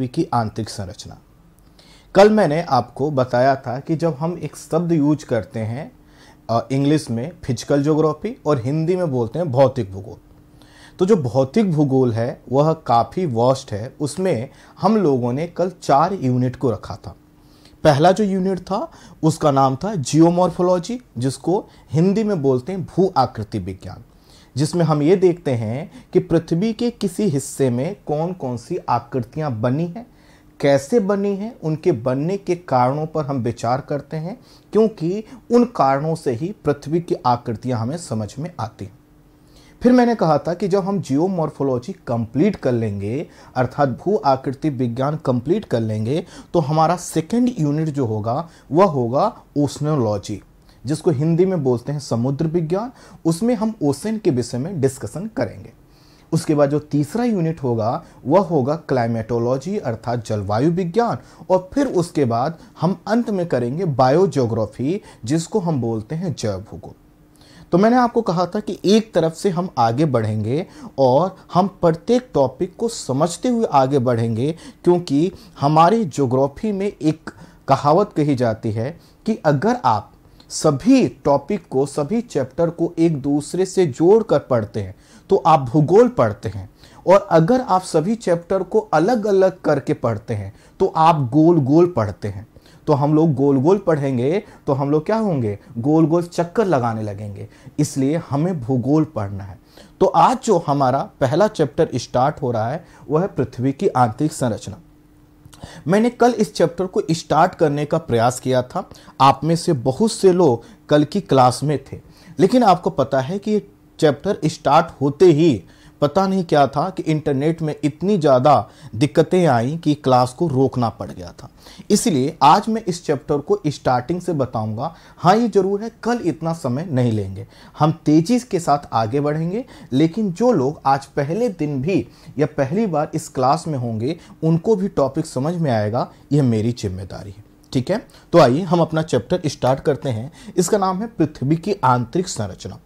पृथ्वी की आंतरिक संरचना कल मैंने आपको बताया था कि जब हम एक शब्द यूज करते हैं इंग्लिश में फिजिकल ज्योग्राफी और हिंदी में बोलते हैं भौतिक भूगोल तो जो भौतिक भूगोल है वह काफ़ी वॉस्ट है उसमें हम लोगों ने कल चार यूनिट को रखा था पहला जो यूनिट था उसका नाम था जियोमॉर्फोलॉजी जिसको हिंदी में बोलते हैं भू आकृति विज्ञान जिसमें हम ये देखते हैं कि पृथ्वी के किसी हिस्से में कौन कौन सी आकृतियाँ बनी हैं कैसे बनी हैं उनके बनने के कारणों पर हम विचार करते हैं क्योंकि उन कारणों से ही पृथ्वी की आकृतियाँ हमें समझ में आती हैं फिर मैंने कहा था कि जब हम मॉर्फोलॉजी कंप्लीट कर लेंगे अर्थात भू आकृति विज्ञान कंप्लीट कर लेंगे तो हमारा सेकेंड यूनिट जो होगा वह होगा ओसनोलॉजी जिसको हिंदी में बोलते हैं समुद्र विज्ञान उसमें हम ओसन के विषय में डिस्कशन करेंगे उसके बाद जो तीसरा यूनिट होगा वह होगा क्लाइमेटोलॉजी अर्थात जलवायु विज्ञान और फिर उसके बाद हम अंत में करेंगे बायोजोग्राफी जिसको हम बोलते हैं जैव भूगोल तो मैंने आपको कहा था कि एक तरफ से हम आगे बढ़ेंगे और हम प्रत्येक टॉपिक को समझते हुए आगे बढ़ेंगे क्योंकि हमारी ज्योग्राफी में एक कहावत कही जाती है कि अगर आप सभी टॉपिक को सभी चैप्टर को एक दूसरे से जोड़ कर पढ़ते हैं तो आप भूगोल पढ़ते हैं और अगर आप सभी चैप्टर को अलग अलग करके पढ़ते हैं तो आप गोल गोल पढ़ते हैं तो हम लोग गोल गोल पढ़ेंगे तो हम लोग क्या होंगे गोल गोल चक्कर लगाने लगेंगे इसलिए हमें भूगोल पढ़ना है तो आज जो हमारा पहला चैप्टर स्टार्ट हो रहा है वह है पृथ्वी की आंतरिक संरचना मैंने कल इस चैप्टर को स्टार्ट करने का प्रयास किया था आप में से बहुत से लोग कल की क्लास में थे लेकिन आपको पता है कि ये चैप्टर स्टार्ट होते ही पता नहीं क्या था कि इंटरनेट में इतनी ज़्यादा दिक्कतें आई कि क्लास को रोकना पड़ गया था इसलिए आज मैं इस चैप्टर को स्टार्टिंग से बताऊंगा हाँ ये ज़रूर है कल इतना समय नहीं लेंगे हम तेज़ी के साथ आगे बढ़ेंगे लेकिन जो लोग आज पहले दिन भी या पहली बार इस क्लास में होंगे उनको भी टॉपिक समझ में आएगा यह मेरी जिम्मेदारी है ठीक है तो आइए हम अपना चैप्टर स्टार्ट करते हैं इसका नाम है पृथ्वी की आंतरिक संरचना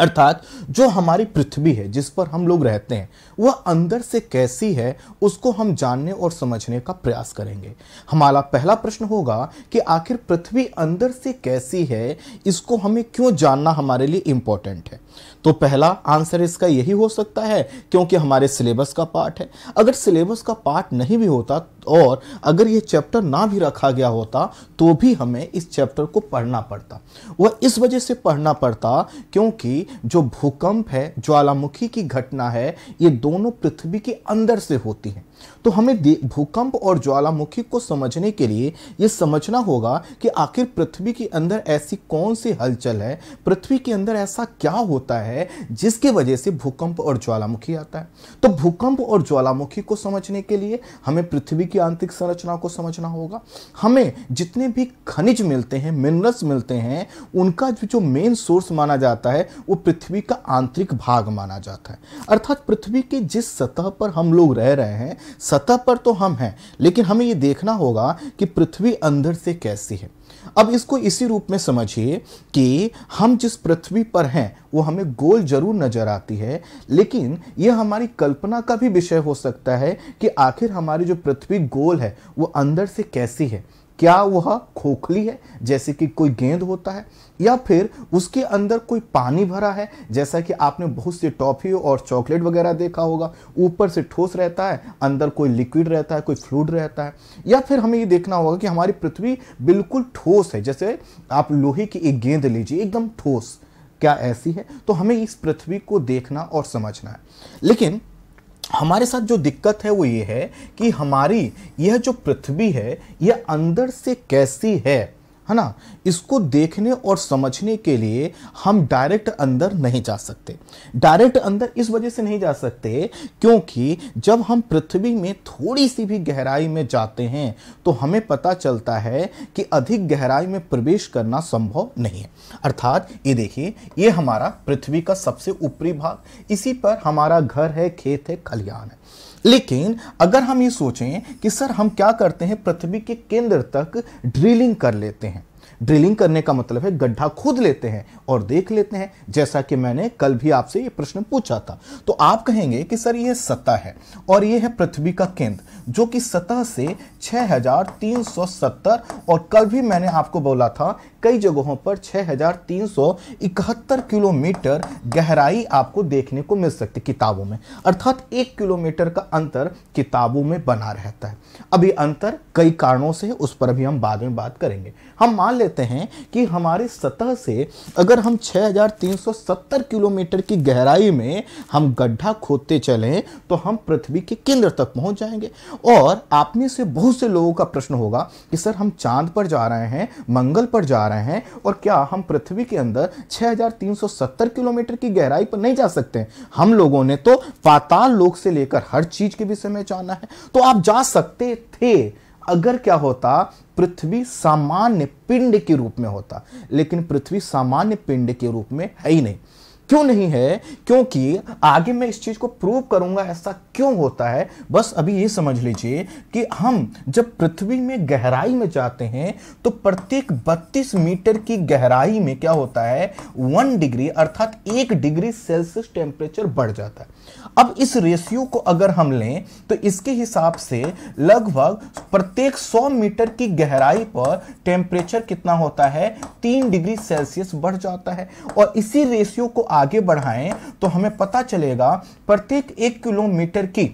अर्थात जो हमारी पृथ्वी है जिस पर हम लोग रहते हैं वह अंदर से कैसी है उसको हम जानने और समझने का प्रयास करेंगे हमारा पहला प्रश्न होगा कि आखिर पृथ्वी अंदर से कैसी है इसको हमें क्यों जानना हमारे लिए इम्पोर्टेंट है तो पहला आंसर इसका यही हो सकता है क्योंकि हमारे सिलेबस का पार्ट है अगर सिलेबस का पार्ट नहीं भी होता और अगर ये चैप्टर ना भी रखा गया होता तो भी हमें इस चैप्टर को पढ़ना पड़ता वह इस वजह से पढ़ना पड़ता क्योंकि जो भूकंप है ज्वालामुखी की घटना है ये दोनों पृथ्वी के अंदर से होती हैं तो हमें भूकंप और ज्वालामुखी को समझने के लिए यह समझना होगा कि आखिर पृथ्वी के अंदर ऐसी कौन सी हलचल है पृथ्वी के अंदर ऐसा क्या होता है जिसके वजह से भूकंप और ज्वालामुखी आता है तो भूकंप और ज्वालामुखी को समझने के लिए हमें पृथ्वी की आंतरिक संरचना को समझना होगा हमें जितने भी खनिज मिलते हैं मिनरल्स मिलते हैं उनका जो मेन सोर्स माना जाता है वो पृथ्वी का आंतरिक भाग माना जाता है अर्थात पृथ्वी के जिस सतह पर हम लोग रह रहे हैं सतह पर तो हम हैं लेकिन हमें ये देखना होगा कि पृथ्वी अंदर से कैसी है अब इसको इसी रूप में समझिए कि हम जिस पृथ्वी पर हैं वो हमें गोल जरूर नजर आती है लेकिन यह हमारी कल्पना का भी विषय हो सकता है कि आखिर हमारी जो पृथ्वी गोल है वो अंदर से कैसी है क्या वह खोखली है जैसे कि कोई गेंद होता है या फिर उसके अंदर कोई पानी भरा है जैसा कि आपने बहुत से टॉफ़ी और चॉकलेट वगैरह देखा होगा ऊपर से ठोस रहता है अंदर कोई लिक्विड रहता है कोई फ्लूड रहता है या फिर हमें ये देखना होगा कि हमारी पृथ्वी बिल्कुल ठोस है जैसे आप लोहे की एक गेंद लीजिए एकदम ठोस क्या ऐसी है तो हमें इस पृथ्वी को देखना और समझना है लेकिन हमारे साथ जो दिक्कत है वो ये है कि हमारी यह जो पृथ्वी है यह अंदर से कैसी है है ना इसको देखने और समझने के लिए हम डायरेक्ट अंदर नहीं जा सकते डायरेक्ट अंदर इस वजह से नहीं जा सकते क्योंकि जब हम पृथ्वी में थोड़ी सी भी गहराई में जाते हैं तो हमें पता चलता है कि अधिक गहराई में प्रवेश करना संभव नहीं है अर्थात ये देखिए ये हमारा पृथ्वी का सबसे ऊपरी भाग इसी पर हमारा घर है खेत है खलिहान है लेकिन अगर हम ये सोचें कि सर हम क्या करते हैं पृथ्वी के केंद्र तक ड्रिलिंग कर लेते हैं ड्रिलिंग करने का मतलब है गड्ढा खोद लेते हैं और देख लेते हैं जैसा कि मैंने कल भी आपसे ये प्रश्न पूछा था तो आप कहेंगे कि सर ये सतह है और ये है पृथ्वी का केंद्र जो कि सतह से 6370 और कल भी मैंने आपको बोला था कई जगहों पर 6371 किलोमीटर गहराई आपको देखने को मिल सकती किताबों में अर्थात एक किलोमीटर का अंतर किताबों में बना रहता है अभी अंतर कई कारणों से उस पर भी हम बाद में बात करेंगे हम मान देते हैं कि हमारी सतह से अगर हम 6370 किलोमीटर की गहराई में हम गड्ढा खोदते चलें तो हम पृथ्वी के केंद्र तक पहुंच जाएंगे और आप में से बहुत से लोगों का प्रश्न होगा कि सर हम चांद पर जा रहे हैं मंगल पर जा रहे हैं और क्या हम पृथ्वी के अंदर 6370 किलोमीटर की गहराई पर नहीं जा सकते हम लोगों ने तो पाताल लोक से लेकर हर चीज के विषय में जाना है तो आप जा सकते थे अगर क्या होता पृथ्वी सामान्य पिंड के रूप में होता लेकिन पृथ्वी सामान्य पिंड के रूप में है ही नहीं क्यों नहीं है क्योंकि आगे मैं इस चीज को प्रूव करूंगा ऐसा क्यों होता है बस अभी ये समझ लीजिए कि हम जब पृथ्वी में गहराई में जाते हैं तो प्रत्येक 32 मीटर की गहराई में क्या होता है वन डिग्री अर्थात एक डिग्री सेल्सियस टेम्परेचर बढ़ जाता है अब इस रेशियो को अगर हम लें तो इसके हिसाब से लगभग प्रत्येक 100 मीटर की गहराई पर टेम्परेचर कितना होता है तीन डिग्री सेल्सियस बढ़ जाता है और इसी रेशियो को आगे बढ़ाएं तो हमें पता चलेगा प्रत्येक एक किलोमीटर की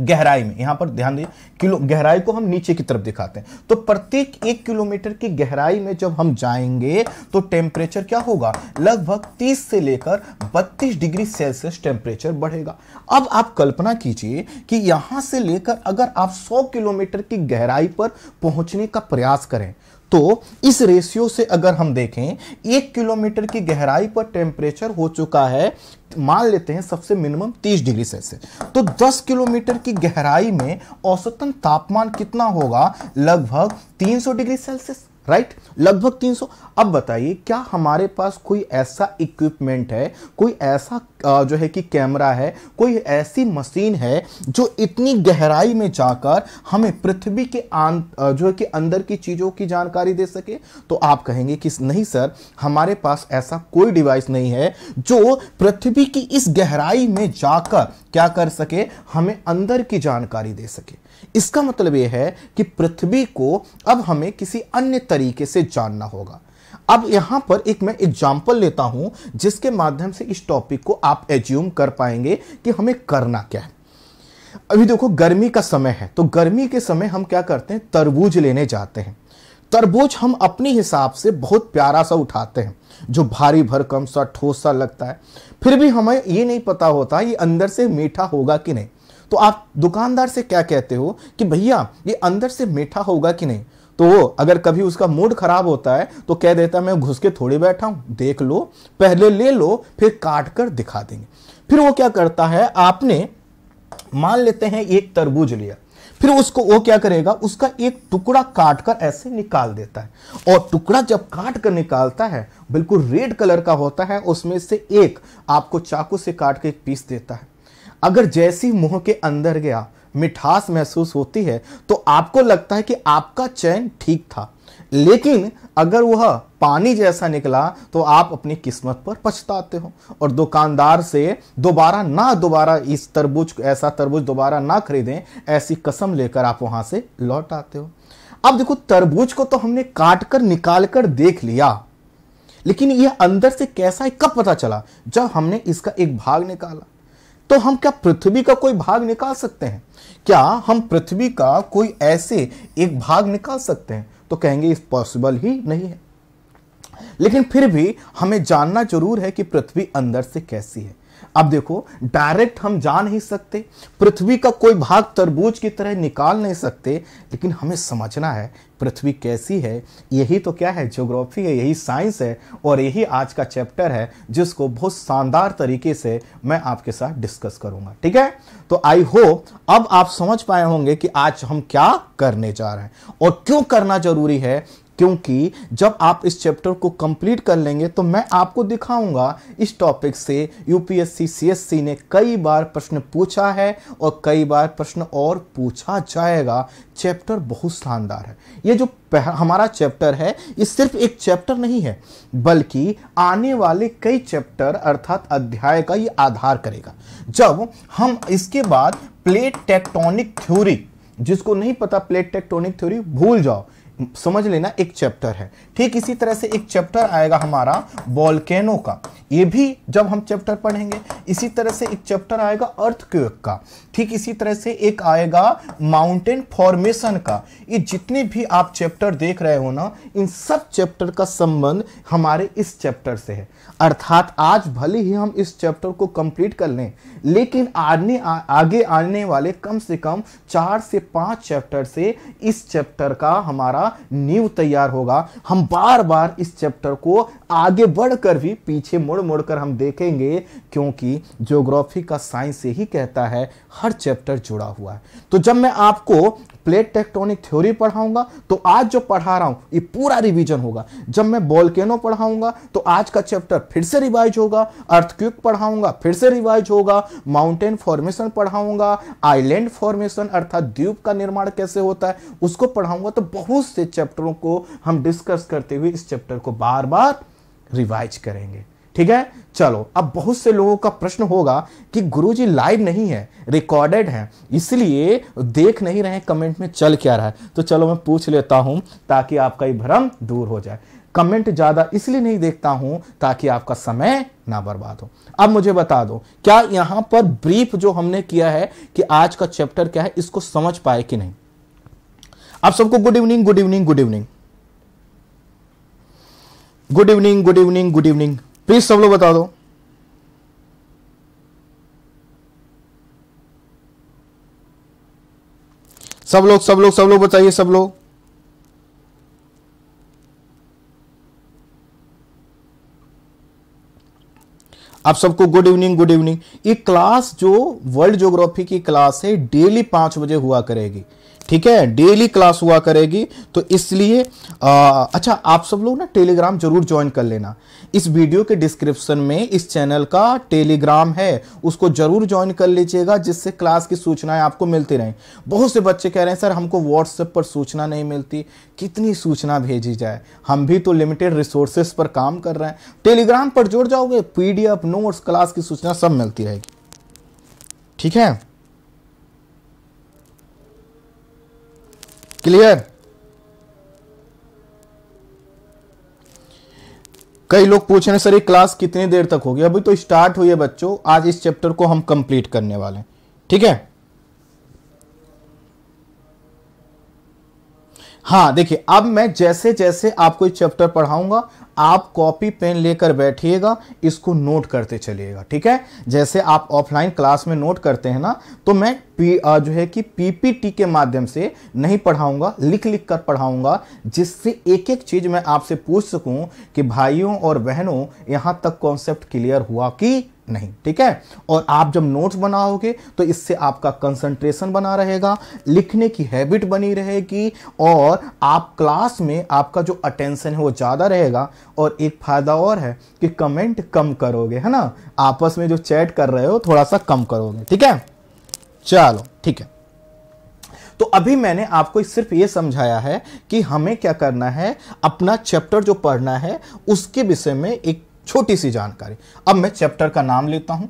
गहराई में यहां पर ध्यान दिए किलो गहराई को हम नीचे की तरफ दिखाते हैं तो प्रत्येक एक किलोमीटर की गहराई में जब हम जाएंगे तो टेम्परेचर क्या होगा लगभग 30 से लेकर 32 डिग्री सेल्सियस टेम्परेचर बढ़ेगा अब आप कल्पना कीजिए कि यहां से लेकर अगर आप 100 किलोमीटर की गहराई पर पहुंचने का प्रयास करें तो इस रेशियो से अगर हम देखें एक किलोमीटर की गहराई पर टेम्परेचर हो चुका है मान लेते हैं सबसे मिनिमम 30 डिग्री सेल्सियस तो 10 किलोमीटर की गहराई में औसतन तापमान कितना होगा लगभग 300 डिग्री सेल्सियस राइट लगभग 300 अब बताइए क्या हमारे पास कोई ऐसा इक्विपमेंट है कोई ऐसा जो है कि कैमरा है कोई ऐसी मशीन है जो इतनी गहराई में जाकर हमें पृथ्वी के आन जो है कि अंदर की चीज़ों की जानकारी दे सके तो आप कहेंगे कि नहीं सर हमारे पास ऐसा कोई डिवाइस नहीं है जो पृथ्वी की इस गहराई में जाकर क्या कर सके हमें अंदर की जानकारी दे सके इसका मतलब यह है कि पृथ्वी को अब हमें किसी अन्य तरीके से जानना होगा अब यहां पर एक मैं एग्जाम्पल लेता हूं जिसके माध्यम से इस टॉपिक को आप एज्यूम कर पाएंगे कि हमें करना क्या है अभी देखो गर्मी का समय है तो गर्मी के समय हम क्या करते हैं तरबूज लेने जाते हैं तरबूज हम अपने हिसाब से बहुत प्यारा सा उठाते हैं जो भारी भरकम सा ठोस सा लगता है फिर भी हमें ये नहीं पता होता ये अंदर से मीठा होगा कि नहीं तो आप दुकानदार से क्या कहते हो कि भैया ये अंदर से मीठा होगा कि नहीं तो वो अगर कभी उसका मूड खराब होता है तो कह देता है मैं घुस के थोड़ी बैठा हूं देख लो पहले ले लो फिर काट कर दिखा देंगे फिर वो क्या करता है आपने मान लेते हैं एक तरबूज लिया फिर उसको वो क्या करेगा उसका एक टुकड़ा काट कर ऐसे निकाल देता है और टुकड़ा जब काट कर निकालता है बिल्कुल रेड कलर का होता है उसमें से एक आपको चाकू से काट के एक पीस देता है अगर जैसी मुंह के अंदर गया मिठास महसूस होती है तो आपको लगता है कि आपका चयन ठीक था लेकिन अगर वह पानी जैसा निकला तो आप अपनी किस्मत पर पछताते हो और दुकानदार से दोबारा ना दोबारा इस तरबूज ऐसा तरबूज दोबारा ना खरीदें ऐसी कसम लेकर आप वहां से लौट आते हो अब देखो तरबूज को तो हमने काट कर निकाल कर देख लिया लेकिन यह अंदर से कैसा है कब पता चला जब हमने इसका एक भाग निकाला तो हम क्या पृथ्वी का कोई भाग निकाल सकते हैं क्या हम पृथ्वी का कोई ऐसे एक भाग निकाल सकते हैं तो कहेंगे इस पॉसिबल ही नहीं है लेकिन फिर भी हमें जानना जरूर है कि पृथ्वी अंदर से कैसी है अब देखो डायरेक्ट हम जा नहीं सकते पृथ्वी का कोई भाग तरबूज की तरह निकाल नहीं सकते लेकिन हमें समझना है पृथ्वी कैसी है यही तो क्या है ज्योग्राफी है यही साइंस है और यही आज का चैप्टर है जिसको बहुत शानदार तरीके से मैं आपके साथ डिस्कस करूंगा ठीक है तो आई होप अब आप समझ पाए होंगे कि आज हम क्या करने जा रहे हैं और क्यों करना जरूरी है क्योंकि जब आप इस चैप्टर को कंप्लीट कर लेंगे तो मैं आपको दिखाऊंगा इस टॉपिक से यूपीएससी सीएससी ने कई बार प्रश्न पूछा है और कई बार प्रश्न और पूछा जाएगा चैप्टर बहुत शानदार है ये जो हमारा चैप्टर है ये सिर्फ एक चैप्टर नहीं है बल्कि आने वाले कई चैप्टर अर्थात अध्याय का ये आधार करेगा जब हम इसके बाद प्लेट टेक्टोनिक थ्योरी जिसको नहीं पता प्लेट टेक्टोनिक थ्योरी भूल जाओ समझ लेना एक चैप्टर है ठीक इसी तरह से एक चैप्टर आएगा हमारा वॉलकैनो का ये भी जब हम चैप्टर पढ़ेंगे इसी तरह से एक चैप्टर आएगा अर्थक्वेक का ठीक इसी तरह से एक आएगा माउंटेन फॉर्मेशन का ये जितने भी आप चैप्टर देख रहे हो ना इन सब चैप्टर का संबंध हमारे इस चैप्टर से है अर्थात आज भले ही हम इस चैप्टर को कंप्लीट कर लें लेकिन आने आगे आने वाले कम से कम चार से पाँच चैप्टर से इस चैप्टर का हमारा नींव तैयार होगा हम बार बार इस चैप्टर को आगे बढ़कर भी पीछे मुड़ मुड़ कर हम देखेंगे क्योंकि ज्योग्राफी का साइंस यही कहता है हर चैप्टर जुड़ा हुआ है तो जब मैं आपको प्लेट टेक्टोनिक थ्योरी पढ़ाऊंगा तो आज जो पढ़ा रहा हूं ये पूरा रिवीजन होगा जब मैं बॉलकेनो पढ़ाऊंगा तो आज का चैप्टर फिर से रिवाइज होगा अर्थक्विक पढ़ाऊंगा फिर से रिवाइज होगा माउंटेन फॉर्मेशन पढ़ाऊंगा आइलैंड फॉर्मेशन अर्थात द्वीप का निर्माण कैसे होता है उसको पढ़ाऊंगा तो बहुत से चैप्टरों को हम डिस्कस करते हुए इस चैप्टर को बार बार रिवाइज करेंगे ठीक है चलो अब बहुत से लोगों का प्रश्न होगा कि गुरुजी लाइव नहीं है रिकॉर्डेड है इसलिए देख नहीं रहे कमेंट में चल क्या रहा है तो चलो मैं पूछ लेता हूं ताकि आपका ये भ्रम दूर हो जाए कमेंट ज़्यादा इसलिए नहीं देखता हूं ताकि आपका समय ना बर्बाद हो अब मुझे बता दो क्या यहां पर ब्रीफ जो हमने किया है कि आज का चैप्टर क्या है इसको समझ पाए कि नहीं आप सबको good evening good evening good evening good evening good evening good evening good evening please सब लोग बता दो सब लोग सब लोग सब लोग बताइए सब लोग आप सबको गुड इवनिंग गुड इवनिंग ये क्लास जो वर्ल्ड ज्योग्राफी की क्लास है डेली पांच बजे हुआ करेगी ठीक है डेली क्लास हुआ करेगी तो इसलिए अच्छा आप सब लोग ना टेलीग्राम जरूर ज्वाइन कर लेना इस वीडियो के डिस्क्रिप्शन में इस चैनल का टेलीग्राम है उसको जरूर ज्वाइन कर लीजिएगा जिससे क्लास की सूचनाएं आपको मिलती रहें बहुत से बच्चे कह रहे हैं सर हमको व्हाट्सएप पर सूचना नहीं मिलती कितनी सूचना भेजी जाए हम भी तो लिमिटेड रिसोर्सेस पर काम कर रहे हैं टेलीग्राम पर जुड़ जाओगे पीडीएफ नोट्स क्लास की सूचना सब मिलती रहेगी ठीक है क्लियर कई लोग पूछ रहे हैं सर ये क्लास कितनी देर तक होगी अभी तो स्टार्ट हुई है बच्चों आज इस चैप्टर को हम कंप्लीट करने वाले हैं ठीक है हाँ देखिए अब मैं जैसे जैसे आपको चैप्टर पढ़ाऊंगा आप कॉपी पेन लेकर बैठिएगा इसको नोट करते चलिएगा ठीक है जैसे आप ऑफलाइन क्लास में नोट करते हैं ना तो मैं पी जो है कि पीपीटी के माध्यम से नहीं पढ़ाऊंगा लिख लिख कर पढ़ाऊंगा जिससे एक एक चीज़ मैं आपसे पूछ सकूं कि भाइयों और बहनों यहां तक कॉन्सेप्ट क्लियर हुआ कि नहीं ठीक है और आप जब नोट्स बनाओगे तो इससे आपका कंसंट्रेशन बना रहेगा लिखने की हैबिट बनी रहेगी और आप क्लास में आपका जो अटेंशन है वो ज़्यादा रहेगा और एक फ़ायदा और है कि कमेंट कम करोगे है ना आपस में जो चैट कर रहे हो थोड़ा सा कम करोगे ठीक है चलो ठीक है तो अभी मैंने आपको सिर्फ ये समझाया है कि हमें क्या करना है अपना चैप्टर जो पढ़ना है उसके विषय में एक छोटी सी जानकारी अब मैं चैप्टर का नाम लेता हूं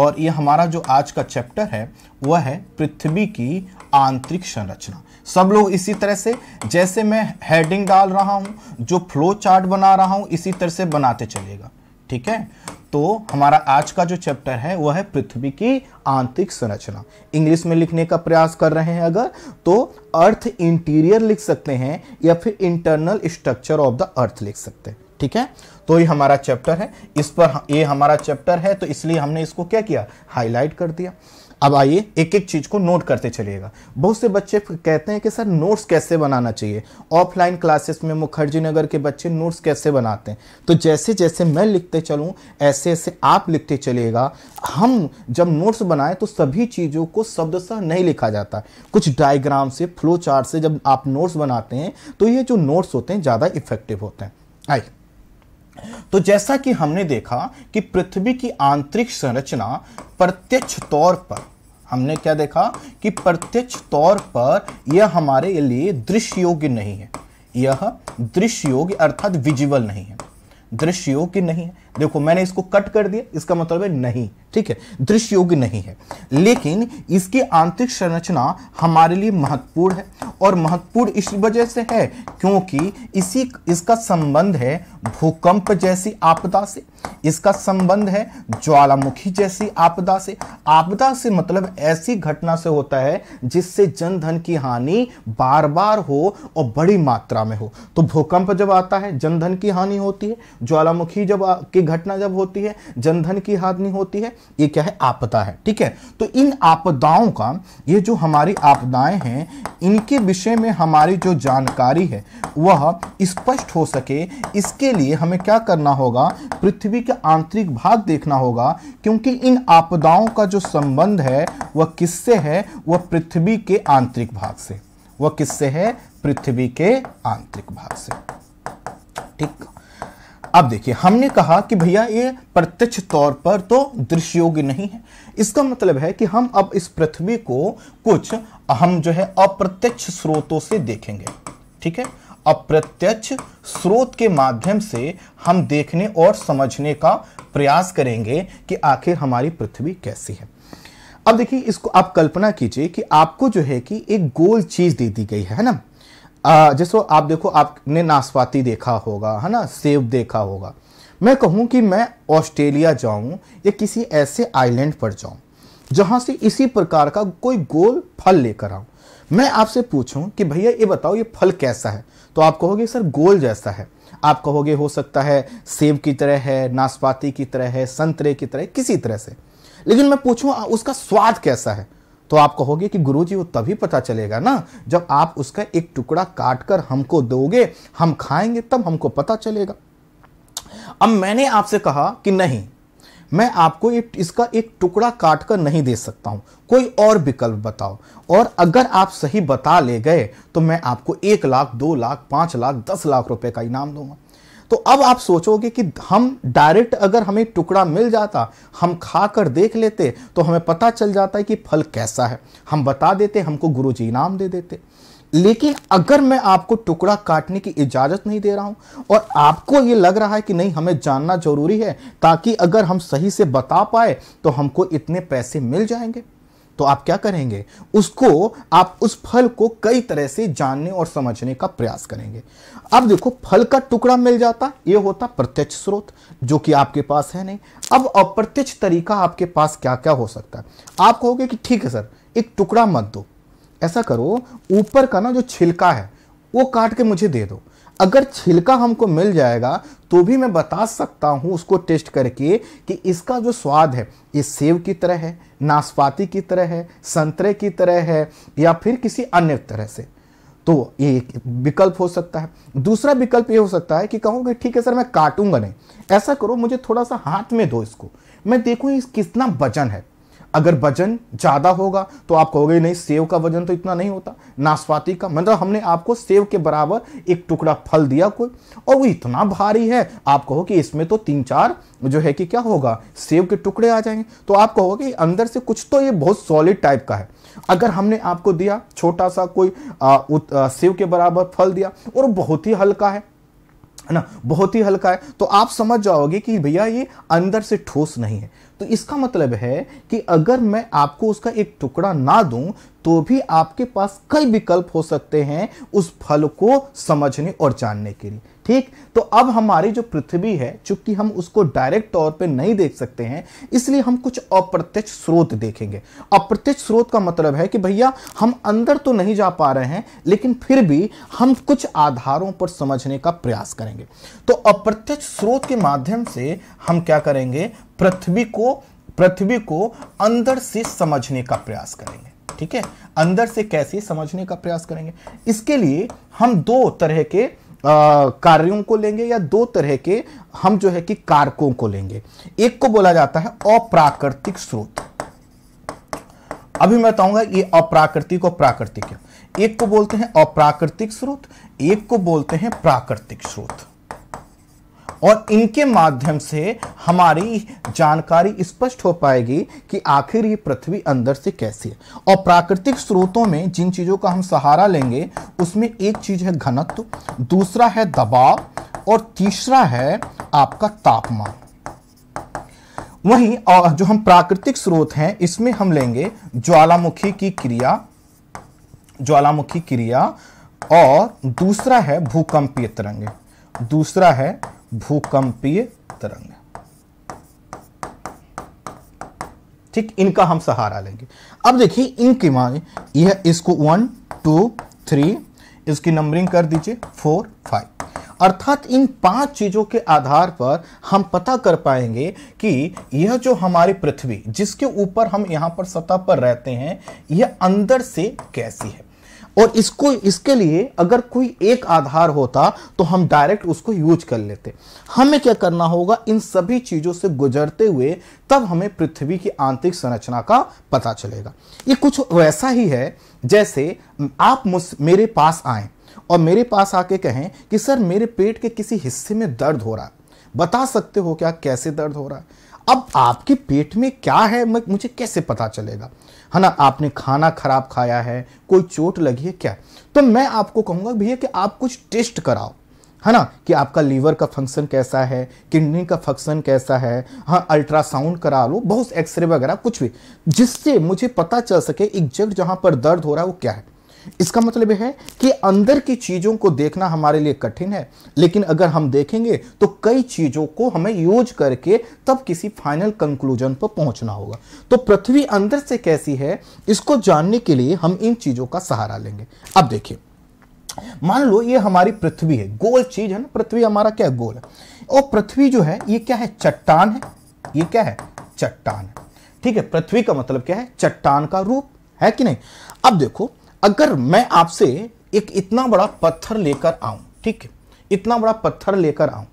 और ये हमारा जो आज का चैप्टर है वह है पृथ्वी की आंतरिक संरचना सब लोग इसी तरह से जैसे मैं हेडिंग डाल रहा हूँ जो फ्लो चार्ट बना रहा हूँ इसी तरह से बनाते चलेगा ठीक है तो हमारा आज का जो चैप्टर है वह है पृथ्वी की आंतरिक संरचना इंग्लिश में लिखने का प्रयास कर रहे हैं अगर तो अर्थ इंटीरियर लिख सकते हैं या फिर internal structure of the earth लिख सकते हैं ठीक है तो ये हमारा चैप्टर है इस पर ये हमारा चैप्टर है तो इसलिए हमने इसको क्या किया हाईलाइट कर दिया अब आइए एक एक चीज़ को नोट करते चलिएगा बहुत से बच्चे कहते हैं कि सर नोट्स कैसे बनाना चाहिए ऑफलाइन क्लासेस में मुखर्जी नगर के बच्चे नोट्स कैसे बनाते हैं तो जैसे जैसे मैं लिखते चलूँ ऐसे ऐसे आप लिखते चलिएगा हम जब नोट्स बनाएं तो सभी चीज़ों को शब्द सा नहीं लिखा जाता कुछ डायग्राम से फ्लो चार्ट से जब आप नोट्स बनाते हैं तो ये जो नोट्स होते हैं ज़्यादा इफेक्टिव होते हैं आइए तो जैसा कि हमने देखा कि पृथ्वी की आंतरिक संरचना प्रत्यक्ष तौर पर हमने क्या देखा कि प्रत्यक्ष तौर पर यह हमारे लिए दृश्य योग्य नहीं है यह दृश्य योग्य अर्थात विजिबल नहीं है दृश्य योग्य नहीं है देखो मैंने इसको कट कर दिया इसका मतलब है नहीं ठीक है दृश्य योग्य नहीं है लेकिन इसकी आंतरिक संरचना हमारे लिए महत्वपूर्ण है और महत्वपूर्ण इस वजह से है क्योंकि इसी इसका संबंध है भूकंप जैसी आपदा से इसका संबंध है ज्वालामुखी जैसी आपदा से आपदा से मतलब ऐसी घटना से होता है जिससे जनधन की हानि बार बार हो और बड़ी मात्रा में हो तो भूकंप जब आता है जनधन की हानि होती है ज्वालामुखी जब के घटना जब होती है जनधन की हानि होती है ये क्या है आपदा है ठीक है तो इन आपदाओं का ये जो हमारी आपदाएं हैं इनके विषय में हमारी जो जानकारी है वह स्पष्ट हो सके इसके लिए हमें क्या करना होगा पृथ्वी का आंतरिक भाग देखना होगा क्योंकि इन आपदाओं का जो संबंध है वह किससे है वह पृथ्वी के आंतरिक भाग से वह किससे है पृथ्वी के आंतरिक भाग से ठीक अब देखिए हमने कहा कि भैया ये प्रत्यक्ष तौर पर तो दृश्योग्य नहीं है इसका मतलब है कि हम अब इस पृथ्वी को कुछ हम जो है अप्रत्यक्ष स्रोतों से देखेंगे ठीक है अप्रत्यक्ष स्रोत के माध्यम से हम देखने और समझने का प्रयास करेंगे कि आखिर हमारी पृथ्वी कैसी है अब देखिए इसको आप कल्पना कीजिए कि आपको जो है कि एक गोल चीज दे दी गई है ना जैसो आप देखो आपने नाशपाती देखा होगा है ना सेब देखा होगा मैं कहूँ कि मैं ऑस्ट्रेलिया जाऊँ या किसी ऐसे आइलैंड पर जाऊँ जहाँ से इसी प्रकार का कोई गोल फल लेकर आऊँ मैं आपसे पूछूं कि भैया ये बताओ ये फल कैसा है तो आप कहोगे सर गोल जैसा है आप कहोगे हो सकता है सेब की तरह है नाशपाती की तरह है संतरे की तरह किसी तरह से लेकिन मैं पूछूं उसका स्वाद कैसा है तो आप कहोगे कि गुरुजी वो तभी पता चलेगा ना जब आप उसका एक टुकड़ा काट कर हमको दोगे हम खाएंगे तब हमको पता चलेगा अब मैंने आपसे कहा कि नहीं मैं आपको ये इसका एक टुकड़ा काट कर नहीं दे सकता हूं कोई और विकल्प बताओ और अगर आप सही बता ले गए तो मैं आपको एक लाख दो लाख पांच लाख दस लाख रुपए का इनाम दूंगा तो अब आप सोचोगे कि हम डायरेक्ट अगर हमें टुकड़ा मिल जाता हम खा कर देख लेते तो हमें पता चल जाता है कि फल कैसा है हम बता देते हमको गुरु जी इनाम दे देते लेकिन अगर मैं आपको टुकड़ा काटने की इजाज़त नहीं दे रहा हूं और आपको ये लग रहा है कि नहीं हमें जानना ज़रूरी है ताकि अगर हम सही से बता पाए तो हमको इतने पैसे मिल जाएंगे तो आप क्या करेंगे उसको आप उस फल को कई तरह से जानने और समझने का प्रयास करेंगे अब देखो फल का टुकड़ा मिल जाता ये होता प्रत्यक्ष स्रोत जो कि आपके पास है नहीं अब अप्रत्यक्ष तरीका आपके पास क्या क्या हो सकता है आप कहोगे कि ठीक है सर एक टुकड़ा मत दो ऐसा करो ऊपर का ना जो छिलका है वो काट के मुझे दे दो अगर छिलका हमको मिल जाएगा तो भी मैं बता सकता हूँ उसको टेस्ट करके कि इसका जो स्वाद है ये सेब की तरह है नाशपाती की तरह है संतरे की तरह है या फिर किसी अन्य तरह से तो ये एक विकल्प हो सकता है दूसरा विकल्प ये हो सकता है कि कि ठीक है सर मैं काटूंगा नहीं ऐसा करो मुझे थोड़ा सा हाथ में दो इसको मैं देखूँ इस कितना वजन है अगर वजन ज़्यादा होगा तो आप कहोगे नहीं सेव का वजन तो इतना नहीं होता नाशपाती का मतलब हमने आपको सेव के बराबर एक टुकड़ा फल दिया कोई और वो इतना भारी है आप कहो कि इसमें तो तीन चार जो है कि क्या होगा सेव के टुकड़े आ जाएंगे तो आप कहोगे अंदर से कुछ तो ये बहुत सॉलिड टाइप का है अगर हमने आपको दिया छोटा सा कोई शिव सेव के बराबर फल दिया और बहुत ही हल्का है है ना बहुत ही हल्का है तो आप समझ जाओगे कि भैया ये अंदर से ठोस नहीं है तो इसका मतलब है कि अगर मैं आपको उसका एक टुकड़ा ना दूं तो भी आपके पास कई विकल्प हो सकते हैं उस फल को समझने और जानने के लिए ठीक तो अब हमारी जो पृथ्वी है चूंकि हम उसको डायरेक्ट तौर पे नहीं देख सकते हैं इसलिए हम कुछ अप्रत्यक्ष स्रोत देखेंगे अप्रत्यक्ष स्रोत का मतलब है कि भैया हम अंदर तो नहीं जा पा रहे हैं लेकिन फिर भी हम कुछ आधारों पर समझने का प्रयास करेंगे तो अप्रत्यक्ष स्रोत के माध्यम से हम क्या करेंगे पृथ्वी को पृथ्वी को अंदर से समझने का प्रयास करेंगे ठीक है अंदर से कैसे समझने का प्रयास करेंगे इसके लिए हम दो तरह के कार्यों को लेंगे या दो तरह के हम जो है कि कारकों को लेंगे एक को बोला जाता है अप्राकृतिक स्रोत अभी मैं बताऊंगा ये अप्राकृतिक और प्राकृतिक एक को बोलते हैं अप्राकृतिक स्रोत एक को बोलते हैं प्राकृतिक स्रोत और इनके माध्यम से हमारी जानकारी स्पष्ट हो पाएगी कि आखिर ये पृथ्वी अंदर से कैसी है और प्राकृतिक स्रोतों में जिन चीज़ों का हम सहारा लेंगे उसमें एक चीज़ है घनत्व दूसरा है दबाव और तीसरा है आपका तापमान वहीं जो हम प्राकृतिक स्रोत हैं इसमें हम लेंगे ज्वालामुखी की क्रिया ज्वालामुखी क्रिया और दूसरा है भूकंपीय तरंगे दूसरा है भूकंपीय तरंग ठीक इनका हम सहारा लेंगे अब देखिए इनकी मान यह इसको वन टू थ्री इसकी नंबरिंग कर दीजिए फोर फाइव अर्थात इन पांच चीजों के आधार पर हम पता कर पाएंगे कि यह जो हमारी पृथ्वी जिसके ऊपर हम यहां पर सतह पर रहते हैं यह अंदर से कैसी है और इसको इसके लिए अगर कोई एक आधार होता तो हम डायरेक्ट उसको यूज कर लेते हमें क्या करना होगा इन सभी चीज़ों से गुजरते हुए तब हमें पृथ्वी की आंतरिक संरचना का पता चलेगा ये कुछ वैसा ही है जैसे आप मुझ मेरे पास आए और मेरे पास आके कहें कि सर मेरे पेट के किसी हिस्से में दर्द हो रहा है बता सकते हो क्या कैसे दर्द हो रहा है अब आपके पेट में क्या है मुझे कैसे पता चलेगा है ना आपने खाना खराब खाया है कोई चोट लगी है क्या तो मैं आपको कहूंगा भैया कि आप कुछ टेस्ट कराओ है ना कि आपका लीवर का फंक्शन कैसा है किडनी का फंक्शन कैसा है हाँ अल्ट्रासाउंड करा लो बहुत एक्सरे वगैरह कुछ भी जिससे मुझे पता चल सके एग्जैक्ट जहां पर दर्द हो रहा है वो क्या है इसका मतलब है कि अंदर की चीज़ों को देखना हमारे लिए कठिन है लेकिन अगर हम देखेंगे तो कई चीज़ों को हमें यूज करके तब किसी फाइनल कंक्लूजन पर पहुंचना होगा तो पृथ्वी अंदर से कैसी है इसको जानने के लिए हम इन चीज़ों का सहारा लेंगे अब देखिए मान लो ये हमारी पृथ्वी है गोल चीज है ना पृथ्वी हमारा क्या गोल है और पृथ्वी जो है ये क्या है चट्टान है ये क्या है चट्टान है ठीक है पृथ्वी का मतलब क्या है चट्टान का रूप है कि नहीं अब देखो अगर मैं आपसे एक इतना बड़ा पत्थर लेकर आऊं ठीक है इतना बड़ा पत्थर लेकर आऊं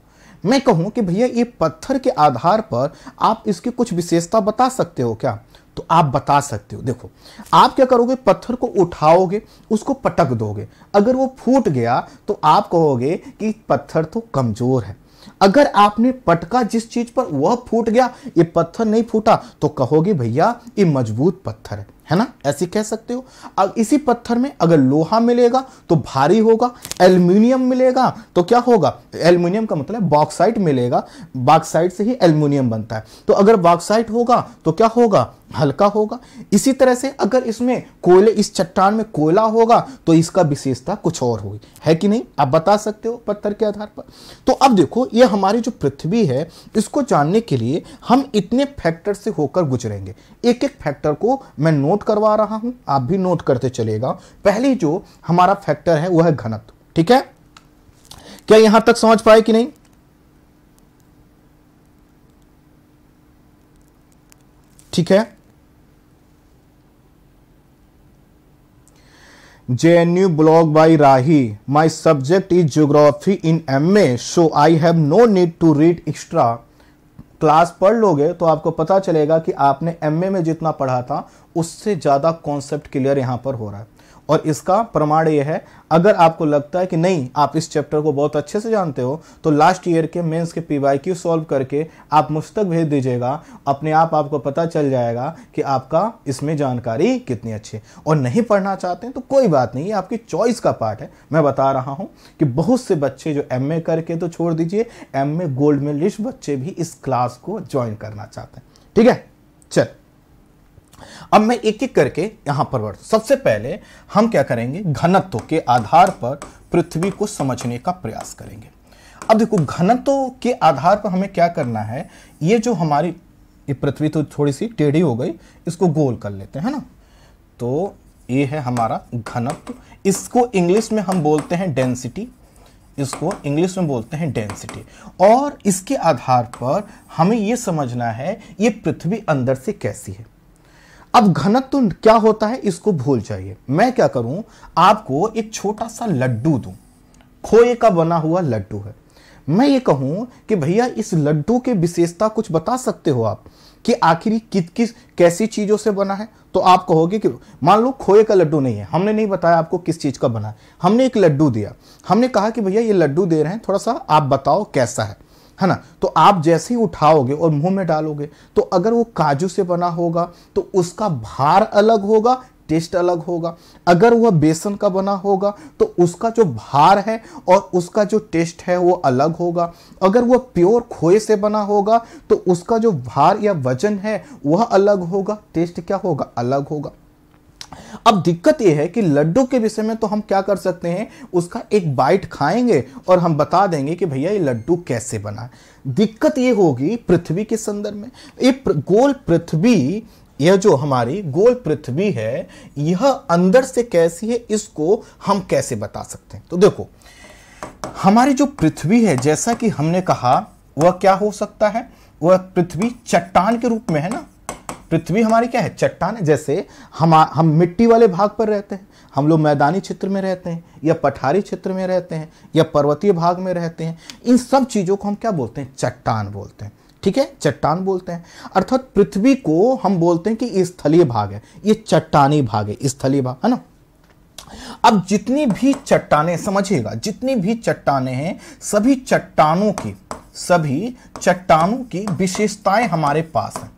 मैं कहूं कि भैया ये पत्थर के आधार पर आप इसकी कुछ विशेषता बता सकते हो क्या तो आप बता सकते हो देखो आप क्या करोगे पत्थर को उठाओगे उसको पटक दोगे अगर वो फूट गया तो आप कहोगे कि पत्थर तो कमजोर है अगर आपने पटका जिस चीज पर वह फूट गया ये पत्थर नहीं फूटा तो कहोगे भैया ये मजबूत पत्थर है है ना ऐसे कह सकते हो अब इसी पत्थर में अगर लोहा मिलेगा तो भारी होगा एल्यूमिनियम मिलेगा तो क्या होगा एल्यूमिनियम का मतलब बॉक्साइट मिलेगा बॉक्साइट से ही एल्यूमिनियम बनता है तो अगर बॉक्साइट होगा तो क्या होगा हल्का होगा इसी तरह से अगर इसमें कोयले इस चट्टान में कोयला होगा तो इसका विशेषता कुछ और होगी है कि नहीं आप बता सकते हो पत्थर के आधार पर तो अब देखो ये हमारी जो पृथ्वी है इसको जानने के लिए हम इतने फैक्टर से होकर गुजरेंगे एक एक फैक्टर को मैं नोट नोट करवा रहा हूं आप भी नोट करते चलेगा पहली जो हमारा फैक्टर है वह है घनत्व ठीक है क्या यहां तक समझ पाए कि नहीं ठीक है blog by Rahi my subject is is in M A so I have no need to read extra class पढ़ लोगे तो आपको पता चलेगा कि आपने एम ए में जितना पढ़ा था उससे ज़्यादा कॉन्सेप्ट क्लियर यहाँ पर हो रहा है और इसका प्रमाण यह है अगर आपको लगता है कि नहीं आप इस चैप्टर को बहुत अच्छे से जानते हो तो लास्ट ईयर के मेंस के पीवाईक्यू सॉल्व करके आप मुझ तक भेज दीजिएगा अपने आप आपको पता चल जाएगा कि आपका इसमें जानकारी कितनी अच्छी है और नहीं पढ़ना चाहते हैं तो कोई बात नहीं ये आपकी चॉइस का पार्ट है मैं बता रहा हूँ कि बहुत से बच्चे जो एम करके तो छोड़ दीजिए एम गोल्ड मेडलिस्ट बच्चे भी इस क्लास को ज्वाइन करना चाहते हैं ठीक है चल अब मैं एक एक करके यहां पर बढ़ सबसे पहले हम क्या करेंगे घनत्व के आधार पर पृथ्वी को समझने का प्रयास करेंगे अब देखो घनत्व के आधार पर हमें क्या करना है ये जो हमारी ये पृथ्वी तो थोड़ी सी टेढ़ी हो गई इसको गोल कर लेते हैं ना तो ये है हमारा घनत्व इसको इंग्लिश में हम बोलते हैं डेंसिटी इसको इंग्लिश में बोलते हैं डेंसिटी और इसके आधार पर हमें ये समझना है ये पृथ्वी अंदर से कैसी है अब घनत्व क्या होता है इसको भूल जाइए मैं क्या करूं आपको एक छोटा सा लड्डू दूं खोए का बना हुआ लड्डू है मैं ये कहूं कि भैया इस लड्डू के विशेषता कुछ बता सकते हो आप कि आखिर कित किस कैसी चीज़ों से बना है तो आप कहोगे कि मान लो खोए का लड्डू नहीं है हमने नहीं बताया आपको किस चीज़ का बना है हमने एक लड्डू दिया हमने कहा कि भैया ये लड्डू दे रहे हैं थोड़ा सा आप बताओ कैसा है है ना तो आप जैसे ही उठाओगे और मुंह में डालोगे तो अगर वो काजू से बना होगा तो उसका भार अलग होगा टेस्ट अलग होगा अगर वह बेसन का बना होगा तो उसका जो भार है और उसका जो टेस्ट है वो अलग होगा अगर वह प्योर खोए से बना होगा तो उसका जो भार या वजन है वह अलग होगा टेस्ट क्या होगा अलग होगा अब दिक्कत यह है कि लड्डू के विषय में तो हम क्या कर सकते हैं उसका एक बाइट खाएंगे और हम बता देंगे कि भैया ये लड्डू कैसे बना दिक्कत ये होगी पृथ्वी के संदर्भ में ये गोल पृथ्वी यह जो हमारी गोल पृथ्वी है यह अंदर से कैसी है इसको हम कैसे बता सकते हैं तो देखो हमारी जो पृथ्वी है जैसा कि हमने कहा वह क्या हो सकता है वह पृथ्वी चट्टान के रूप में है ना पृथ्वी हमारी क्या है चट्टान है जैसे हम हम मिट्टी वाले भाग पर रहते हैं हम लोग मैदानी क्षेत्र में रहते हैं या पठारी क्षेत्र में रहते हैं या पर्वतीय भाग में रहते हैं इन सब चीज़ों को हम क्या बोलते हैं चट्टान बोलते हैं ठीक है चट्टान बोलते हैं अर्थात पृथ्वी को हम बोलते हैं कि स्थलीय भाग है ये चट्टानी भाग है स्थलीय भाग है ना अब जितनी भी चट्टाने समझिएगा जितनी भी चट्टाने हैं सभी चट्टानों की सभी चट्टानों की विशेषताएं हमारे पास हैं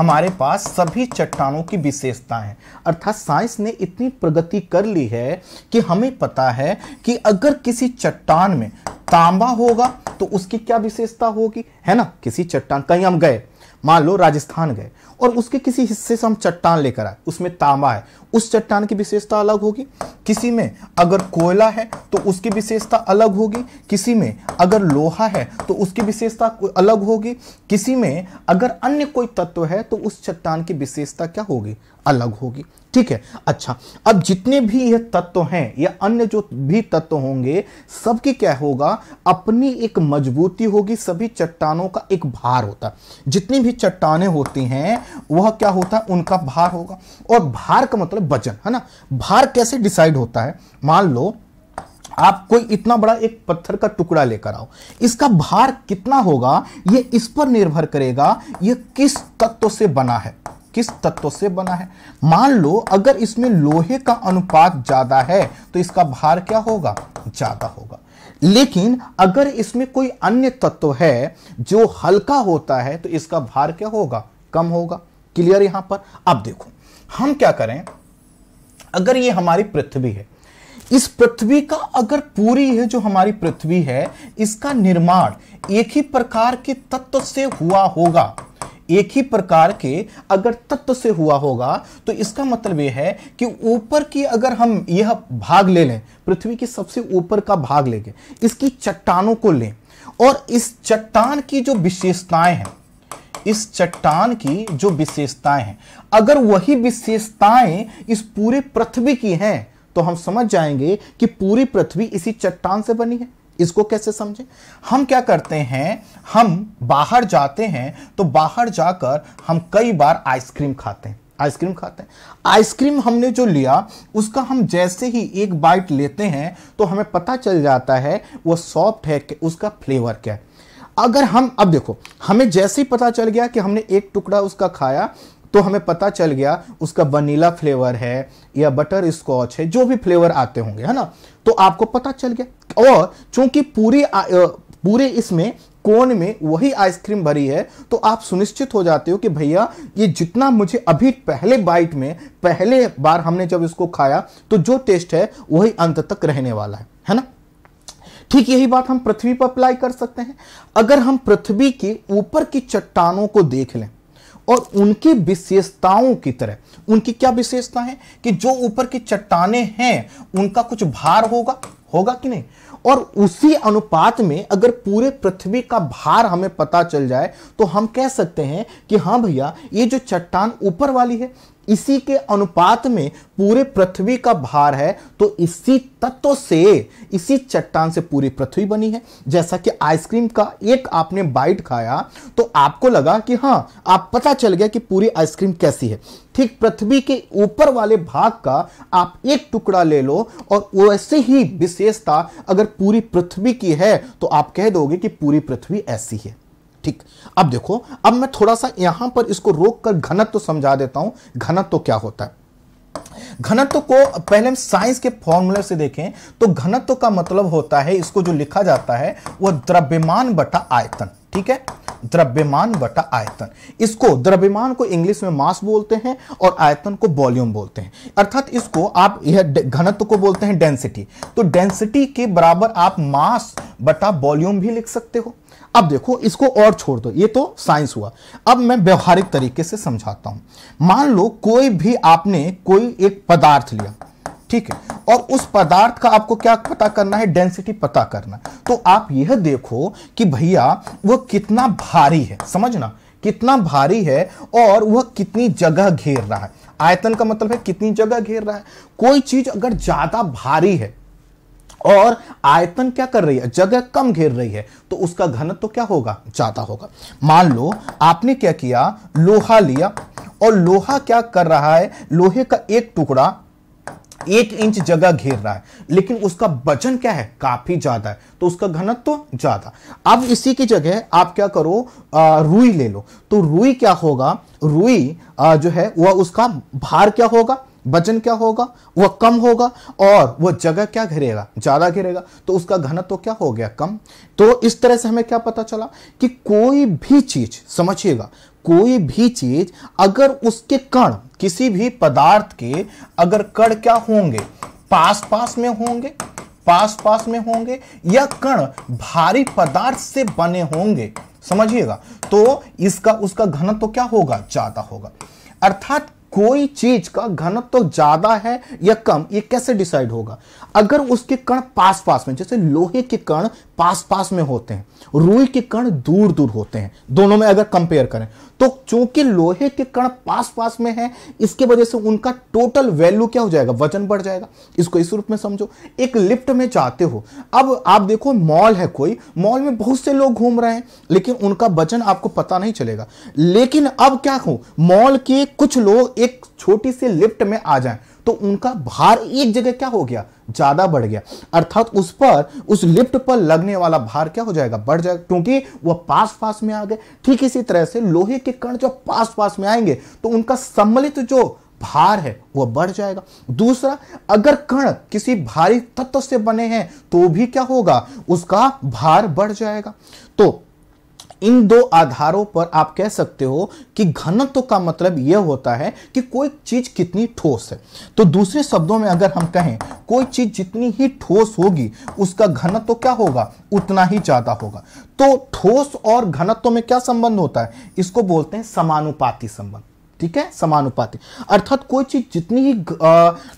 हमारे पास सभी चट्टानों की विशेषता है अर्थात साइंस ने इतनी प्रगति कर ली है कि हमें पता है कि अगर किसी चट्टान में तांबा होगा तो उसकी क्या विशेषता होगी है ना किसी चट्टान कहीं हम गए मान लो राजस्थान गए और उसके किसी हिस्से से हम चट्टान लेकर आए उसमें तांबा है उस चट्टान की विशेषता अलग होगी किसी में अगर कोयला है तो उसकी विशेषता अलग होगी किसी में अगर लोहा है तो उसकी विशेषता अलग होगी किसी में अगर अन्य कोई तत्व है तो उस चट्टान की विशेषता क्या होगी अलग होगी ठीक है अच्छा अब जितने भी यह तत्व हैं या अन्य जो भी तत्व होंगे सबकी क्या होगा अपनी एक मजबूती होगी सभी चट्टानों का एक भार होता है जितनी भी चट्टाने होती हैं वह क्या होता है उनका भार होगा और भार का मतलब वजन है ना भार कैसे डिसाइड होता है मान लो आप कोई इतना बड़ा एक पत्थर का टुकड़ा लेकर आओ इसका भार कितना होगा यह इस पर निर्भर करेगा यह किस तत्व से बना है किस तत्व से बना है मान लो अगर इसमें लोहे का अनुपात ज्यादा है तो इसका भार क्या होगा ज्यादा होगा लेकिन अगर इसमें कोई अन्य तत्व है जो हल्का होता है तो इसका भार क्या होगा कम होगा क्लियर यहां पर अब देखो हम क्या करें अगर ये हमारी पृथ्वी है इस पृथ्वी का अगर पूरी है जो हमारी पृथ्वी है इसका निर्माण एक ही प्रकार के तत्व से हुआ होगा एक ही प्रकार के अगर तत्व से हुआ होगा तो इसका मतलब यह है कि ऊपर की अगर हम यह भाग ले लें पृथ्वी के सबसे ऊपर का भाग लेके इसकी चट्टानों को लें और इस चट्टान की जो विशेषताएं हैं इस चट्टान की जो विशेषताएं हैं अगर वही विशेषताएं इस पूरे पृथ्वी की हैं तो हम समझ जाएंगे कि पूरी पृथ्वी इसी चट्टान से बनी है इसको कैसे समझें हम क्या करते हैं हम बाहर जाते हैं तो बाहर जाकर हम कई बार आइसक्रीम खाते हैं आइसक्रीम खाते हैं आइसक्रीम हमने जो लिया उसका हम जैसे ही एक बाइट लेते हैं तो हमें पता चल जाता है वो सॉफ्ट है कि उसका फ्लेवर क्या है अगर हम अब देखो हमें जैसे ही पता चल गया कि हमने एक टुकड़ा उसका खाया तो हमें पता चल गया उसका वनीला फ्लेवर है या बटर स्कॉच है जो भी फ्लेवर आते होंगे है ना तो आपको पता चल गया और चूंकि पूरी पूरे इसमें कोन में वही आइसक्रीम भरी है तो आप सुनिश्चित हो जाते हो कि भैया ये जितना मुझे अभी पहले बाइट में पहले बार हमने जब इसको खाया तो जो टेस्ट है वही अंत तक रहने वाला है है ना ठीक यही बात हम पृथ्वी पर अप्लाई कर सकते हैं अगर हम पृथ्वी के ऊपर की चट्टानों को देख लें और उनकी विशेषताओं की तरह उनकी क्या विशेषता है कि जो ऊपर की चट्टाने हैं उनका कुछ भार होगा होगा कि नहीं और उसी अनुपात में अगर पूरे पृथ्वी का भार हमें पता चल जाए तो हम कह सकते हैं कि हाँ भैया ये जो चट्टान ऊपर वाली है इसी के अनुपात में पूरे पृथ्वी का भार है तो इसी तत्व से इसी चट्टान से पूरी पृथ्वी बनी है जैसा कि आइसक्रीम का एक आपने बाइट खाया तो आपको लगा कि हाँ आप पता चल गया कि पूरी आइसक्रीम कैसी है ठीक पृथ्वी के ऊपर वाले भाग का आप एक टुकड़ा ले लो और वैसे ही विशेषता अगर पूरी पृथ्वी की है तो आप कह दोगे कि पूरी पृथ्वी ऐसी है ठीक अब देखो अब मैं थोड़ा सा यहां पर इसको रोक कर घनत्व तो समझा देता हूं घनत्व तो क्या होता है घनत्व तो को पहले हम साइंस के फॉर्मूले से देखें तो घनत्व का मतलब होता है इसको जो लिखा जाता है वह द्रव्यमान बटा आयतन ठीक है द्रव्यमान बटा आयतन इसको द्रव्यमान को इंग्लिश में मास बोलते हैं और आयतन को वॉल्यूम बोलते हैं अर्थात इसको आप यह घनत्व को बोलते हैं डेंसिटी तो डेंसिटी के बराबर आप मास बटा वॉल्यूम भी लिख सकते हो अब देखो इसको और छोड़ दो ये तो साइंस हुआ अब मैं व्यवहारिक तरीके से समझाता हूं मान लो कोई भी आपने कोई एक पदार्थ लिया ठीक है और उस पदार्थ का आपको क्या पता करना है डेंसिटी पता करना तो आप यह देखो कि भैया वह कितना भारी है समझना कितना भारी है और वह कितनी जगह घेर रहा है आयतन का मतलब है कितनी जगह घेर रहा है कोई चीज अगर ज्यादा भारी है और आयतन क्या कर रही है जगह कम घेर रही है तो उसका घनत्व तो क्या होगा ज्यादा होगा मान लो आपने क्या किया लोहा लिया और लोहा क्या कर रहा है लोहे का एक टुकड़ा एक इंच जगह घेर रहा है लेकिन उसका वजन क्या है काफी ज्यादा है तो उसका घनत्व तो ज्यादा अब इसी की जगह आप क्या करो आ, रुई ले लो तो रुई क्या होगा रुई आ, जो है वह उसका भार क्या होगा वजन क्या होगा वह कम होगा और वह जगह क्या घिरेगा ज्यादा घिरेगा तो उसका घनत्व तो क्या हो गया कम तो इस तरह से हमें क्या पता चला कि कोई भी चीज समझिएगा कोई भी चीज अगर उसके कण किसी भी पदार्थ के अगर कण क्या होंगे पास पास में होंगे पास पास में होंगे या कण भारी पदार्थ से बने होंगे समझिएगा तो इसका उसका घनत्व तो क्या होगा ज्यादा होगा अर्थात कोई चीज का घनत्व तो ज्यादा है या कम ये कैसे डिसाइड होगा अगर उसके कण पास पास में जैसे लोहे के कण पास पास में होते हैं रूई के कण दूर दूर होते हैं दोनों में अगर कंपेयर करें तो चूंकि लोहे के कण पास पास में है इसके वजह से उनका टोटल वैल्यू क्या हो जाएगा वजन बढ़ जाएगा इसको इस रूप में समझो एक लिफ्ट में जाते हो अब आप देखो मॉल है कोई मॉल में बहुत से लोग घूम रहे हैं लेकिन उनका वजन आपको पता नहीं चलेगा लेकिन अब क्या हो मॉल के कुछ लोग एक छोटी सी लिफ्ट में आ जाए तो उनका भार एक जगह क्या हो गया ज्यादा बढ़ गया अर्थात उस पर उस लिफ्ट पर लगने वाला भार क्या हो जाएगा बढ़ जाएगा क्योंकि वह पास पास में आ गए ठीक इसी तरह से लोहे के कण जब पास पास में आएंगे तो उनका सम्मिलित जो भार है वह बढ़ जाएगा दूसरा अगर कण किसी भारी तत्व से बने हैं तो भी क्या होगा उसका भार बढ़ जाएगा तो इन दो आधारों पर आप कह सकते हो कि घनत्व का मतलब यह होता है कि कोई चीज कितनी ठोस है तो दूसरे शब्दों में अगर हम कहें कोई चीज जितनी ही ठोस होगी उसका घनत्व क्या होगा उतना ही ज्यादा होगा तो ठोस और घनत्व में क्या संबंध होता है इसको बोलते हैं समानुपाती संबंध ठीक है समानुपाति अर्थात कोई चीज जितनी ही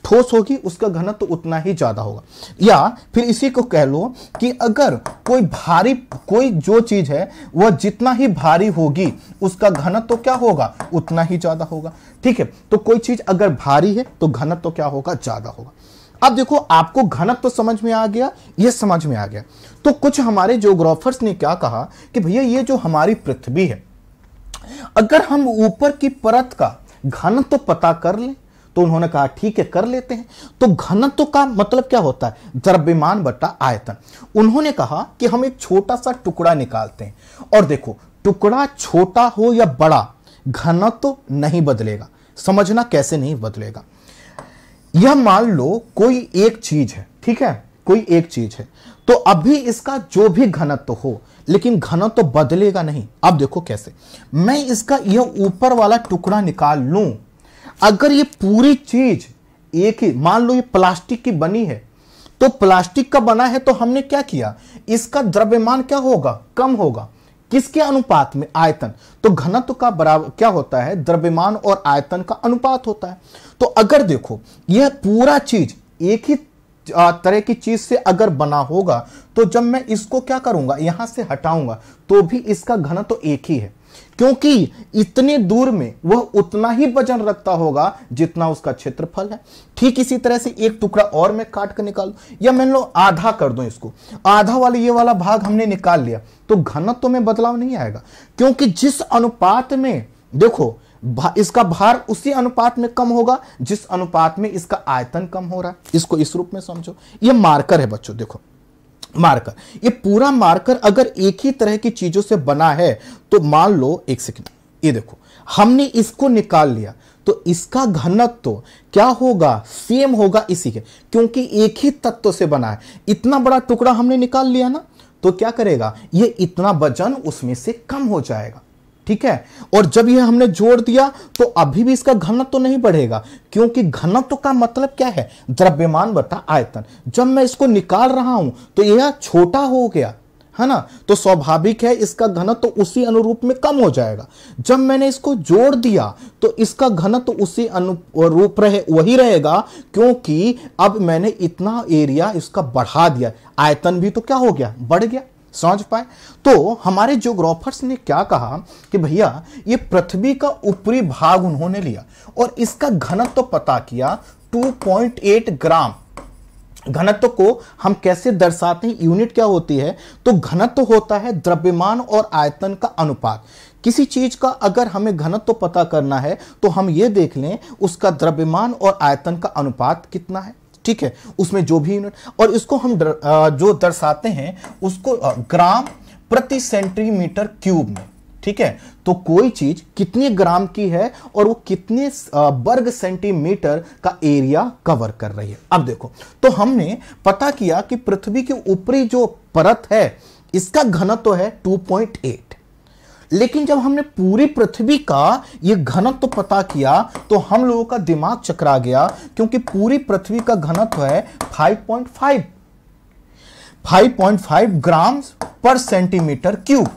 ठोस होगी उसका घनत्व तो उतना ही ज्यादा होगा या फिर इसी को कह लो कि अगर कोई भारी कोई जो चीज है वह जितना ही भारी होगी उसका घनत्व तो क्या होगा उतना ही ज्यादा होगा ठीक है तो कोई चीज अगर भारी है तो घनत्व तो क्या होगा ज्यादा होगा अब देखो आपको घनत्व तो समझ में आ गया ये समझ में आ गया तो कुछ हमारे जोग्राफर्स ने क्या कहा कि भैया ये जो हमारी पृथ्वी है अगर हम ऊपर की परत का घनत्व तो पता कर लें तो उन्होंने कहा ठीक है कर लेते हैं तो घनत्व का मतलब क्या होता है द्रव्यमान बटा आयतन उन्होंने कहा कि हम एक छोटा सा टुकड़ा निकालते हैं और देखो टुकड़ा छोटा हो या बड़ा घनत्व नहीं बदलेगा समझना कैसे नहीं बदलेगा यह मान लो कोई एक चीज है ठीक है कोई एक चीज है तो अभी इसका जो भी घनत्व हो लेकिन घनत्व तो बदलेगा नहीं अब देखो कैसे मैं इसका यह ऊपर वाला टुकड़ा निकाल लू अगर ये पूरी चीज एक ही मान लो ये प्लास्टिक की बनी है तो प्लास्टिक का बना है तो हमने क्या किया इसका द्रव्यमान क्या होगा कम होगा किसके अनुपात में आयतन तो घनत्व का बराबर क्या होता है द्रव्यमान और आयतन का अनुपात होता है तो अगर देखो यह पूरा चीज एक ही तरह की चीज़ से अगर बना होगा तो जब मैं इसको क्या करूंगा यहां से हटाऊंगा तो भी इसका घन तो एक ही है क्योंकि इतने दूर में वह उतना ही वजन रखता होगा जितना उसका क्षेत्रफल है ठीक इसी तरह से एक टुकड़ा और मैं काट कर निकाल या मैं लो आधा कर दूं इसको आधा वाला ये वाला भाग हमने निकाल लिया तो घनत्व तो में बदलाव नहीं आएगा क्योंकि जिस अनुपात में देखो भा, इसका भार उसी अनुपात में कम होगा जिस अनुपात में इसका आयतन कम हो रहा है इसको इस रूप में समझो ये मार्कर है बच्चों देखो मार्कर ये पूरा मार्कर अगर एक ही तरह की चीजों से बना है तो मान लो एक सेकेंड ये देखो हमने इसको निकाल लिया तो इसका घनत्व तो क्या होगा सेम होगा इसी के क्योंकि एक ही तत्व से बना है इतना बड़ा टुकड़ा हमने निकाल लिया ना तो क्या करेगा ये इतना वजन उसमें से कम हो जाएगा ठीक है और जब यह हमने जोड़ दिया तो अभी भी इसका घनत्व तो नहीं बढ़ेगा क्योंकि घनत्व का मतलब क्या है द्रव्यमान बटा आयतन जब मैं इसको निकाल रहा हूं तो यह छोटा हो गया है ना तो स्वाभाविक है इसका घनत्व तो उसी अनुरूप में कम हो जाएगा जब मैंने इसको जोड़ दिया तो इसका घनत्व तो उसी अनुरूप रहे वही रहेगा क्योंकि अब मैंने इतना एरिया इसका बढ़ा दिया आयतन भी तो क्या हो गया बढ़ गया समझ पाए तो हमारे जोग्राफर्स ने क्या कहा कि भैया ये पृथ्वी का ऊपरी भाग उन्होंने लिया और इसका घनत्व तो पता किया 2.8 ग्राम घनत्व को हम कैसे दर्शाते हैं यूनिट क्या होती है तो घनत्व होता है द्रव्यमान और आयतन का अनुपात किसी चीज का अगर हमें घनत्व पता करना है तो हम ये देख लें उसका द्रव्यमान और आयतन का अनुपात कितना है ठीक है उसमें जो भी यूनिट और इसको हम दर, जो दर्शाते हैं उसको ग्राम प्रति सेंटीमीटर क्यूब में ठीक है तो कोई चीज कितने ग्राम की है और वो कितने वर्ग सेंटीमीटर का एरिया कवर कर रही है अब देखो तो हमने पता किया कि पृथ्वी के ऊपरी जो परत है इसका घनत्व तो है 2.8 लेकिन जब हमने पूरी पृथ्वी का ये घनत्व तो पता किया तो हम लोगों का दिमाग चकरा गया क्योंकि पूरी पृथ्वी का घनत्व है 5.5 5.5 ग्राम पर सेंटीमीटर क्यूब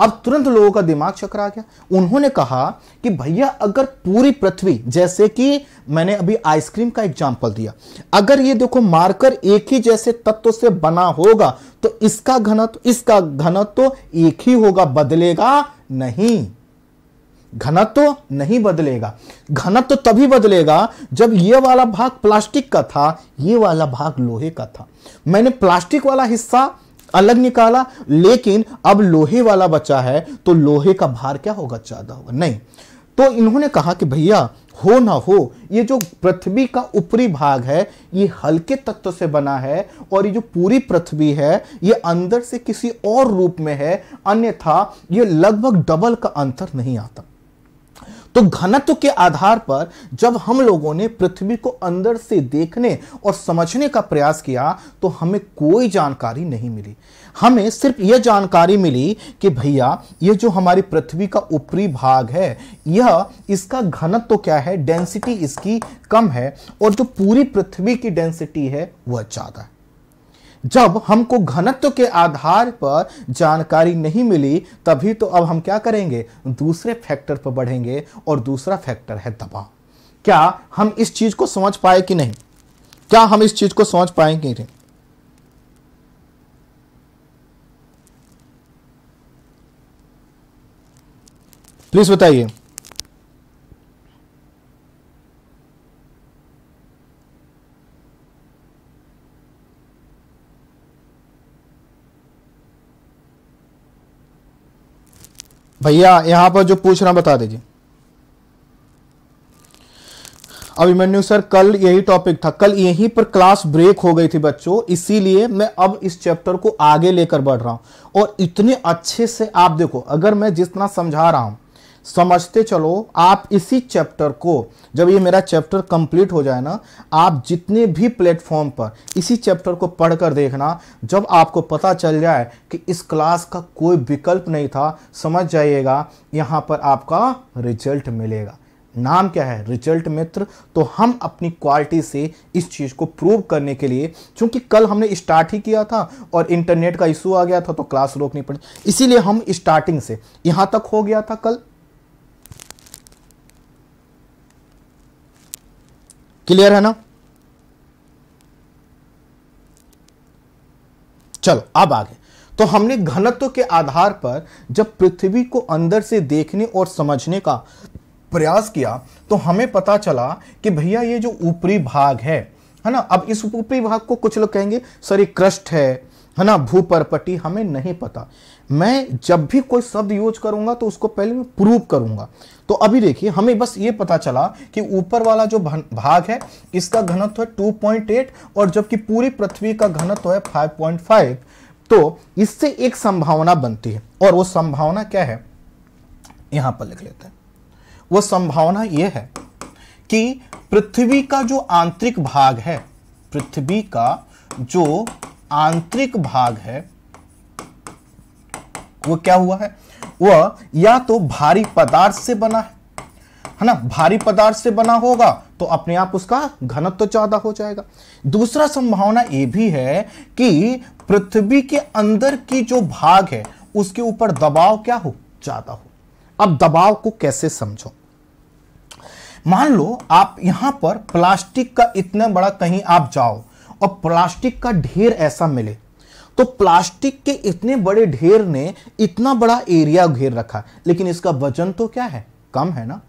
अब तुरंत लोगों का दिमाग चकरा गया उन्होंने कहा कि भैया अगर पूरी पृथ्वी जैसे कि मैंने अभी आइसक्रीम का एग्जाम्पल दिया अगर ये देखो मार्कर एक ही जैसे तत्व से बना होगा तो इसका घनत्व इसका घनत्व तो एक ही होगा बदलेगा नहीं घनत्व तो नहीं बदलेगा घनत्व तो तभी बदलेगा जब ये वाला भाग प्लास्टिक का था ये वाला भाग लोहे का था मैंने प्लास्टिक वाला हिस्सा अलग निकाला लेकिन अब लोहे वाला बचा है तो लोहे का भार क्या होगा ज्यादा होगा नहीं तो इन्होंने कहा कि भैया हो ना हो ये जो पृथ्वी का ऊपरी भाग है ये हल्के तत्व से बना है और ये जो पूरी पृथ्वी है ये अंदर से किसी और रूप में है अन्यथा ये लगभग डबल का अंतर नहीं आता तो घनत्व के आधार पर जब हम लोगों ने पृथ्वी को अंदर से देखने और समझने का प्रयास किया तो हमें कोई जानकारी नहीं मिली हमें सिर्फ यह जानकारी मिली कि भैया यह जो हमारी पृथ्वी का ऊपरी भाग है यह इसका घनत्व क्या है डेंसिटी इसकी कम है और जो पूरी पृथ्वी की डेंसिटी है वह ज़्यादा है जब हमको घनत्व के आधार पर जानकारी नहीं मिली तभी तो अब हम क्या करेंगे दूसरे फैक्टर पर बढ़ेंगे और दूसरा फैक्टर है दबाव क्या हम इस चीज को समझ पाए कि नहीं क्या हम इस चीज को समझ पाए कि नहीं प्लीज बताइए भैया यहाँ पर जो पूछना बता दीजिए अभिमन्यु सर कल यही टॉपिक था कल यहीं पर क्लास ब्रेक हो गई थी बच्चों इसीलिए मैं अब इस चैप्टर को आगे लेकर बढ़ रहा हूं और इतने अच्छे से आप देखो अगर मैं जितना समझा रहा हूं समझते चलो आप इसी चैप्टर को जब ये मेरा चैप्टर कंप्लीट हो जाए ना आप जितने भी प्लेटफॉर्म पर इसी चैप्टर को पढ़कर देखना जब आपको पता चल जाए कि इस क्लास का कोई विकल्प नहीं था समझ जाइएगा यहाँ पर आपका रिजल्ट मिलेगा नाम क्या है रिजल्ट मित्र तो हम अपनी क्वालिटी से इस चीज़ को प्रूव करने के लिए क्योंकि कल हमने स्टार्ट ही किया था और इंटरनेट का इशू आ गया था तो क्लास रोकनी पड़ी इसीलिए हम स्टार्टिंग से यहाँ तक हो गया था कल क्लियर है ना चलो अब आगे तो हमने घनत्व के आधार पर जब पृथ्वी को अंदर से देखने और समझने का प्रयास किया तो हमें पता चला कि भैया ये जो ऊपरी भाग है है ना अब इस ऊपरी भाग को कुछ लोग कहेंगे सर ये क्रस्ट है है ना भूपरपटी हमें नहीं पता मैं जब भी कोई शब्द यूज करूंगा तो उसको पहले मैं प्रूव करूंगा तो अभी देखिए हमें बस ये पता चला कि ऊपर वाला जो भाग है इसका घनत्व है 2.8 और जबकि पूरी पृथ्वी का घनत्व है 5.5 तो इससे एक संभावना बनती है और वो संभावना क्या है यहां पर लिख लेते हैं वो संभावना ये है कि पृथ्वी का जो आंतरिक भाग है पृथ्वी का जो आंतरिक भाग है वो क्या हुआ है वह या तो भारी पदार्थ से बना है ना भारी पदार्थ से बना होगा तो अपने आप उसका घनत्व तो ज्यादा हो जाएगा दूसरा संभावना यह भी है कि पृथ्वी के अंदर की जो भाग है उसके ऊपर दबाव क्या हो ज्यादा हो अब दबाव को कैसे समझो मान लो आप यहां पर प्लास्टिक का इतना बड़ा कहीं आप जाओ और प्लास्टिक का ढेर ऐसा मिले तो प्लास्टिक के इतने बड़े ढेर ने इतना बड़ा एरिया घेर रखा लेकिन इसका वजन तो क्या है कम है ना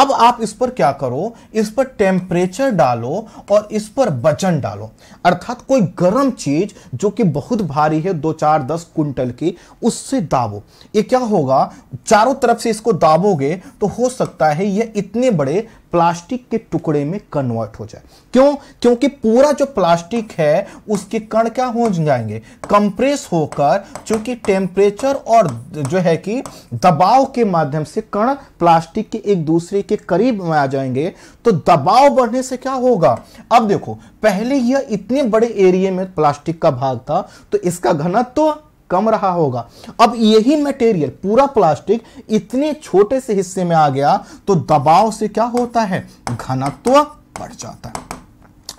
अब आप इस पर क्या करो इस पर टेम्परेचर डालो और इस पर वजन डालो अर्थात कोई गर्म चीज जो कि बहुत भारी है दो चार दस कुंटल की उससे दाबो ये क्या होगा चारों तरफ से इसको दाबोगे तो हो सकता है ये इतने बड़े प्लास्टिक के टुकड़े में कन्वर्ट हो जाए क्यों क्योंकि पूरा जो प्लास्टिक है उसके कण क्या हो जाएंगे कंप्रेस होकर चूंकि टेम्परेचर और जो है कि दबाव के माध्यम से कण प्लास्टिक के एक दूसरे के करीब में आ जाएंगे तो दबाव बढ़ने से क्या होगा अब देखो पहले यह इतने बड़े एरिया में प्लास्टिक का भाग था तो इसका घनत्व तो कम रहा होगा अब यही मटेरियल पूरा प्लास्टिक इतने छोटे से हिस्से में आ गया तो दबाव से क्या होता है घनत्व बढ़ जाता है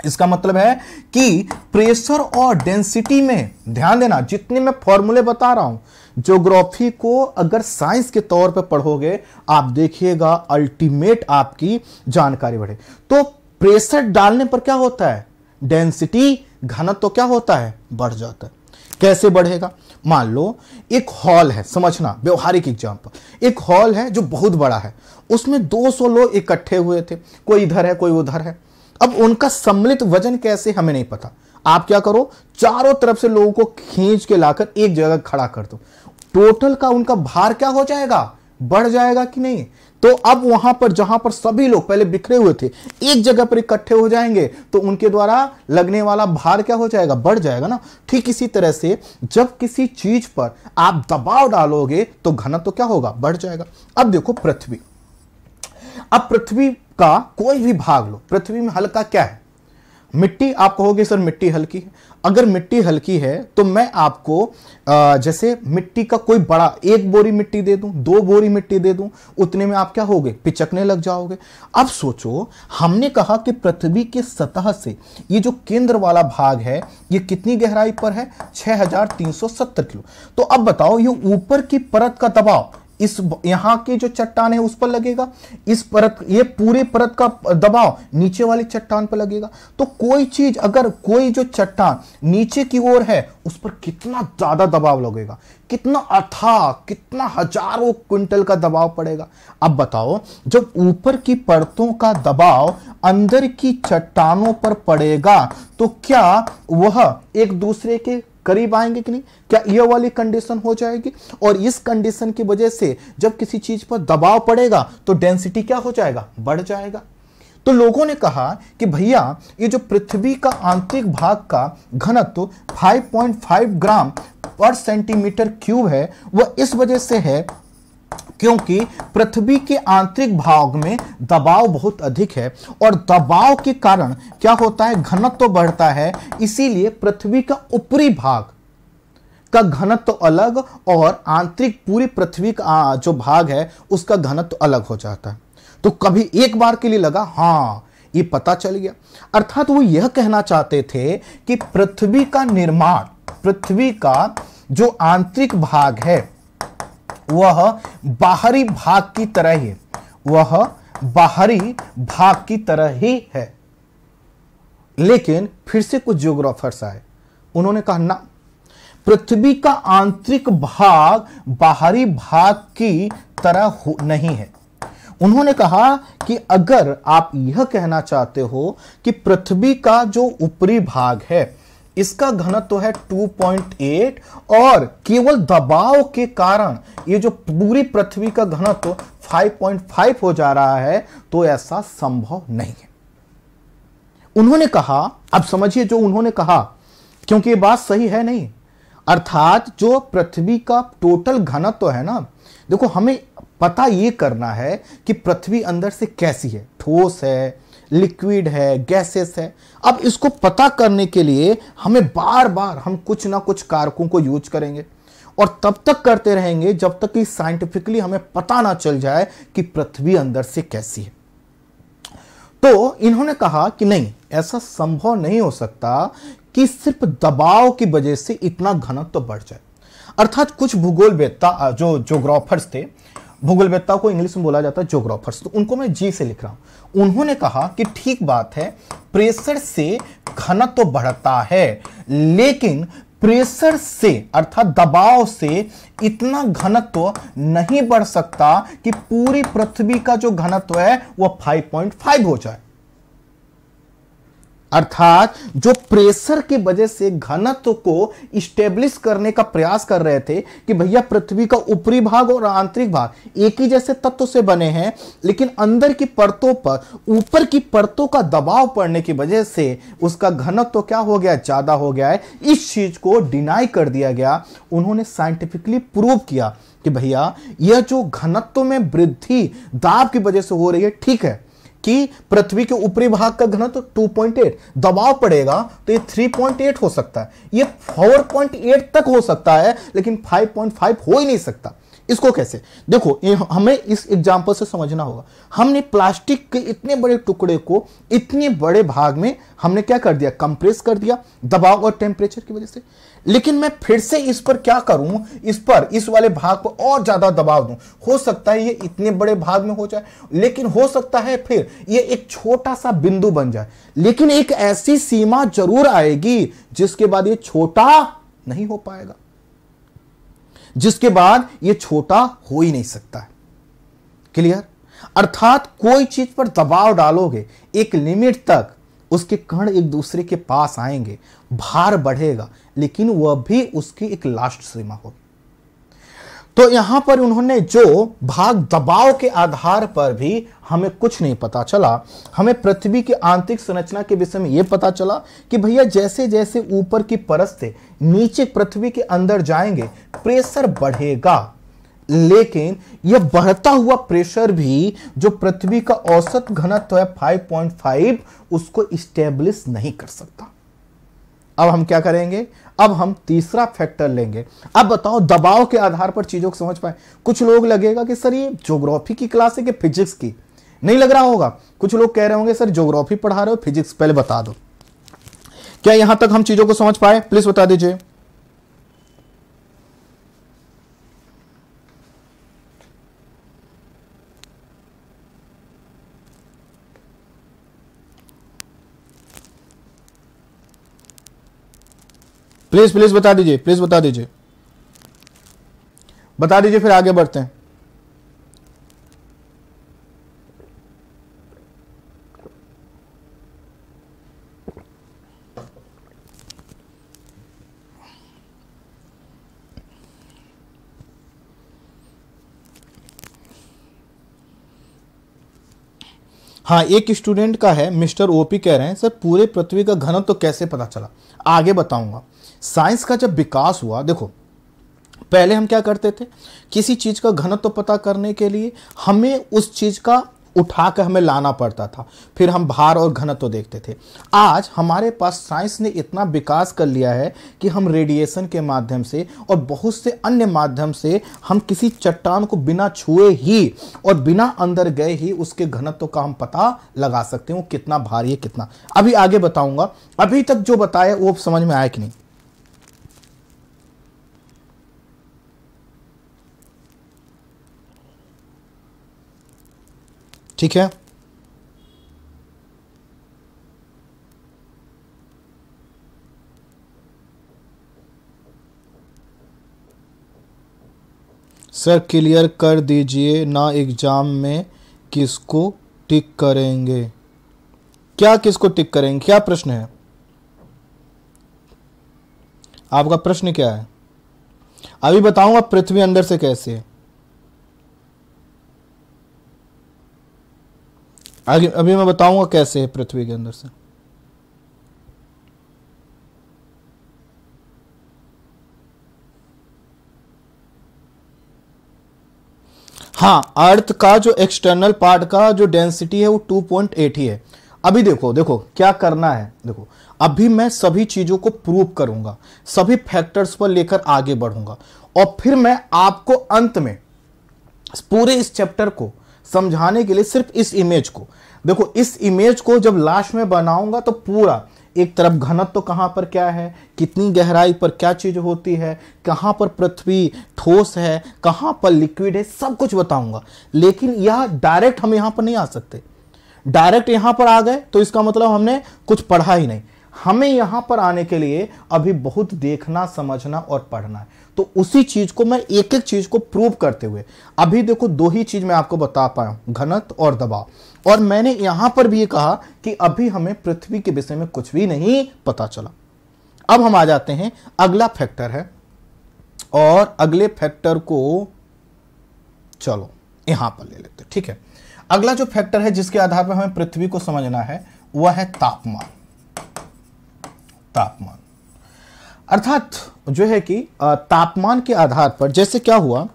इसका मतलब है कि प्रेशर और डेंसिटी में ध्यान देना जितने मैं फॉर्मूले बता रहा हूं ज्योग्राफी को अगर साइंस के तौर पर पढ़ोगे आप देखिएगा अल्टीमेट आपकी जानकारी बढ़े तो प्रेशर डालने पर क्या होता है डेंसिटी घनत्व तो क्या होता है बढ़ जाता है कैसे बढ़ेगा मान लो एक हॉल है समझना व्यवहारिक एग्जाम्पल एक हॉल है जो बहुत बड़ा है उसमें 200 लोग इकट्ठे हुए थे कोई इधर है कोई उधर है अब उनका सम्मिलित वजन कैसे हमें नहीं पता आप क्या करो चारों तरफ से लोगों को खींच के लाकर एक जगह खड़ा कर दो टोटल का उनका भार क्या हो जाएगा बढ़ जाएगा कि नहीं तो अब वहां पर जहां पर सभी लोग पहले बिखरे हुए थे एक जगह पर इकट्ठे हो जाएंगे तो उनके द्वारा लगने वाला भार क्या हो जाएगा बढ़ जाएगा ना ठीक इसी तरह से जब किसी चीज पर आप दबाव डालोगे तो घनत्व तो क्या होगा बढ़ जाएगा अब देखो पृथ्वी अब पृथ्वी का कोई भी भाग लो पृथ्वी में हल्का क्या है मिट्टी आप कहोगे सर मिट्टी हल्की है अगर मिट्टी हल्की है तो मैं आपको जैसे मिट्टी का कोई बड़ा एक बोरी मिट्टी दे दूं दो बोरी मिट्टी दे दूं उतने में आप क्या होगे पिचकने लग जाओगे अब सोचो हमने कहा कि पृथ्वी के सतह से ये जो केंद्र वाला भाग है ये कितनी गहराई पर है 6370 किलो तो अब बताओ ये ऊपर की परत का दबाव इस यहां की जो चट्टान है उस पर लगेगा इस परत ये पूरी परत का दबाव नीचे वाली चट्टान पर लगेगा तो कोई चीज अगर कोई जो चट्टान नीचे की ओर है उस पर कितना ज्यादा दबाव लगेगा कितना अथा कितना हजारों क्विंटल का दबाव पड़ेगा अब बताओ जब ऊपर की परतों का दबाव अंदर की चट्टानों पर पड़ेगा तो क्या वह एक दूसरे के करीब आएंगे कि नहीं क्या ये वाली कंडीशन हो जाएगी और इस कंडीशन की वजह से जब किसी चीज पर दबाव पड़ेगा तो डेंसिटी क्या हो जाएगा बढ़ जाएगा तो लोगों ने कहा कि भैया ये जो पृथ्वी का आंतरिक भाग का घनत्व 5.5 ग्राम पर सेंटीमीटर क्यूब है वह इस वजह से है क्योंकि पृथ्वी के आंतरिक भाग में दबाव बहुत अधिक है और दबाव के कारण क्या होता है घनत्व तो बढ़ता है इसीलिए पृथ्वी का ऊपरी भाग का घनत्व तो अलग और आंतरिक पूरी पृथ्वी का जो भाग है उसका घनत्व तो अलग हो जाता है तो कभी एक बार के लिए लगा हाँ ये पता चल गया अर्थात वो यह कहना चाहते थे कि पृथ्वी का निर्माण पृथ्वी का जो आंतरिक भाग है वह बाहरी भाग की तरह ही वह बाहरी भाग की तरह ही है लेकिन फिर से कुछ जियोग्राफर्स आए उन्होंने कहा ना पृथ्वी का आंतरिक भाग बाहरी भाग की तरह नहीं है उन्होंने कहा कि अगर आप यह कहना चाहते हो कि पृथ्वी का जो ऊपरी भाग है इसका घनत्व है 2.8 और केवल दबाव के कारण ये जो पूरी पृथ्वी का घनत्व 5.5 हो जा रहा है तो ऐसा संभव नहीं है उन्होंने कहा अब समझिए जो उन्होंने कहा क्योंकि ये बात सही है नहीं अर्थात जो पृथ्वी का टोटल घनत्व है ना देखो हमें पता ये करना है कि पृथ्वी अंदर से कैसी है ठोस है लिक्विड है गैसेस है अब इसको पता करने के लिए हमें बार बार हम कुछ ना कुछ कारकों को यूज करेंगे और तब तक करते रहेंगे जब तक कि साइंटिफिकली हमें पता ना चल जाए कि पृथ्वी अंदर से कैसी है तो इन्होंने कहा कि नहीं ऐसा संभव नहीं हो सकता कि सिर्फ दबाव की वजह से इतना घनत्व तो बढ़ जाए अर्थात कुछ भूगोल वेत्ता जो जोग्राफर्स थे भूगोलवेत्ता को इंग्लिश में बोला जाता है जोग्राफर्स तो उनको मैं जी से लिख रहा हूं उन्होंने कहा कि ठीक बात है प्रेशर से घनत्व तो बढ़ता है लेकिन प्रेशर से अर्थात दबाव से इतना घनत्व नहीं बढ़ सकता कि पूरी पृथ्वी का जो घनत्व है वह 5.5 हो जाए अर्थात जो प्रेशर की वजह से घनत्व को स्टेब्लिश करने का प्रयास कर रहे थे कि भैया पृथ्वी का ऊपरी भाग और आंतरिक भाग एक ही जैसे तत्व से बने हैं लेकिन अंदर की परतों पर ऊपर की परतों का दबाव पड़ने की वजह से उसका घनत्व क्या हो गया ज्यादा हो गया है इस चीज को डिनाई कर दिया गया उन्होंने साइंटिफिकली प्रूव किया कि भैया यह जो घनत्व में वृद्धि दाब की वजह से हो रही है ठीक है कि पृथ्वी के ऊपरी भाग का घनत्व तो 2.8 दबाव पड़ेगा तो ये 3.8 हो सकता है ये 4.8 तक हो सकता है लेकिन 5.5 हो ही नहीं सकता इसको कैसे देखो ये हमें इस एग्जाम्पल से समझना होगा हमने प्लास्टिक के इतने बड़े टुकड़े को इतने बड़े भाग में हमने क्या कर दिया कंप्रेस कर दिया दबाव और टेम्परेचर की वजह से लेकिन मैं फिर से इस पर क्या करूं इस पर इस वाले भाग पर और ज़्यादा दबाव दूं हो सकता है ये इतने बड़े भाग में हो जाए लेकिन हो सकता है फिर ये एक छोटा सा बिंदु बन जाए लेकिन एक ऐसी सीमा जरूर आएगी जिसके बाद ये छोटा नहीं हो पाएगा जिसके बाद यह छोटा हो ही नहीं सकता है क्लियर अर्थात कोई चीज पर दबाव डालोगे एक लिमिट तक उसके कण एक दूसरे के पास आएंगे भार बढ़ेगा लेकिन वह भी उसकी एक लास्ट सीमा होगी तो यहां पर उन्होंने जो भाग दबाव के आधार पर भी हमें कुछ नहीं पता चला हमें पृथ्वी की आंतरिक संरचना के विषय में यह पता चला कि भैया जैसे जैसे ऊपर की परत से नीचे पृथ्वी के अंदर जाएंगे प्रेशर बढ़ेगा लेकिन यह बढ़ता हुआ प्रेशर भी जो पृथ्वी का औसत घनत्व है 5.5 उसको स्टेब्लिश नहीं कर सकता अब हम क्या करेंगे अब हम तीसरा फैक्टर लेंगे अब बताओ दबाव के आधार पर चीज़ों को समझ पाए कुछ लोग लगेगा कि सर ये जोग्राफी की क्लास है कि फिजिक्स की नहीं लग रहा होगा कुछ लोग कह रहे होंगे सर जोग्राफी पढ़ा रहे हो फिजिक्स पहले बता दो क्या यहां तक हम चीज़ों को समझ पाए प्लीज़ बता दीजिए प्लीज प्लीज बता दीजिए प्लीज बता दीजिए बता दीजिए फिर आगे बढ़ते हैं हाँ एक स्टूडेंट का है मिस्टर ओपी कह रहे हैं सर पूरे पृथ्वी का घनत्व तो कैसे पता चला आगे बताऊंगा साइंस का जब विकास हुआ देखो पहले हम क्या करते थे किसी चीज़ का घनत्व तो पता करने के लिए हमें उस चीज़ का उठा कर हमें लाना पड़ता था फिर हम भार और घनत्व तो देखते थे आज हमारे पास साइंस ने इतना विकास कर लिया है कि हम रेडिएशन के माध्यम से और बहुत से अन्य माध्यम से हम किसी चट्टान को बिना छुए ही और बिना अंदर गए ही उसके घनत्व तो का हम पता लगा सकते हैं वो कितना भारी है कितना अभी आगे बताऊंगा अभी तक जो बताया वो समझ में आया कि नहीं ठीक है सर क्लियर कर दीजिए ना एग्ज़ाम में किसको टिक करेंगे क्या किसको टिक करेंगे क्या प्रश्न है आपका प्रश्न क्या है अभी बताऊंगा पृथ्वी अंदर से कैसे है आगे अभी मैं बताऊंगा कैसे है पृथ्वी के अंदर से हाँ अर्थ का जो एक्सटर्नल पार्ट का जो डेंसिटी है वो 2.8 ही है अभी देखो देखो क्या करना है देखो अभी मैं सभी चीज़ों को प्रूव करूंगा सभी फैक्टर्स पर लेकर आगे बढ़ूंगा और फिर मैं आपको अंत में पूरे इस चैप्टर को समझाने के लिए सिर्फ इस इमेज को देखो इस इमेज को जब लास्ट में बनाऊंगा तो पूरा एक तरफ घनत्व तो कहाँ पर क्या है कितनी गहराई पर क्या चीज़ होती है कहाँ पर पृथ्वी ठोस है कहाँ पर लिक्विड है सब कुछ बताऊंगा लेकिन यह डायरेक्ट हम यहाँ पर नहीं आ सकते डायरेक्ट यहाँ पर आ गए तो इसका मतलब हमने कुछ पढ़ा ही नहीं हमें यहाँ पर आने के लिए अभी बहुत देखना समझना और पढ़ना है तो उसी चीज को मैं एक एक चीज को प्रूव करते हुए अभी देखो दो ही चीज मैं आपको बता पाया हूं घनत और दबाव और मैंने यहां पर भी ये कहा कि अभी हमें पृथ्वी के विषय में कुछ भी नहीं पता चला अब हम आ जाते हैं अगला फैक्टर है और अगले फैक्टर को चलो यहां पर ले लेते ठीक है अगला जो फैक्टर है जिसके आधार पर हमें पृथ्वी को समझना है वह है तापमान तापमान अर्थात जो है कि तापमान के आधार पर जैसे क्या हुआ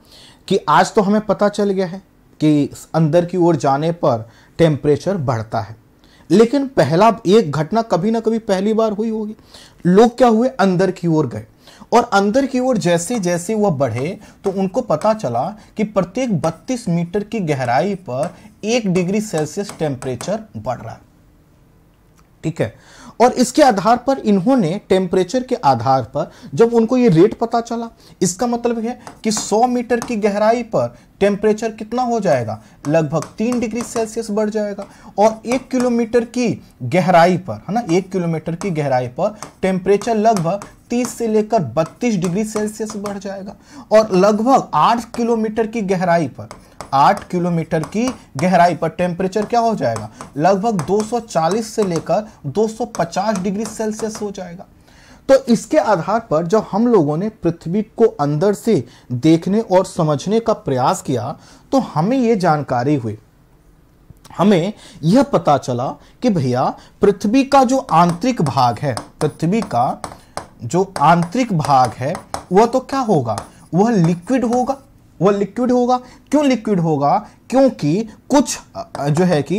कि आज तो हमें पता चल गया है कि अंदर की ओर जाने पर टेम्परेचर बढ़ता है लेकिन पहला एक घटना कभी ना कभी पहली बार हुई होगी लोग क्या हुए अंदर की ओर गए और अंदर की ओर जैसे जैसे वह बढ़े तो उनको पता चला कि प्रत्येक 32 मीटर की गहराई पर एक डिग्री सेल्सियस टेम्परेचर बढ़ रहा है ठीक है और इसके आधार पर इन्होंने टेम्परेचर के आधार पर जब उनको ये रेट पता चला इसका मतलब है कि 100 मीटर की गहराई पर टेम्परेचर कितना हो जाएगा लगभग तीन डिग्री सेल्सियस बढ़ जाएगा और एक किलोमीटर की गहराई पर है ना एक किलोमीटर की गहराई पर टेम्परेचर लगभग 30 से लेकर 32 डिग्री सेल्सियस बढ़ जाएगा और लगभग 8 किलोमीटर की गहराई पर आठ किलोमीटर की गहराई पर टेम्परेचर क्या हो जाएगा लगभग 240 से लेकर 250 डिग्री सेल्सियस हो जाएगा तो इसके आधार पर जब हम लोगों ने पृथ्वी को अंदर से देखने और समझने का प्रयास किया तो हमें ये जानकारी हुई हमें यह पता चला कि भैया पृथ्वी का जो आंतरिक भाग है पृथ्वी का जो आंतरिक भाग है वह तो क्या होगा वह लिक्विड होगा वो लिक्विड होगा क्यों लिक्विड होगा क्योंकि कुछ जो है कि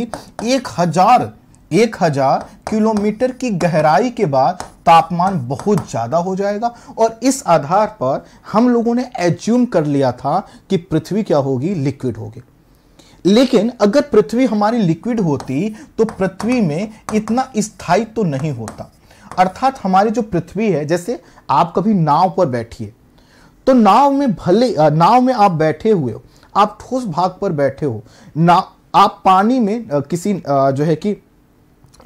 एक हजार एक हजार किलोमीटर की गहराई के बाद तापमान बहुत ज़्यादा हो जाएगा और इस आधार पर हम लोगों ने एज्यूम कर लिया था कि पृथ्वी क्या होगी लिक्विड होगी लेकिन अगर पृथ्वी हमारी लिक्विड होती तो पृथ्वी में इतना स्थायी तो नहीं होता अर्थात हमारी जो पृथ्वी है जैसे आप कभी नाव पर बैठिए तो नाव में भले नाव में आप बैठे हुए हो आप ठोस भाग पर बैठे हो ना आप पानी में किसी जो है कि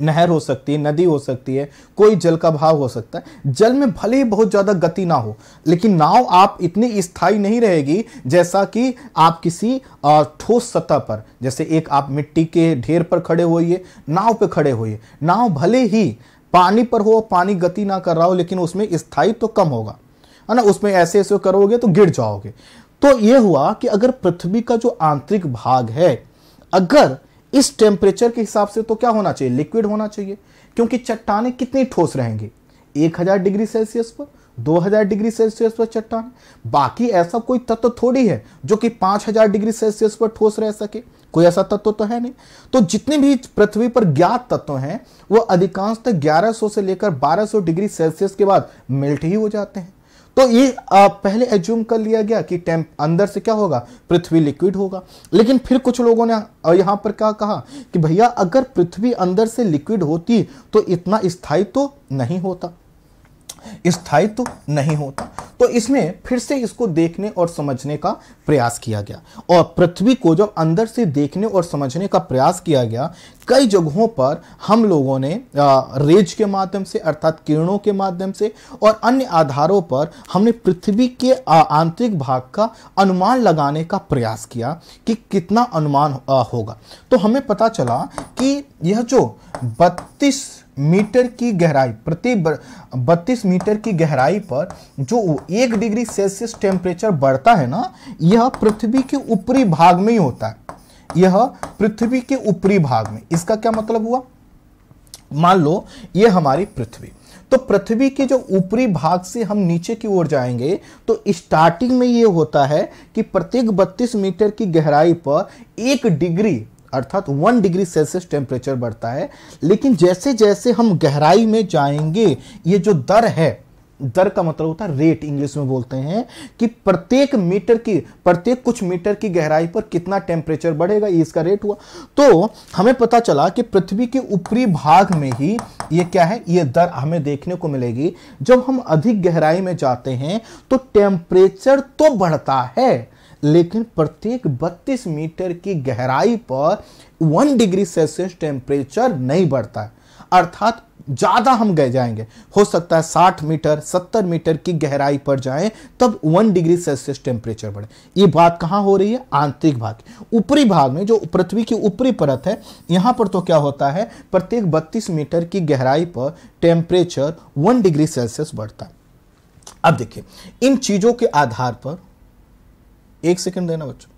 नहर हो सकती है नदी हो सकती है कोई जल का भाव हो सकता है जल में भले ही बहुत ज़्यादा गति ना हो लेकिन नाव आप इतनी स्थायी नहीं रहेगी जैसा कि आप किसी ठोस सतह पर जैसे एक आप मिट्टी के ढेर पर खड़े होइए नाव पे खड़े होइए नाव भले ही पानी पर हो पानी गति ना कर रहा हो लेकिन उसमें स्थायी तो कम होगा है ना उसमें ऐसे ऐसे करोगे तो गिर जाओगे तो ये हुआ कि अगर पृथ्वी का जो आंतरिक भाग है अगर इस टेम्परेचर के हिसाब से तो क्या होना चाहिए लिक्विड होना चाहिए क्योंकि चट्टाने कितनी ठोस रहेंगी एक डिग्री सेल्सियस पर 2000 डिग्री सेल्सियस पर चट्टान बाकी ऐसा कोई तत्व थोड़ी है जो कि 5000 डिग्री सेल्सियस पर ठोस रह सके कोई ऐसा तत्व तो है नहीं तो जितने भी पृथ्वी पर ज्ञात तत्व हैं वो अधिकांश तक 1100 से लेकर 1200 डिग्री सेल्सियस के बाद मेल्ट ही हो जाते हैं तो ये पहले एज्यूम कर लिया गया कि टेम्प अंदर से क्या होगा पृथ्वी लिक्विड होगा लेकिन फिर कुछ लोगों ने यहाँ पर क्या कहा कि भैया अगर पृथ्वी अंदर से लिक्विड होती तो इतना स्थायी तो नहीं होता स्थायित्व नहीं होता तो इसमें फिर से इसको देखने और समझने का प्रयास किया गया और पृथ्वी को जब अंदर से देखने और समझने का प्रयास किया गया कई जगहों पर हम लोगों ने रेज के माध्यम से अर्थात किरणों के माध्यम से और अन्य आधारों पर हमने पृथ्वी के आंतरिक भाग का अनुमान लगाने का प्रयास किया कि कितना अनुमान होगा तो हमें पता चला कि यह जो बत्तीस मीटर की गहराई प्रति बत्तीस मीटर की गहराई पर जो एक डिग्री सेल्सियस टेम्परेचर बढ़ता है ना यह पृथ्वी के ऊपरी भाग में ही होता है यह पृथ्वी के ऊपरी भाग में इसका क्या मतलब हुआ मान लो ये हमारी पृथ्वी तो पृथ्वी के जो ऊपरी भाग से हम नीचे की ओर जाएंगे तो स्टार्टिंग में ये होता है कि प्रत्येक 32 मीटर की गहराई पर एक डिग्री अर्थात वन डिग्री सेल्सियस टेम्परेचर बढ़ता है लेकिन जैसे जैसे हम गहराई में जाएंगे ये जो दर है दर का मतलब होता है रेट इंग्लिश में बोलते हैं कि प्रत्येक मीटर की प्रत्येक कुछ मीटर की गहराई पर कितना टेम्परेचर बढ़ेगा ये इसका रेट हुआ तो हमें पता चला कि पृथ्वी के ऊपरी भाग में ही ये क्या है ये दर हमें देखने को मिलेगी जब हम अधिक गहराई में जाते हैं तो टेम्परेचर तो बढ़ता है लेकिन प्रत्येक 32 मीटर की गहराई पर वन डिग्री सेल्सियस टेम्परेचर नहीं बढ़ता है अर्थात ज़्यादा हम गए जाएंगे हो सकता है 60 मीटर 70 मीटर की गहराई पर जाएं तब 1 डिग्री सेल्सियस टेम्परेचर बढ़े ये बात कहां हो रही है आंतरिक भाग ऊपरी भाग में जो पृथ्वी की ऊपरी परत है यहां पर तो क्या होता है प्रत्येक 32 मीटर की गहराई पर टेम्परेचर 1 डिग्री सेल्सियस बढ़ता है अब देखिए इन चीज़ों के आधार पर एक सेकंड देना बच्चों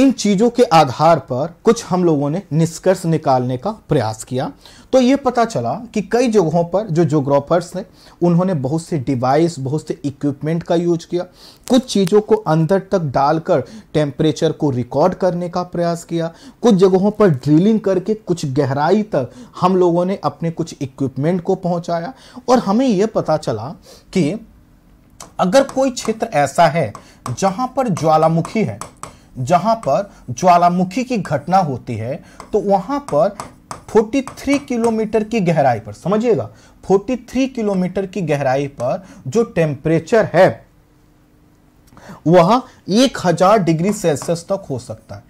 इन चीजों के आधार पर कुछ हम लोगों ने निष्कर्ष निकालने का प्रयास किया तो यह पता चला कि कई जगहों पर जो जोग्राफर्स ने उन्होंने बहुत से डिवाइस बहुत से इक्विपमेंट का यूज किया कुछ चीज़ों को अंदर तक डालकर टेम्परेचर को रिकॉर्ड करने का प्रयास किया कुछ जगहों पर ड्रिलिंग करके कुछ गहराई तक हम लोगों ने अपने कुछ इक्विपमेंट को पहुंचाया और हमें यह पता चला कि अगर कोई क्षेत्र ऐसा है जहां पर ज्वालामुखी है जहां पर ज्वालामुखी की घटना होती है तो वहां पर 43 किलोमीटर की गहराई पर समझिएगा 43 किलोमीटर की गहराई पर जो टेम्परेचर है वह 1000 डिग्री सेल्सियस तक हो सकता है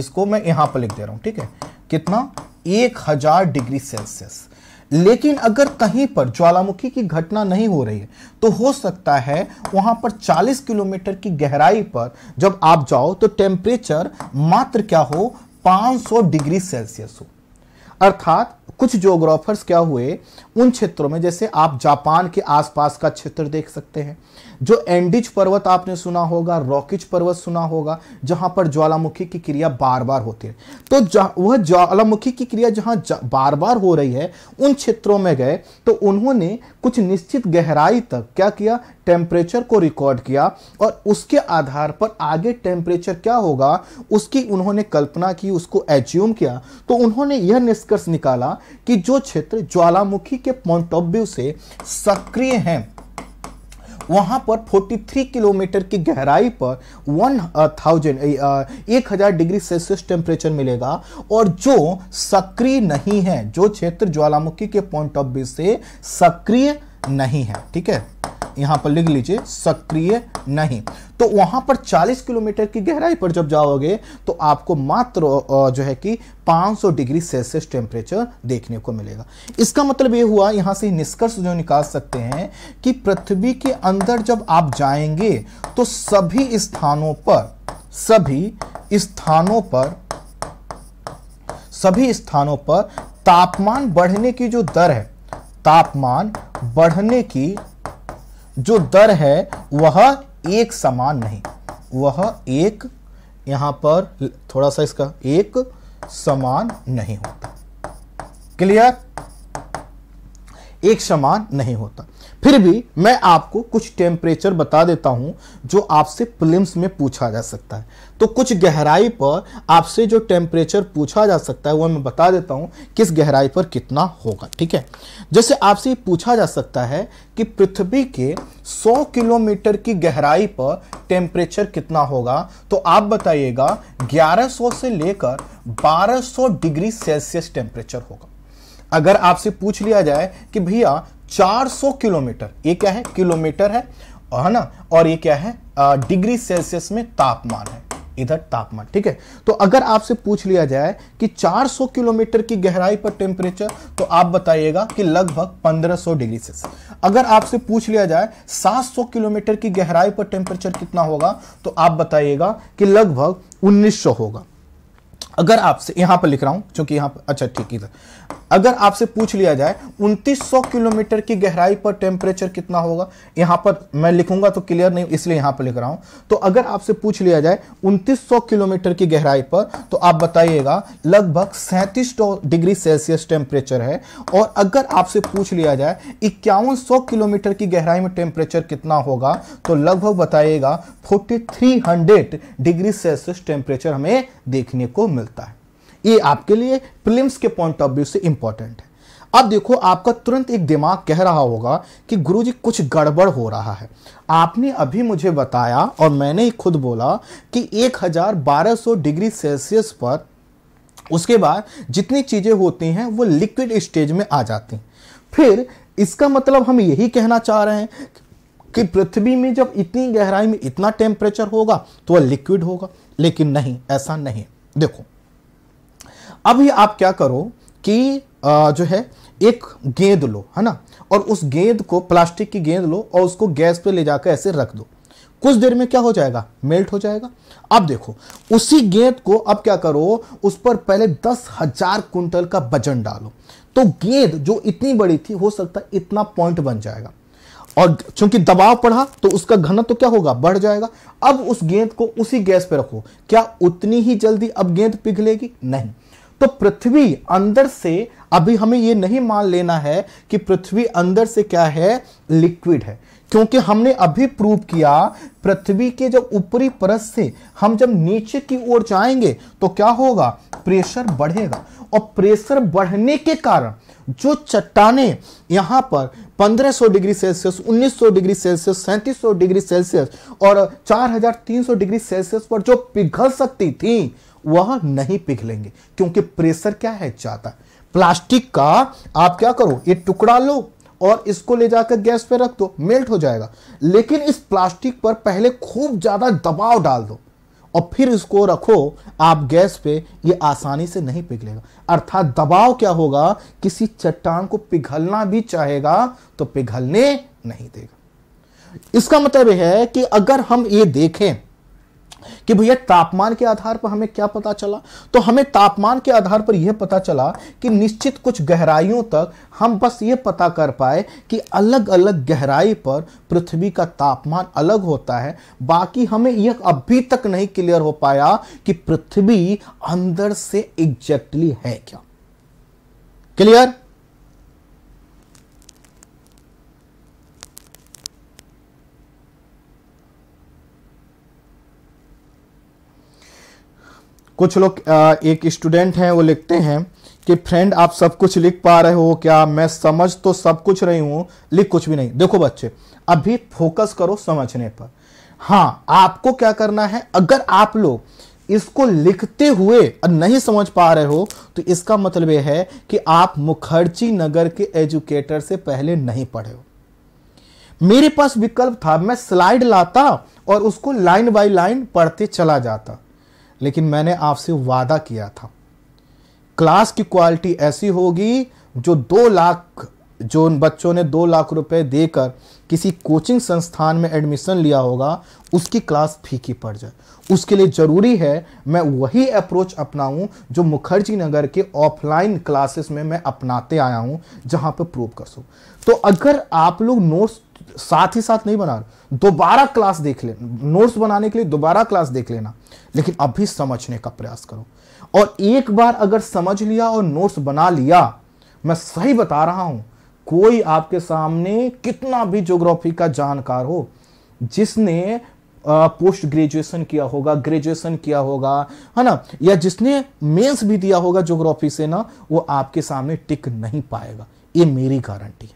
इसको मैं यहां पर लिख दे रहा हूं ठीक है कितना 1000 डिग्री सेल्सियस लेकिन अगर कहीं पर ज्वालामुखी की घटना नहीं हो रही है तो हो सकता है वहां पर 40 किलोमीटर की गहराई पर जब आप जाओ तो टेम्परेचर मात्र क्या हो 500 डिग्री सेल्सियस हो अर्थात कुछ ज्योग्राफर्स क्या हुए उन क्षेत्रों में जैसे आप जापान के आसपास का क्षेत्र देख सकते हैं जो एंडिज पर्वत आपने सुना होगा रॉकिज पर्वत सुना होगा जहां पर ज्वालामुखी की क्रिया बार बार होती है तो वह ज्वालामुखी की क्रिया जहां बार बार हो रही है उन क्षेत्रों में गए तो उन्होंने कुछ निश्चित गहराई तक क्या किया टेम्परेचर को रिकॉर्ड किया और उसके आधार पर आगे टेम्परेचर क्या होगा उसकी उन्होंने कल्पना की उसको एज्यूम किया तो उन्होंने यह निष्कर्ष निकाला कि जो क्षेत्र ज्वालामुखी के पॉइंट ऑफ व्यू से सक्रिय हैं वहां पर 43 किलोमीटर की गहराई पर वन थाउजेंड uh, uh, एक हज़ार डिग्री सेल्सियस टेम्परेचर मिलेगा और जो सक्रिय नहीं है जो क्षेत्र ज्वालामुखी के पॉइंट ऑफ व्यू से सक्रिय नहीं है ठीक है यहां पर लिख लीजिए सक्रिय नहीं तो वहां पर 40 किलोमीटर की गहराई पर जब जाओगे तो आपको मात्र जो है कि 500 डिग्री सेल्सियस टेम्परेचर देखने को मिलेगा इसका मतलब ये हुआ यहाँ से निष्कर्ष जो निकाल सकते हैं कि पृथ्वी के अंदर जब आप जाएंगे तो सभी स्थानों पर सभी स्थानों पर सभी स्थानों पर तापमान बढ़ने की जो दर है तापमान बढ़ने की जो दर है वह एक समान नहीं वह एक यहां पर थोड़ा सा इसका एक समान नहीं होता क्लियर एक समान नहीं होता फिर भी मैं आपको कुछ टेम्परेचर बता देता हूं जो आपसे प्लिम्स में पूछा जा सकता है तो कुछ गहराई पर आपसे जो टेम्परेचर पूछा जा सकता है वह मैं बता देता हूं किस गहराई पर कितना होगा ठीक है जैसे आपसे पूछा जा सकता है कि पृथ्वी के 100 किलोमीटर की गहराई पर टेम्परेचर कितना होगा तो आप बताइएगा 1100 से लेकर 1200 डिग्री सेल्सियस टेम्परेचर होगा अगर आपसे पूछ लिया जाए कि भैया 400 किलोमीटर ये क्या है किलोमीटर है है ना और ये क्या है डिग्री सेल्सियस में तापमान है इधर तापमान ठीक है तो अगर आपसे पूछ लिया जाए कि 400 किलोमीटर की गहराई पर टेम्परेचर तो आप बताइएगा कि लगभग 1500 डिग्री सेल्सियस अगर आपसे पूछ लिया जाए 700 किलोमीटर की गहराई पर टेम्परेचर कितना होगा तो आप बताइएगा कि लगभग 1900 होगा अगर आपसे यहां पर लिख रहा हूं क्योंकि यहां पर अच्छा ठीक इधर अगर आपसे पूछ लिया जाए 2900 किलोमीटर की गहराई पर टेम्परेचर कितना होगा यहां पर मैं लिखूंगा तो क्लियर नहीं इसलिए यहां पर लिख रहा हूं तो अगर आपसे पूछ लिया जाए 2900 किलोमीटर की गहराई पर तो आप बताइएगा लगभग सैंतीस डिग्री सेल्सियस टेम्परेचर है और अगर आपसे पूछ लिया जाए इक्यावन किलोमीटर की गहराई में टेम्परेचर कितना होगा तो लगभग बताइएगा फोर्टी डिग्री सेल्सियस टेम्परेचर हमें देखने को मिलता है ये आपके लिए प्रिलिम्स के पॉइंट ऑफ व्यू से इंपॉर्टेंट है अब देखो आपका तुरंत एक दिमाग कह रहा होगा कि गुरुजी कुछ गड़बड़ हो रहा है आपने अभी मुझे बताया और मैंने खुद बोला कि एक डिग्री सेल्सियस पर उसके बाद जितनी चीज़ें होती हैं वो लिक्विड स्टेज में आ जाती हैं फिर इसका मतलब हम यही कहना चाह रहे हैं कि पृथ्वी में जब इतनी गहराई में इतना टेम्परेचर होगा तो वह लिक्विड होगा लेकिन नहीं ऐसा नहीं देखो अभी आप क्या करो कि जो है एक गेंद लो है ना और उस गेंद को प्लास्टिक की गेंद लो और उसको गैस पे ले जाकर ऐसे रख दो कुछ देर में क्या हो जाएगा मेल्ट हो जाएगा अब देखो उसी गेंद को अब क्या करो उस पर पहले दस हजार कुंटल का वजन डालो तो गेंद जो इतनी बड़ी थी हो सकता है इतना पॉइंट बन जाएगा और चूंकि दबाव पड़ा तो उसका घनत्व तो क्या होगा बढ़ जाएगा अब उस गेंद को उसी गैस पर रखो क्या उतनी ही जल्दी अब गेंद पिघलेगी नहीं तो पृथ्वी अंदर से अभी हमें यह नहीं मान लेना है कि पृथ्वी अंदर से क्या है लिक्विड है क्योंकि हमने अभी प्रूव किया पृथ्वी के जब ऊपरी परत से हम जब नीचे की ओर जाएंगे तो क्या होगा प्रेशर बढ़ेगा और प्रेशर बढ़ने के कारण जो चट्टाने यहाँ पर 1500 डिग्री सेल्सियस 1900 डिग्री सेल्सियस सैंतीस डिग्री सेल्सियस और 4300 डिग्री सेल्सियस पर जो पिघल सकती थी वह नहीं पिघलेंगे क्योंकि प्रेशर क्या है ज़्यादा प्लास्टिक का आप क्या करो ये टुकड़ा लो और इसको ले जाकर गैस पे रख दो मेल्ट हो जाएगा लेकिन इस प्लास्टिक पर पहले खूब ज़्यादा दबाव डाल दो और फिर इसको रखो आप गैस पे ये आसानी से नहीं पिघलेगा अर्थात दबाव क्या होगा किसी चट्टान को पिघलना भी चाहेगा तो पिघलने नहीं देगा इसका मतलब है कि अगर हम ये देखें कि भैया तापमान के आधार पर हमें क्या पता चला तो हमें तापमान के आधार पर यह पता चला कि निश्चित कुछ गहराइयों तक हम बस ये पता कर पाए कि अलग अलग गहराई पर पृथ्वी का तापमान अलग होता है बाकी हमें यह अभी तक नहीं क्लियर हो पाया कि पृथ्वी अंदर से एग्जैक्टली है क्या क्लियर कुछ लोग एक स्टूडेंट हैं वो लिखते हैं कि फ्रेंड आप सब कुछ लिख पा रहे हो क्या मैं समझ तो सब कुछ रही हूं लिख कुछ भी नहीं देखो बच्चे अभी फोकस करो समझने पर हाँ आपको क्या करना है अगर आप लोग इसको लिखते हुए नहीं समझ पा रहे हो तो इसका मतलब यह है कि आप मुखर्जी नगर के एजुकेटर से पहले नहीं पढ़े हो मेरे पास विकल्प था मैं स्लाइड लाता और उसको लाइन बाय लाइन पढ़ते चला जाता लेकिन मैंने आपसे वादा किया था क्लास की क्वालिटी ऐसी होगी जो दो लाख जो बच्चों ने दो लाख रुपए देकर किसी कोचिंग संस्थान में एडमिशन लिया होगा उसकी क्लास फीकी पड़ जाए उसके लिए ज़रूरी है मैं वही अप्रोच अपनाऊं जो मुखर्जी नगर के ऑफलाइन क्लासेस में मैं अपनाते आया हूं जहां पर प्रूव कर सकूं तो अगर आप लोग नोट्स साथ ही साथ नहीं बना दोबारा क्लास देख ले नोट्स बनाने के लिए दोबारा क्लास देख लेना लेकिन अभी समझने का प्रयास करो और एक बार अगर समझ लिया और नोट्स बना लिया मैं सही बता रहा हूं कोई आपके सामने कितना भी ज्योग्राफी का जानकार हो जिसने पोस्ट ग्रेजुएशन किया होगा ग्रेजुएशन किया होगा है ना या जिसने मेंस भी दिया होगा ज्योग्राफी से ना वो आपके सामने टिक नहीं पाएगा ये मेरी गारंटी है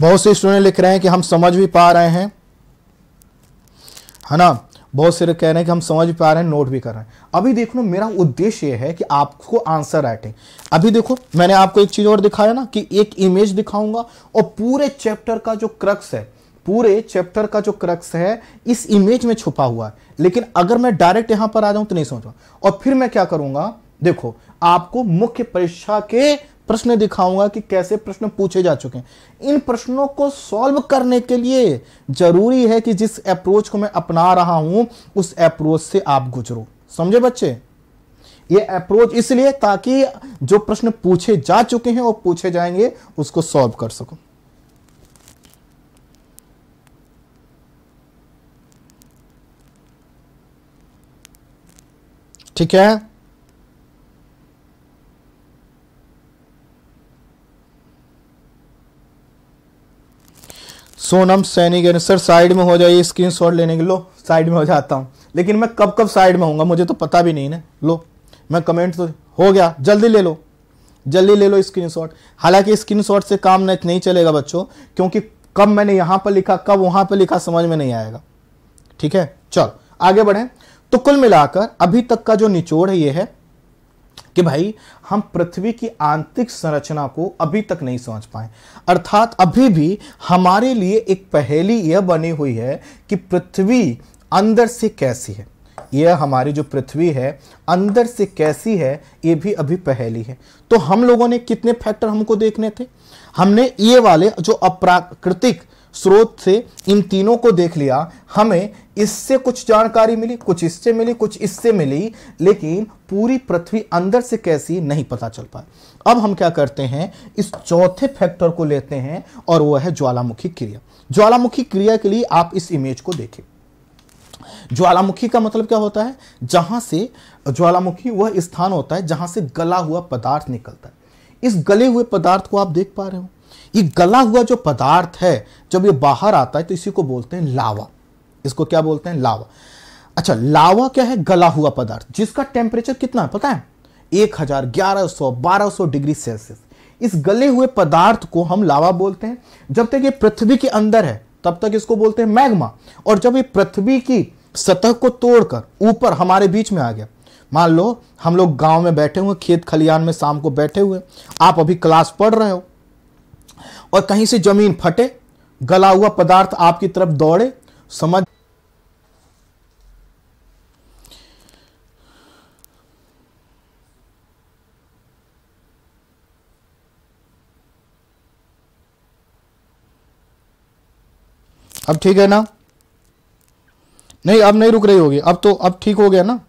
बहुत से स्टूडेंट लिख रहे हैं कि हम समझ भी पा रहे हैं है ना बहुत से कह रहे हैं कि हम समझ भी पा रहे हैं नोट भी कर रहे हैं अभी देख लो मेरा उद्देश्य यह है कि आपको आंसर राइटिंग अभी देखो मैंने आपको एक चीज़ और दिखाया ना कि एक इमेज दिखाऊंगा और पूरे चैप्टर का जो क्रक्स है पूरे चैप्टर का जो क्रक्स है इस इमेज में छुपा हुआ है लेकिन अगर मैं डायरेक्ट यहां पर आ जाऊं तो नहीं समझ और फिर मैं क्या करूंगा देखो आपको मुख्य परीक्षा के प्रश्न दिखाऊंगा कि कैसे प्रश्न पूछे जा चुके हैं इन प्रश्नों को सॉल्व करने के लिए जरूरी है कि जिस अप्रोच को मैं अपना रहा हूं उस अप्रोच से आप गुजरो समझे बच्चे ये अप्रोच इसलिए ताकि जो प्रश्न पूछे जा चुके हैं और पूछे जाएंगे उसको सॉल्व कर सको ठीक है सोनम सैनी के सर साइड में हो जाइए स्क्रीन शॉट लेने के लो साइड में हो जाता हूँ लेकिन मैं कब कब साइड में हूँगा मुझे तो पता भी नहीं ना लो मैं कमेंट तो हो गया जल्दी ले लो जल्दी ले लो स्क्रीनशॉट हालांकि स्क्रीनशॉट से काम नहीं चलेगा बच्चों क्योंकि कब मैंने यहाँ पर लिखा कब वहाँ पर लिखा समझ में नहीं आएगा ठीक है चल आगे बढ़ें तो कुल मिलाकर अभी तक का जो निचोड़ है ये है कि भाई हम पृथ्वी की आंतरिक संरचना को अभी तक नहीं समझ पाए अर्थात अभी भी हमारे लिए एक पहेली यह बनी हुई है कि पृथ्वी अंदर से कैसी है यह हमारी जो पृथ्वी है अंदर से कैसी है यह भी अभी पहली है तो हम लोगों ने कितने फैक्टर हमको देखने थे हमने ये वाले जो अप्राकृतिक स्रोत से इन तीनों को देख लिया हमें इससे कुछ जानकारी मिली कुछ इससे मिली कुछ इससे मिली लेकिन पूरी पृथ्वी अंदर से कैसी नहीं पता चल पा अब हम क्या करते हैं इस चौथे फैक्टर को लेते हैं और वह है ज्वालामुखी क्रिया ज्वालामुखी क्रिया के लिए आप इस इमेज को देखें ज्वालामुखी का मतलब क्या होता है जहां से ज्वालामुखी वह स्थान होता है जहां से गला हुआ पदार्थ निकलता है इस गले हुए पदार्थ को आप देख पा रहे हो ये गला हुआ जो पदार्थ है जब ये बाहर आता है तो इसी को बोलते हैं लावा इसको क्या बोलते हैं लावा अच्छा लावा क्या है गला हुआ पदार्थ जिसका टेम्परेचर कितना है पता है एक हजार ग्यारह सौ बारह सौ डिग्री सेल्सियस इस गले हुए पदार्थ को हम लावा बोलते हैं जब तक ये पृथ्वी के अंदर है तब तक इसको बोलते हैं मैग्मा और जब ये पृथ्वी की सतह को तोड़कर ऊपर हमारे बीच में आ गया मान लो हम लोग गांव में बैठे हुए खेत खलियान में शाम को बैठे हुए आप अभी क्लास पढ़ रहे हो और कहीं से जमीन फटे गला हुआ पदार्थ आपकी तरफ दौड़े समझ अब ठीक है ना नहीं अब नहीं रुक रही होगी अब तो अब ठीक हो गया ना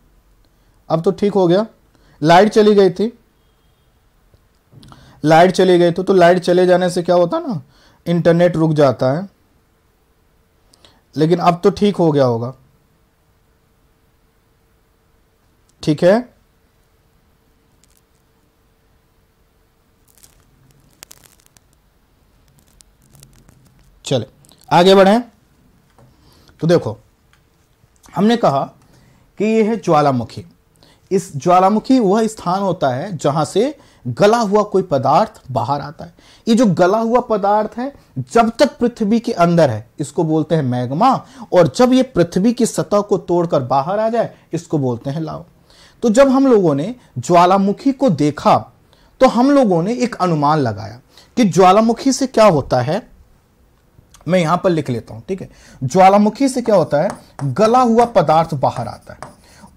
अब तो ठीक हो गया लाइट चली गई थी लाइट चली गई तो तो लाइट चले जाने से क्या होता ना इंटरनेट रुक जाता है लेकिन अब तो ठीक हो गया होगा ठीक है चले आगे बढ़े तो देखो हमने कहा कि यह है ज्वालामुखी इस ज्वालामुखी वह स्थान होता है जहां से गला हुआ कोई पदार्थ बाहर आता है ये जो गला हुआ पदार्थ है जब तक पृथ्वी के अंदर है इसको बोलते हैं मैग्मा और जब ये पृथ्वी की सतह को तोड़कर बाहर आ जाए इसको बोलते हैं लाव तो जब हम लोगों ने ज्वालामुखी को देखा तो हम लोगों ने एक अनुमान लगाया कि ज्वालामुखी से क्या होता है मैं यहां पर लिख लेता हूं ठीक है ज्वालामुखी से क्या होता है गला हुआ पदार्थ बाहर आता है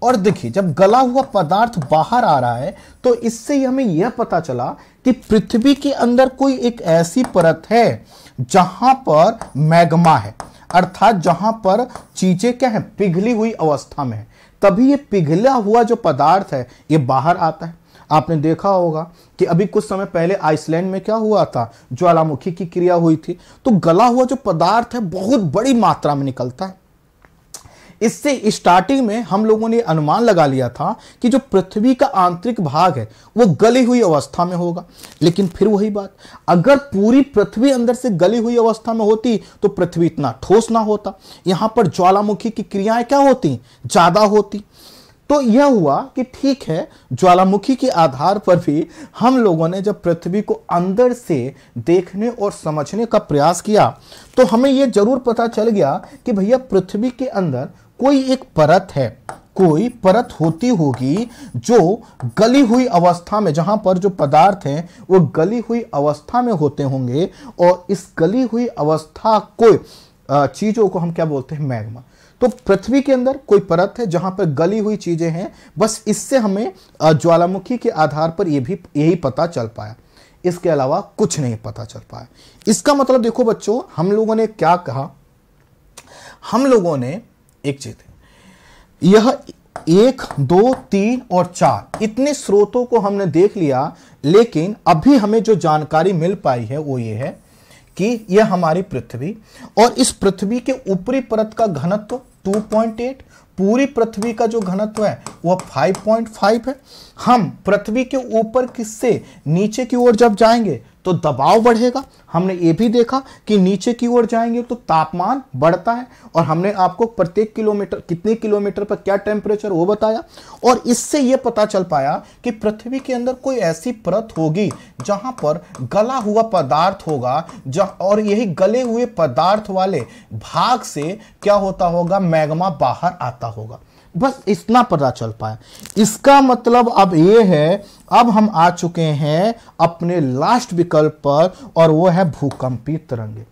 और देखिए जब गला हुआ पदार्थ बाहर आ रहा है तो इससे हमें यह पता चला कि पृथ्वी के अंदर कोई एक ऐसी परत है जहां पर मैग्मा है अर्थात जहां पर चीजें क्या है पिघली हुई अवस्था में है तभी ये पिघला हुआ जो पदार्थ है ये बाहर आता है आपने देखा होगा कि अभी कुछ समय पहले आइसलैंड में क्या हुआ था ज्वालामुखी की क्रिया हुई थी तो गला हुआ जो पदार्थ है बहुत बड़ी मात्रा में निकलता है इससे स्टार्टिंग में हम लोगों ने अनुमान लगा लिया था कि जो पृथ्वी का आंतरिक भाग है वो गली हुई अवस्था में होगा लेकिन फिर वही बात अगर पूरी पृथ्वी अंदर से गली हुई अवस्था में होती तो पृथ्वी इतना ठोस ना होता यहां पर ज्वालामुखी की क्रियाएं क्या होती ज़्यादा होती तो यह हुआ कि ठीक है ज्वालामुखी के आधार पर भी हम लोगों ने जब पृथ्वी को अंदर से देखने और समझने का प्रयास किया तो हमें यह जरूर पता चल गया कि भैया पृथ्वी के अंदर कोई एक परत है कोई परत होती होगी जो गली हुई अवस्था में जहां पर जो पदार्थ हैं वो गली हुई अवस्था में होते होंगे और इस गली हुई अवस्था को चीजों को हम क्या बोलते हैं मैग्मा तो पृथ्वी के अंदर कोई परत है जहां पर गली हुई चीजें हैं बस इससे हमें ज्वालामुखी के आधार पर ये भी यही पता चल पाया इसके अलावा कुछ नहीं पता चल पाया इसका मतलब देखो बच्चों हम लोगों ने क्या कहा हम लोगों ने एक चीज यह एक दो तीन और चार इतने स्रोतों को हमने देख लिया लेकिन अभी हमें जो जानकारी मिल पाई है वो ये है कि यह हमारी पृथ्वी और इस पृथ्वी के ऊपरी परत का घनत्व 2.8 पूरी पृथ्वी का जो घनत्व है वह 5.5 है हम पृथ्वी के ऊपर किससे नीचे की ओर जब जाएंगे तो दबाव बढ़ेगा हमने ये भी देखा कि नीचे की ओर जाएंगे तो तापमान बढ़ता है और हमने आपको प्रत्येक किलोमीटर कितने किलोमीटर पर क्या टेम्परेचर वो बताया और इससे ये पता चल पाया कि पृथ्वी के अंदर कोई ऐसी परत होगी जहाँ पर गला हुआ पदार्थ होगा और यही गले हुए पदार्थ वाले भाग से क्या होता होगा मैग्मा बाहर आता होगा बस इतना पता चल पाया इसका मतलब अब ये है अब हम आ चुके हैं अपने लास्ट विकल्प पर और वो है भूकंपी तरंगे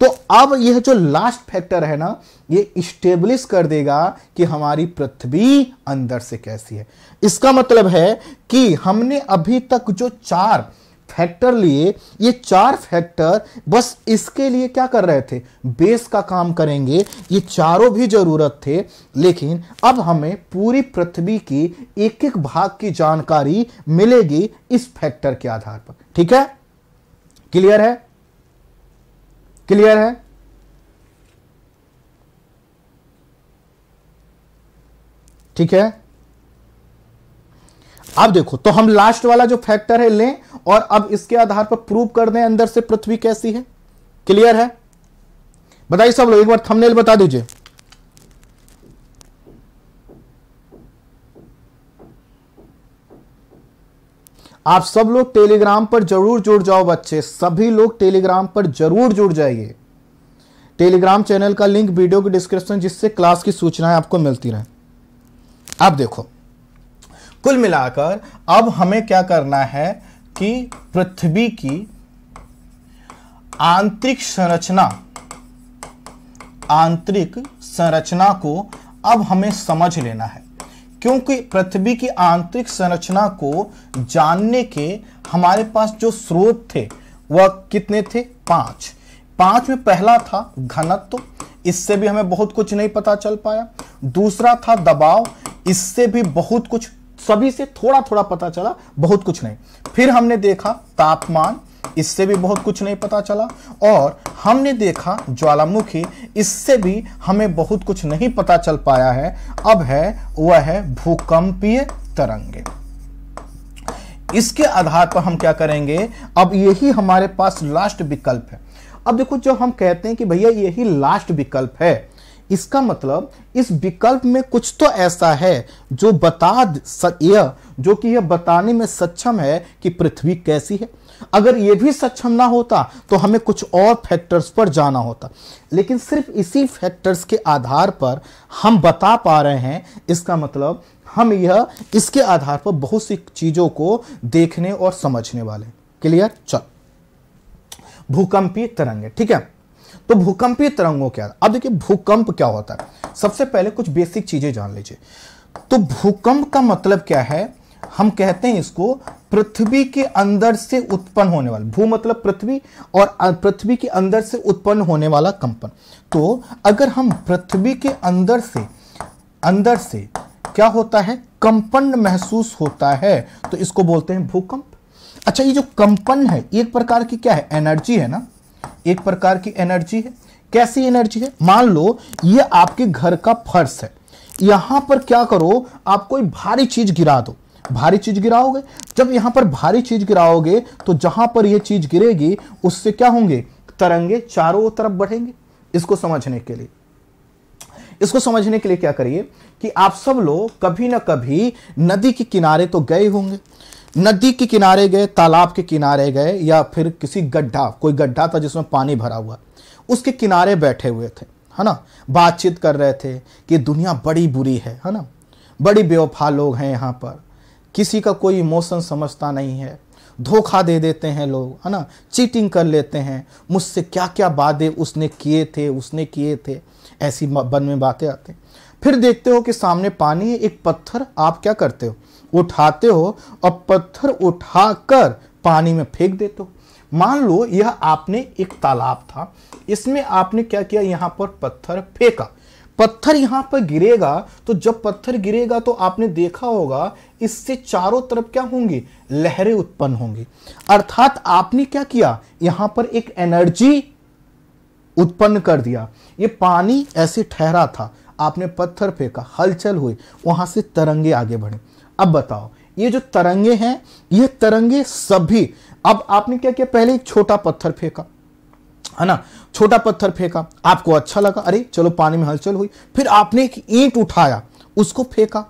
तो अब यह जो लास्ट फैक्टर है ना ये स्टेब्लिश कर देगा कि हमारी पृथ्वी अंदर से कैसी है इसका मतलब है कि हमने अभी तक जो चार फैक्टर लिए ये चार फैक्टर बस इसके लिए क्या कर रहे थे बेस का काम करेंगे ये चारों भी जरूरत थे लेकिन अब हमें पूरी पृथ्वी की एक एक भाग की जानकारी मिलेगी इस फैक्टर के आधार पर ठीक है क्लियर है क्लियर है ठीक है अब देखो तो हम लास्ट वाला जो फैक्टर है लें और अब इसके आधार पर प्रूव कर दें अंदर से पृथ्वी कैसी है क्लियर है बताइए सब लोग एक बार थंबनेल बता दीजिए आप सब लोग टेलीग्राम पर जरूर जुड़ जाओ बच्चे सभी लोग टेलीग्राम पर जरूर जुड़ जाइए टेलीग्राम चैनल का लिंक वीडियो के डिस्क्रिप्शन जिससे क्लास की सूचनाएं आपको मिलती रहे आप देखो कुल मिलाकर अब हमें क्या करना है कि पृथ्वी की आंतरिक संरचना आंतरिक संरचना को अब हमें समझ लेना है क्योंकि पृथ्वी की आंतरिक संरचना को जानने के हमारे पास जो स्रोत थे वह कितने थे पांच पांच में पहला था घनत्व इससे भी हमें बहुत कुछ नहीं पता चल पाया दूसरा था दबाव इससे भी बहुत कुछ सभी से थोड़ा थोड़ा पता चला बहुत कुछ नहीं फिर हमने देखा तापमान इससे भी बहुत कुछ नहीं पता चला और हमने देखा ज्वालामुखी इससे भी हमें बहुत कुछ नहीं पता चल पाया है अब है वह है भूकंपीय तरंगे इसके आधार पर हम क्या करेंगे अब यही हमारे पास लास्ट विकल्प है अब देखो जब हम कहते हैं कि भैया यही लास्ट विकल्प है इसका मतलब इस विकल्प में कुछ तो ऐसा है जो बता यह जो कि यह बताने में सक्षम है कि पृथ्वी कैसी है अगर यह भी सक्षम ना होता तो हमें कुछ और फैक्टर्स पर जाना होता लेकिन सिर्फ इसी फैक्टर्स के आधार पर हम बता पा रहे हैं इसका मतलब हम यह इसके आधार पर बहुत सी चीज़ों को देखने और समझने वाले क्लियर चल भूकंपीय तरंगे ठीक है तो भूकंपीय तरंगों क्या अब देखिए भूकंप क्या होता है सबसे पहले कुछ बेसिक चीजें जान लीजिए तो भूकंप का मतलब क्या है हम कहते हैं इसको पृथ्वी के अंदर से उत्पन्न होने वाला भू मतलब पृथ्वी और पृथ्वी के अंदर से उत्पन्न होने वाला कंपन तो अगर हम पृथ्वी के अंदर से अंदर से क्या होता है कंपन महसूस होता है तो इसको बोलते हैं भूकंप अच्छा ये जो कंपन है एक प्रकार की क्या है एनर्जी है ना एक प्रकार की एनर्जी है कैसी एनर्जी है मान लो ये आपके घर का फर्श है यहां पर क्या करो आप कोई भारी चीज गिरा दो भारी चीज गिराओगे जब यहां पर भारी चीज गिराओगे तो जहां पर यह चीज गिरेगी उससे क्या होंगे तरंगे चारों तरफ बढ़ेंगे इसको समझने के लिए इसको समझने के लिए क्या करिए कि आप सब लोग कभी ना कभी नदी के किनारे तो गए होंगे नदी के किनारे गए तालाब के किनारे गए या फिर किसी गड्ढा कोई गड्ढा था जिसमें पानी भरा हुआ उसके किनारे बैठे हुए थे है ना बातचीत कर रहे थे कि दुनिया बड़ी बुरी है है ना बड़ी बेवफा लोग हैं यहाँ पर किसी का कोई इमोशन समझता नहीं है धोखा दे देते हैं लोग है ना चीटिंग कर लेते हैं मुझसे क्या क्या वादे उसने किए थे उसने किए थे ऐसी मन में बातें आती फिर देखते हो कि सामने पानी है एक पत्थर आप क्या करते हो उठाते हो और पत्थर उठाकर पानी में फेंक देते हो मान लो यह आपने एक तालाब था इसमें आपने क्या किया यहाँ पर पत्थर फेंका पत्थर यहाँ पर गिरेगा तो जब पत्थर गिरेगा तो आपने देखा होगा इससे चारों तरफ क्या होंगी लहरें उत्पन्न होंगी अर्थात आपने क्या किया यहाँ पर एक एनर्जी उत्पन्न कर दिया ये पानी ऐसे ठहरा था आपने पत्थर फेंका हलचल हुई वहां से तरंगे आगे बढ़े अब बताओ ये जो तरंगे हैं ये तरंगे सभी अब आपने क्या किया पहले एक छोटा पत्थर फेंका है ना छोटा पत्थर फेंका आपको अच्छा लगा अरे चलो पानी में हलचल हुई फिर आपने एक ईंट उठाया उसको फेंका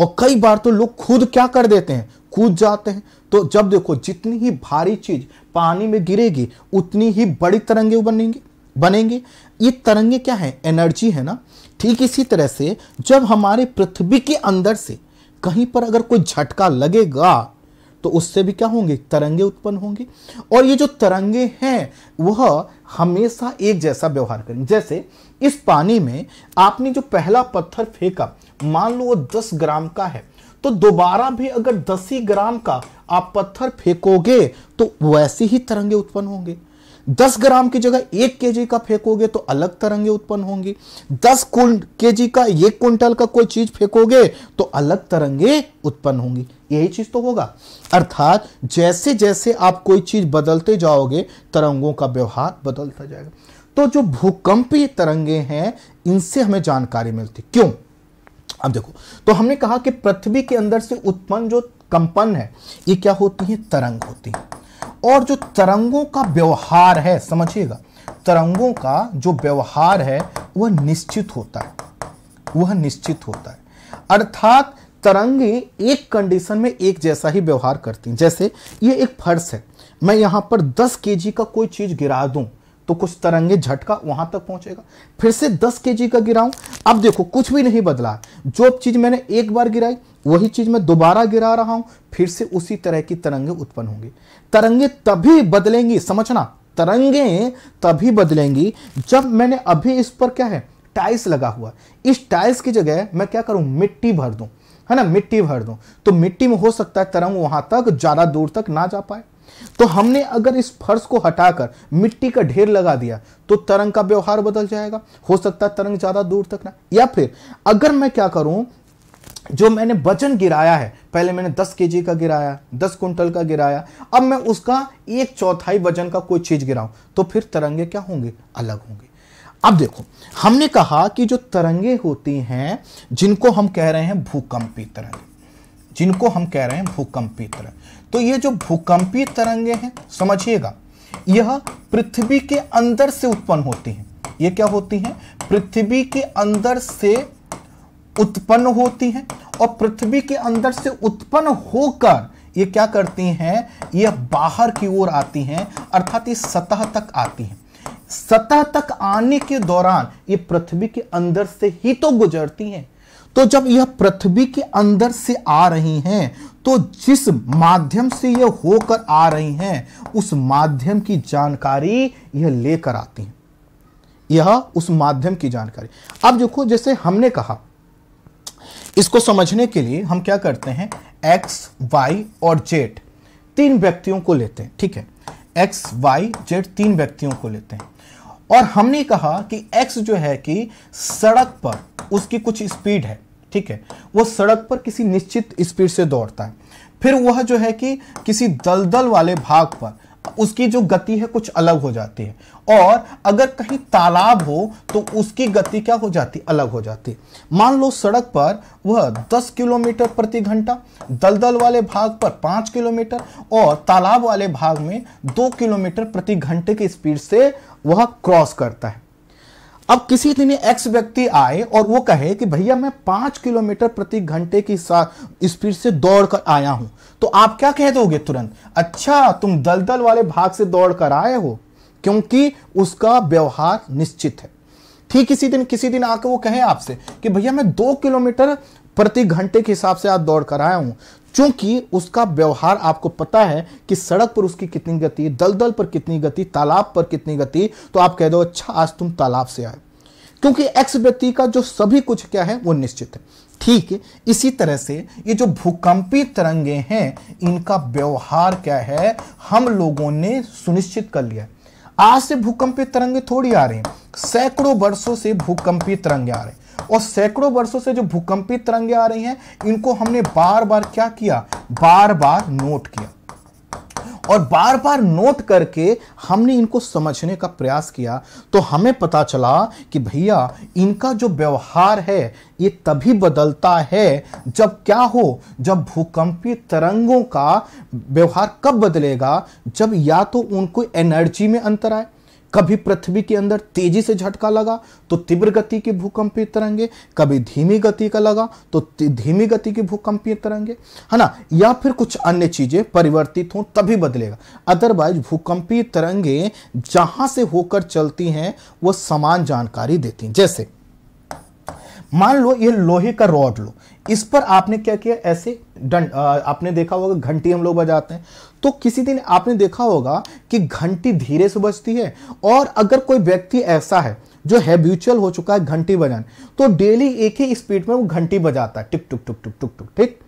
और कई बार तो लोग खुद क्या कर देते हैं कूद जाते हैं तो जब देखो जितनी ही भारी चीज पानी में गिरेगी उतनी ही बड़ी तरंगे बनेंगे बनेंगे ये तरंगे क्या है एनर्जी है ना ठीक इसी तरह से जब हमारे पृथ्वी के अंदर से कहीं पर अगर कोई झटका लगेगा तो उससे भी क्या होंगे तरंगे उत्पन्न होंगे और ये जो तरंगे हैं वह हमेशा एक जैसा व्यवहार करेंगे जैसे इस पानी में आपने जो पहला पत्थर फेंका मान लो वो दस ग्राम का है तो दोबारा भी अगर दस ही ग्राम का आप पत्थर फेंकोगे तो वैसे ही तरंगे उत्पन्न होंगे दस ग्राम की जगह एक के का फेंकोगे तो अलग तरंगे उत्पन्न होंगी दस के जी का एक क्विंटल का कोई चीज फेंकोगे तो अलग तरंगे उत्पन्न होंगी यही चीज तो होगा अर्थात जैसे जैसे आप कोई चीज बदलते जाओगे तरंगों का व्यवहार बदलता जाएगा तो जो भूकंपीय तरंगे हैं इनसे हमें जानकारी मिलती क्यों अब देखो तो हमने कहा कि पृथ्वी के अंदर से उत्पन्न जो कंपन है ये क्या होती है तरंग होती है और जो तरंगों का व्यवहार है समझिएगा तरंगों का जो व्यवहार है वह निश्चित होता है वह निश्चित होता है अर्थात तरंगे एक कंडीशन में एक जैसा ही व्यवहार करती हैं जैसे ये एक फर्श है मैं यहाँ पर 10 के का कोई चीज़ गिरा दूँ तो कुछ तरंगे झटका वहां तक पहुंचेगा फिर से 10 के का गिराऊं अब देखो कुछ भी नहीं बदला जो चीज मैंने एक बार गिराई वही चीज मैं दोबारा गिरा रहा हूं फिर से उसी तरह की तरंगे उत्पन्न होंगी तरंगे तभी बदलेंगी समझना तरंगे तभी बदलेंगी जब मैंने अभी इस पर क्या है टाइल्स लगा हुआ इस टाइल्स की जगह मैं क्या करूं मिट्टी भर दूं है ना मिट्टी भर दूं तो मिट्टी में हो सकता है तरंग वहां तक ज्यादा दूर तक ना जा पाए तो हमने अगर इस फर्श को हटाकर मिट्टी का ढेर लगा दिया तो तरंग का व्यवहार बदल जाएगा हो सकता है तरंग ज्यादा दूर तक ना या फिर अगर मैं क्या करूं जो मैंने वजन गिराया है पहले मैंने 10 के का गिराया 10 कुंटल का गिराया अब मैं उसका एक चौथाई वजन का कोई चीज़ गिराऊं तो फिर तरंगे क्या होंगे अलग होंगे अब देखो हमने कहा कि जो तरंगे होती हैं जिनको हम कह रहे हैं भूकंपी तरंग जिनको हम कह रहे हैं भूकंपी तरंग तो ये जो भूकंपी तरंगे हैं समझिएगा यह पृथ्वी के अंदर से उत्पन्न होती हैं ये क्या होती हैं पृथ्वी के अंदर से उत्पन्न होती हैं और पृथ्वी के अंदर से उत्पन्न होकर ये क्या करती हैं ये बाहर की ओर आती हैं अर्थात ये सतह तक आती हैं सतह तक आने के दौरान ये पृथ्वी के अंदर से ही तो गुजरती हैं तो जब यह पृथ्वी के अंदर से आ रही हैं तो जिस माध्यम से यह होकर आ रही हैं उस माध्यम की जानकारी यह लेकर आती हैं यह उस माध्यम की जानकारी अब देखो जैसे हमने कहा इसको समझने के लिए हम क्या करते हैं एक्स वाई और जेड तीन व्यक्तियों को लेते हैं ठीक है एक्स वाई जेड तीन व्यक्तियों को लेते हैं और हमने कहा कि एक्स जो है कि सड़क पर उसकी कुछ स्पीड है ठीक है वो सड़क पर किसी निश्चित स्पीड से दौड़ता है फिर वह जो है कि किसी दलदल वाले भाग पर उसकी जो गति है कुछ अलग हो जाती है और अगर कहीं तालाब हो तो उसकी गति क्या हो जाती अलग हो जाती मान लो सड़क पर वह 10 किलोमीटर प्रति घंटा दलदल वाले भाग पर 5 किलोमीटर और तालाब वाले भाग में 2 किलोमीटर प्रति घंटे की स्पीड से वह क्रॉस करता है अब किसी दिन एक्स व्यक्ति आए और वो कहे कि भैया मैं पांच किलोमीटर प्रति घंटे की स्पीड से दौड़ कर आया हूं तो आप क्या कह दोगे तुरंत अच्छा तुम दलदल वाले भाग से दौड़ कर आए हो क्योंकि उसका व्यवहार निश्चित है ठीक किसी दिन किसी दिन आकर वो कहे आपसे कि भैया मैं दो किलोमीटर प्रति घंटे के हिसाब से आप दौड़ कर आया हूं क्योंकि उसका व्यवहार आपको पता है कि सड़क पर उसकी कितनी गति दलदल पर कितनी गति तालाब पर कितनी गति तो आप कह दो अच्छा आज तुम तालाब से आए क्योंकि एक्स व्यक्ति का जो सभी कुछ क्या है वो निश्चित है ठीक इसी तरह से ये जो भूकंपी तरंगे हैं इनका व्यवहार क्या है हम लोगों ने सुनिश्चित कर लिया आज से भूकंपी तरंगे थोड़ी आ रही हैं सैकड़ों वर्षों से भूकंपी तरंगे आ रहे हैं और सैकड़ों वर्षों से जो भूकंपी तरंगे आ रही हैं इनको हमने बार बार क्या किया बार बार नोट किया और बार बार नोट करके हमने इनको समझने का प्रयास किया तो हमें पता चला कि भैया इनका जो व्यवहार है ये तभी बदलता है जब क्या हो जब भूकंपी तरंगों का व्यवहार कब बदलेगा जब या तो उनको एनर्जी में अंतर आए कभी पृथ्वी के अंदर तेजी से झटका लगा तो तीव्र गति के भूकंपीय तरंगे कभी धीमी गति का लगा तो धीमी गति के भूकंपीय तरंगे है ना या फिर कुछ अन्य चीजें परिवर्तित हों तभी बदलेगा अदरवाइज भूकंपीय तरंगे जहां से होकर चलती हैं वो समान जानकारी देती हैं जैसे मान लो ये लोहे का रॉड लो इस पर आपने क्या किया ऐसे डंड आपने देखा होगा घंटी हम लोग बजाते हैं तो किसी दिन आपने देखा होगा कि घंटी धीरे से बजती है और अगर कोई व्यक्ति ऐसा है जो हैबिचुअल हो चुका है घंटी बजाने तो डेली एक ही स्पीड में वो घंटी बजाता है टिक टुक टुक टुक टुक टुक ठीक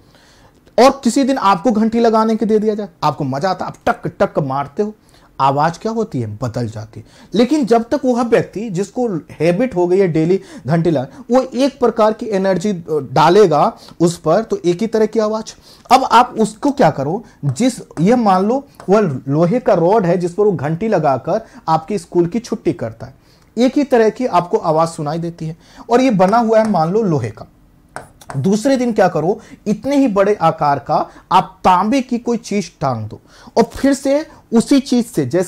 और किसी दिन आपको घंटी लगाने के दे दिया जाए आपको मजा आता आप टक टक मारते हो आवाज़ क्या होती है बदल जाती है लेकिन जब तक वह व्यक्ति जिसको हैबिट हो गई है डेली घंटे लगा वो एक प्रकार की एनर्जी डालेगा उस पर तो एक ही तरह की आवाज़ अब आप उसको क्या करो जिस ये मान लो वह लोहे का रॉड है जिस पर वो घंटी लगाकर आपके स्कूल की छुट्टी करता है एक ही तरह की आपको आवाज़ सुनाई देती है और ये बना हुआ है मान लो लोहे का दूसरे दिन क्या करो इतने ही बड़े आकार का आप तांबे की कोई चीज टांग दो और फिर से उसी चीज से जिस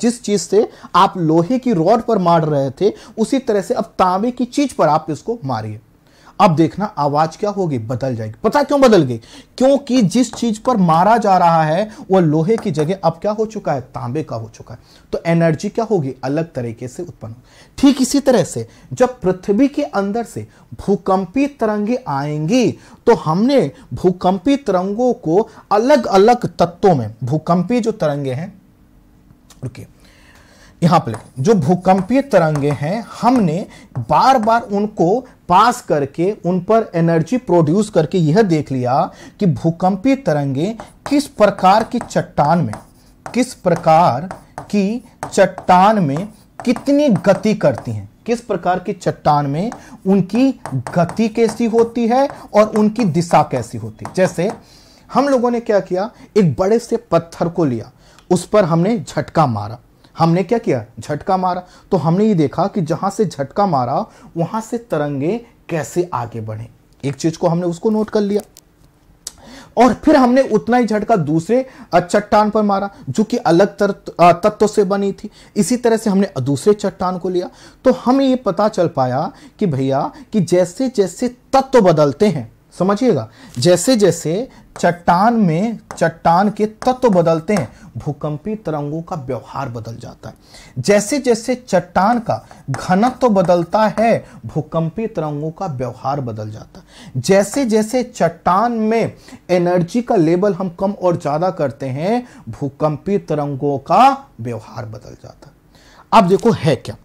जिस चीज से आप लोहे की रॉड पर मार रहे थे उसी तरह से अब तांबे की चीज पर आप इसको मारिए अब देखना आवाज क्या होगी बदल जाएगी पता क्यों बदल गई क्योंकि जिस चीज पर मारा जा रहा है वह लोहे की जगह अब क्या हो चुका है तांबे का हो चुका है तो एनर्जी क्या होगी अलग तरीके से उत्पन्न ठीक इसी तरह से जब पृथ्वी के अंदर से भूकंपी तरंगे आएंगी तो हमने भूकंपी तरंगों को अलग अलग तत्वों में भूकंपी जो तरंगे हैं रुकिए यहां पर जो भूकंपीय तरंगे हैं हमने बार बार उनको पास करके उन पर एनर्जी प्रोड्यूस करके यह देख लिया कि भूकंपीय तरंगे किस प्रकार की चट्टान में किस प्रकार की चट्टान में कितनी गति करती हैं किस प्रकार की चट्टान में उनकी गति कैसी होती है और उनकी दिशा कैसी होती है जैसे हम लोगों ने क्या किया एक बड़े से पत्थर को लिया उस पर हमने झटका मारा हमने क्या किया झटका मारा तो हमने ये देखा कि जहां से झटका मारा वहां से तरंगे कैसे आगे बढ़े एक चीज़ को हमने उसको नोट कर लिया और फिर हमने उतना ही झटका दूसरे चट्टान पर मारा जो कि अलग तत्व से बनी थी इसी तरह से हमने दूसरे चट्टान को लिया तो हमें यह पता चल पाया कि भैया कि जैसे जैसे तत्व बदलते हैं समझिएगा जैसे जैसे चट्टान में चट्टान के तत्व बदलते हैं भूकंपी तरंगों का व्यवहार बदल जाता है जैसे जैसे चट्टान का घनत्व तो बदलता है भूकंपी तरंगों का व्यवहार बदल जाता है जैसे जैसे चट्टान में एनर्जी का लेवल हम कम और ज़्यादा करते हैं भूकंपी तरंगों का व्यवहार बदल जाता है अब देखो है क्या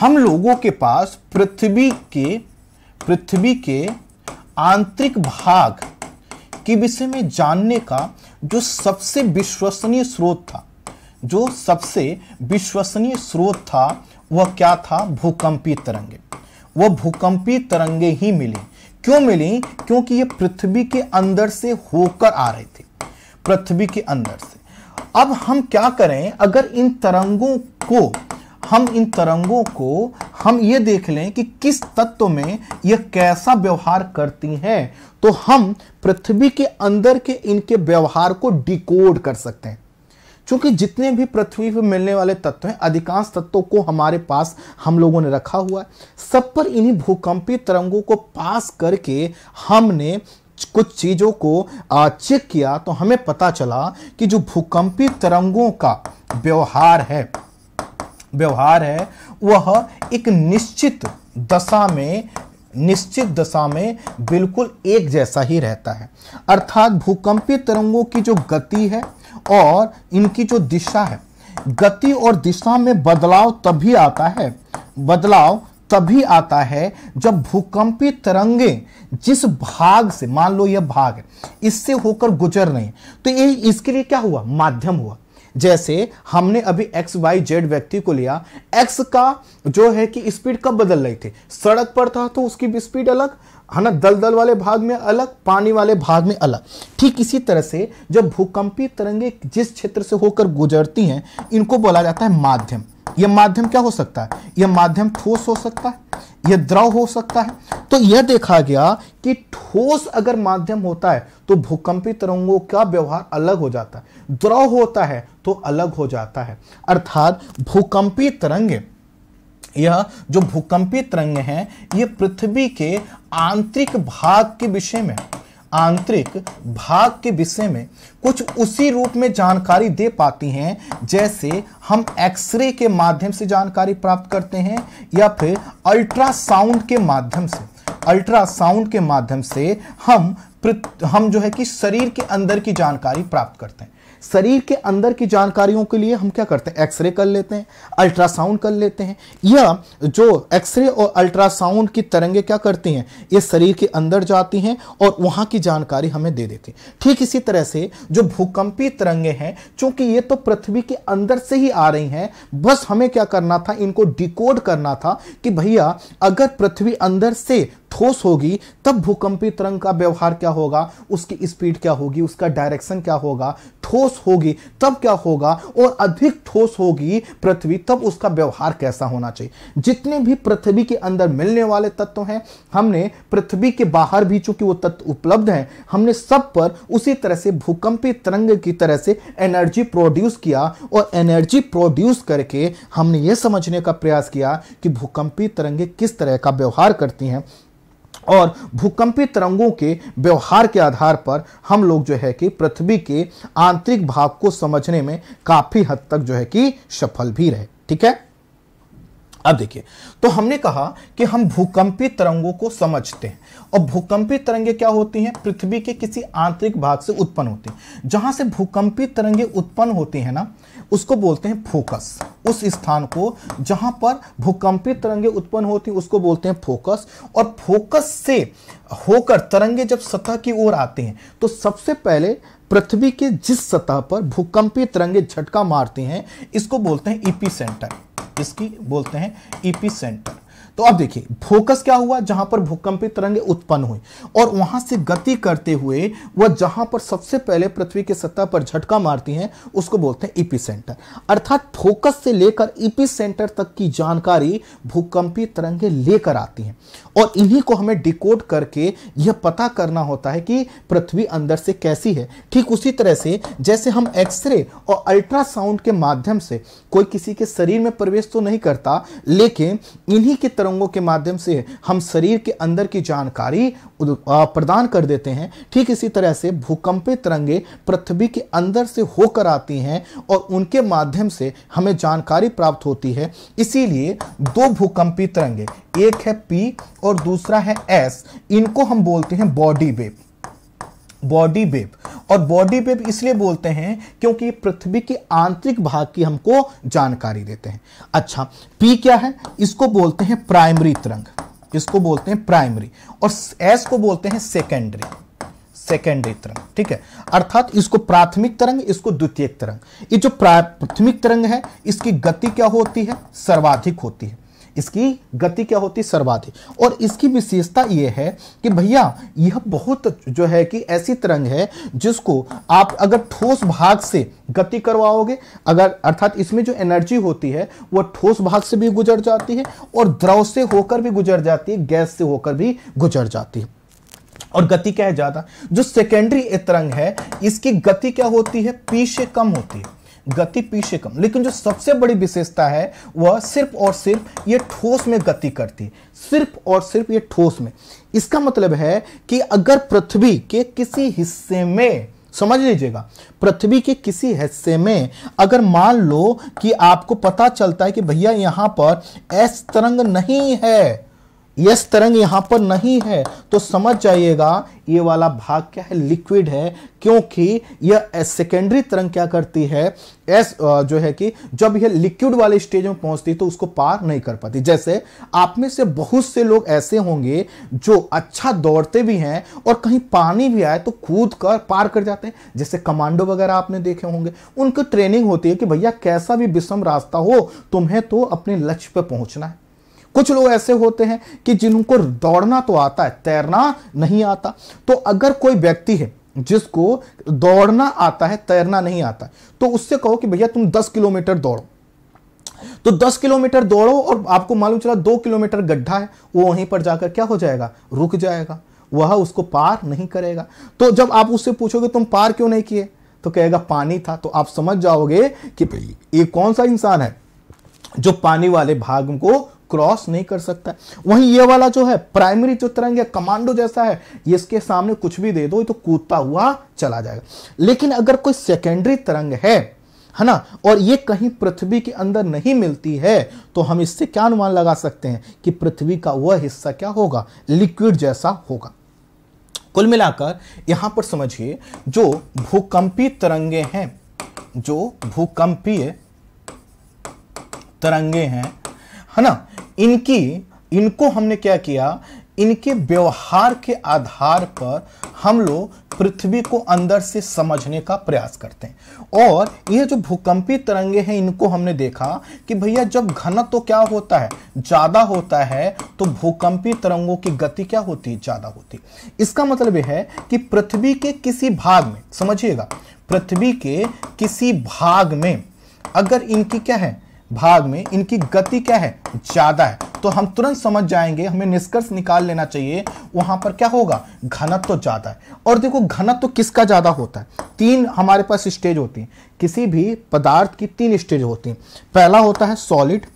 हम लोगों के पास पृथ्वी के पृथ्वी के आंतरिक भाग के विषय में जानने का जो सबसे विश्वसनीय स्रोत था जो सबसे विश्वसनीय स्रोत था वह क्या था भूकंपीय तरंगे वह भूकंपीय तरंगे ही मिली क्यों मिली क्योंकि ये पृथ्वी के अंदर से होकर आ रहे थे पृथ्वी के अंदर से अब हम क्या करें अगर इन तरंगों को हम इन तरंगों को हम ये देख लें कि किस तत्व में यह कैसा व्यवहार करती हैं तो हम पृथ्वी के अंदर के इनके व्यवहार को डिकोड कर सकते हैं क्योंकि जितने भी पृथ्वी पर मिलने वाले तत्व हैं अधिकांश तत्वों को हमारे पास हम लोगों ने रखा हुआ है सब पर इन्हीं भूकंपीय तरंगों को पास करके हमने कुछ चीज़ों को चेक किया तो हमें पता चला कि जो भूकंपीय तरंगों का व्यवहार है व्यवहार है वह एक निश्चित दशा में निश्चित दशा में बिल्कुल एक जैसा ही रहता है अर्थात भूकंपीय तरंगों की जो गति है और इनकी जो दिशा है गति और दिशा में बदलाव तभी आता है बदलाव तभी आता है जब भूकंपीय तरंगे जिस भाग से मान लो यह भाग है इससे होकर गुजर रहे हैं तो ये इसके लिए क्या हुआ माध्यम हुआ जैसे हमने अभी एक्स वाई जेड व्यक्ति को लिया एक्स का जो है कि स्पीड कब बदल रही थी सड़क पर था तो उसकी भी स्पीड अलग है ना दलदल वाले भाग में अलग पानी वाले भाग में अलग ठीक इसी तरह से जब भूकंपी तरंगे जिस क्षेत्र से होकर गुजरती हैं इनको बोला जाता है माध्यम यह माध्यम क्या हो सकता है यह माध्यम ठोस हो सकता है यह द्रव हो सकता है तो यह देखा गया कि ठोस अगर माध्यम होता है तो भूकंपी तरंगों का व्यवहार अलग हो जाता है द्रव होता है तो अलग हो जाता है अर्थात भूकंपी तरंग यह जो भूकंपी तरंग हैं ये पृथ्वी के आंतरिक भाग के विषय में आंतरिक भाग के विषय में कुछ उसी रूप में जानकारी दे पाती हैं जैसे हम एक्सरे के माध्यम से जानकारी प्राप्त करते हैं या फिर अल्ट्रासाउंड के माध्यम से अल्ट्रासाउंड के माध्यम से हम हम जो है कि शरीर के अंदर की जानकारी प्राप्त करते हैं शरीर के अंदर की जानकारियों के लिए हम क्या करते हैं एक्सरे कर लेते हैं अल्ट्रासाउंड कर लेते हैं या जो एक्सरे और अल्ट्रासाउंड की तरंगे क्या करती हैं ये शरीर के अंदर जाती हैं और वहाँ की जानकारी हमें दे देती हैं ठीक इसी तरह से जो भूकंपी तरंगे हैं चूंकि ये तो पृथ्वी के अंदर से ही आ रही हैं बस हमें क्या करना था इनको डिकोड करना था कि भैया अगर पृथ्वी अंदर से ठोस होगी तब भूकंपी तरंग का व्यवहार क्या होगा उसकी स्पीड क्या होगी उसका डायरेक्शन क्या होगा ठोस होगी तब क्या होगा और अधिक ठोस होगी पृथ्वी तब उसका व्यवहार कैसा होना चाहिए जितने भी पृथ्वी के अंदर मिलने वाले तत्व हैं हमने पृथ्वी के बाहर भी चूंकि वो तत्व उपलब्ध हैं हमने सब पर उसी तरह से भूकंपी तरंग की तरह से एनर्जी प्रोड्यूस किया और एनर्जी प्रोड्यूस करके हमने ये समझने का प्रयास किया कि भूकंपी तरंगे किस तरह का व्यवहार करती हैं और भूकंपी तरंगों के व्यवहार के आधार पर हम लोग जो है कि पृथ्वी के आंतरिक भाग को समझने में काफी हद तक जो है कि सफल भी रहे ठीक है अब देखिए तो हमने कहा कि हम भूकंपी तरंगों को समझते हैं और भूकंपी तरंगे क्या होती हैं पृथ्वी के किसी आंतरिक भाग से उत्पन्न होती हैं जहां से भूकंपी तरंगे उत्पन्न होती हैं ना उसको बोलते हैं फोकस उस स्थान को जहां पर भूकंपीय तरंगे उत्पन्न होती हैं उसको बोलते हैं फोकस और फोकस से होकर तरंगे जब सतह की ओर आते हैं तो सबसे पहले पृथ्वी के जिस सतह पर भूकंपीय तरंगे झटका मारते हैं इसको बोलते हैं ईपी सेंटर इसकी बोलते हैं ईपी सेंटर तो अब देखिए फोकस क्या हुआ जहां पर भूकंपीय तरंग उत्पन्न हुई और वहां से गति करते हुए वह जहां पर सबसे पहले पृथ्वी के सतह पर झटका मारती हैं उसको बोलते हैं ईपी सेंटर अर्थात फोकस से लेकर ईपी सेंटर तक की जानकारी भूकंपी तरंगे लेकर आती हैं और इन्हीं को हमें डिकोड करके यह पता करना होता है कि पृथ्वी अंदर से कैसी है ठीक उसी तरह से जैसे हम एक्सरे और अल्ट्रासाउंड के माध्यम से कोई किसी के शरीर में प्रवेश तो नहीं करता लेकिन इन्हीं की तरंगों के माध्यम से हम शरीर के अंदर की जानकारी प्रदान कर देते हैं ठीक इसी तरह से भूकंपीय तरंगे पृथ्वी के अंदर से होकर आती हैं और उनके माध्यम से हमें जानकारी प्राप्त होती है इसीलिए दो भूकंपी तरंगे एक है पी और दूसरा है एस इनको हम बोलते हैं बॉडी वेव बॉडी वेब और बॉडी वेब इसलिए बोलते हैं क्योंकि पृथ्वी के आंतरिक भाग की हमको जानकारी देते हैं अच्छा पी क्या है इसको बोलते हैं प्राइमरी तरंग इसको बोलते हैं प्राइमरी और एस को बोलते हैं सेकेंडरी सेकेंडरी तरंग ठीक है अर्थात इसको प्राथमिक तरंग इसको द्वितीय तरंग ये जो प्राथमिक तरंग है इसकी गति क्या होती है सर्वाधिक होती है इसकी गति क्या होती सर्वाधिक और इसकी विशेषता यह है कि भैया यह बहुत जो है कि ऐसी तरंग है जिसको आप अगर ठोस भाग से गति करवाओगे अगर अर्थात इसमें जो एनर्जी होती है वह ठोस भाग से भी गुजर जाती है और द्रव से होकर भी गुजर जाती है गैस से होकर भी गुजर जाती है और गति क्या है ज़्यादा जो सेकेंडरी तरंग है इसकी गति क्या होती है पी से कम होती है गति पीछे कम लेकिन जो सबसे बड़ी विशेषता है वह सिर्फ और सिर्फ ये ठोस में गति करती है सिर्फ और सिर्फ ये ठोस में इसका मतलब है कि अगर पृथ्वी के किसी हिस्से में समझ लीजिएगा पृथ्वी के किसी हिस्से में अगर मान लो कि आपको पता चलता है कि भैया यहां पर एस तरंग नहीं है यस तरंग यहां पर नहीं है तो समझ जाइएगा ये वाला भाग क्या है लिक्विड है क्योंकि यह सेकेंडरी तरंग क्या करती है एस जो है कि जब यह लिक्विड वाले स्टेज में पहुंचती तो उसको पार नहीं कर पाती जैसे आप में से बहुत से लोग ऐसे होंगे जो अच्छा दौड़ते भी हैं और कहीं पानी भी आए तो कूद कर पार कर जाते हैं जैसे कमांडो वगैरह आपने देखे होंगे उनकी ट्रेनिंग होती है कि भैया कैसा भी विषम रास्ता हो तुम्हें तो अपने लक्ष्य पर पहुंचना है कुछ लोग ऐसे होते हैं कि जिनको दौड़ना तो आता है तैरना नहीं आता तो अगर कोई व्यक्ति है जिसको दौड़ना आता है तैरना नहीं आता तो उससे कहो कि भैया तुम 10 किलोमीटर दौड़ो तो 10 किलोमीटर दौड़ो और आपको मालूम चला दो किलोमीटर गड्ढा है वो वहीं पर जाकर क्या हो जाएगा रुक जाएगा वह उसको पार नहीं करेगा तो जब आप उससे पूछोगे तुम पार क्यों नहीं किए तो कहेगा पानी था तो आप समझ जाओगे कि भाई ये कौन सा इंसान है जो पानी वाले भाग को क्रॉस नहीं कर सकता वहीं ये वाला जो है प्राइमरी चतुरंग या कमांडो जैसा है इसके सामने कुछ भी दे दो तो कूदता हुआ चला जाएगा लेकिन अगर कोई सेकेंडरी तरंग है है ना और ये कहीं पृथ्वी के अंदर नहीं मिलती है तो हम इससे क्या अनुमान लगा सकते हैं कि पृथ्वी का वह हिस्सा क्या होगा लिक्विड जैसा होगा कुल मिलाकर यहां पर समझिए जो भूकंपी तरंगे हैं जो भूकंपीय तरंगे हैं है ना इनकी इनको हमने क्या किया इनके व्यवहार के आधार पर हम लोग पृथ्वी को अंदर से समझने का प्रयास करते हैं और ये जो भूकंपी तरंगे हैं इनको हमने देखा कि भैया जब घनत्व तो क्या होता है ज़्यादा होता है तो भूकंपी तरंगों की गति क्या होती है ज़्यादा होती इसका मतलब यह है कि पृथ्वी के किसी भाग में समझिएगा पृथ्वी के किसी भाग में अगर इनकी क्या है भाग में इनकी गति क्या है ज्यादा है तो हम तुरंत समझ जाएंगे हमें निष्कर्ष निकाल लेना चाहिए वहां पर क्या होगा घनत्व तो ज्यादा है और देखो घनत्व तो किसका ज्यादा होता है तीन हमारे पास स्टेज होती है किसी भी पदार्थ की तीन स्टेज होती है पहला होता है सॉलिड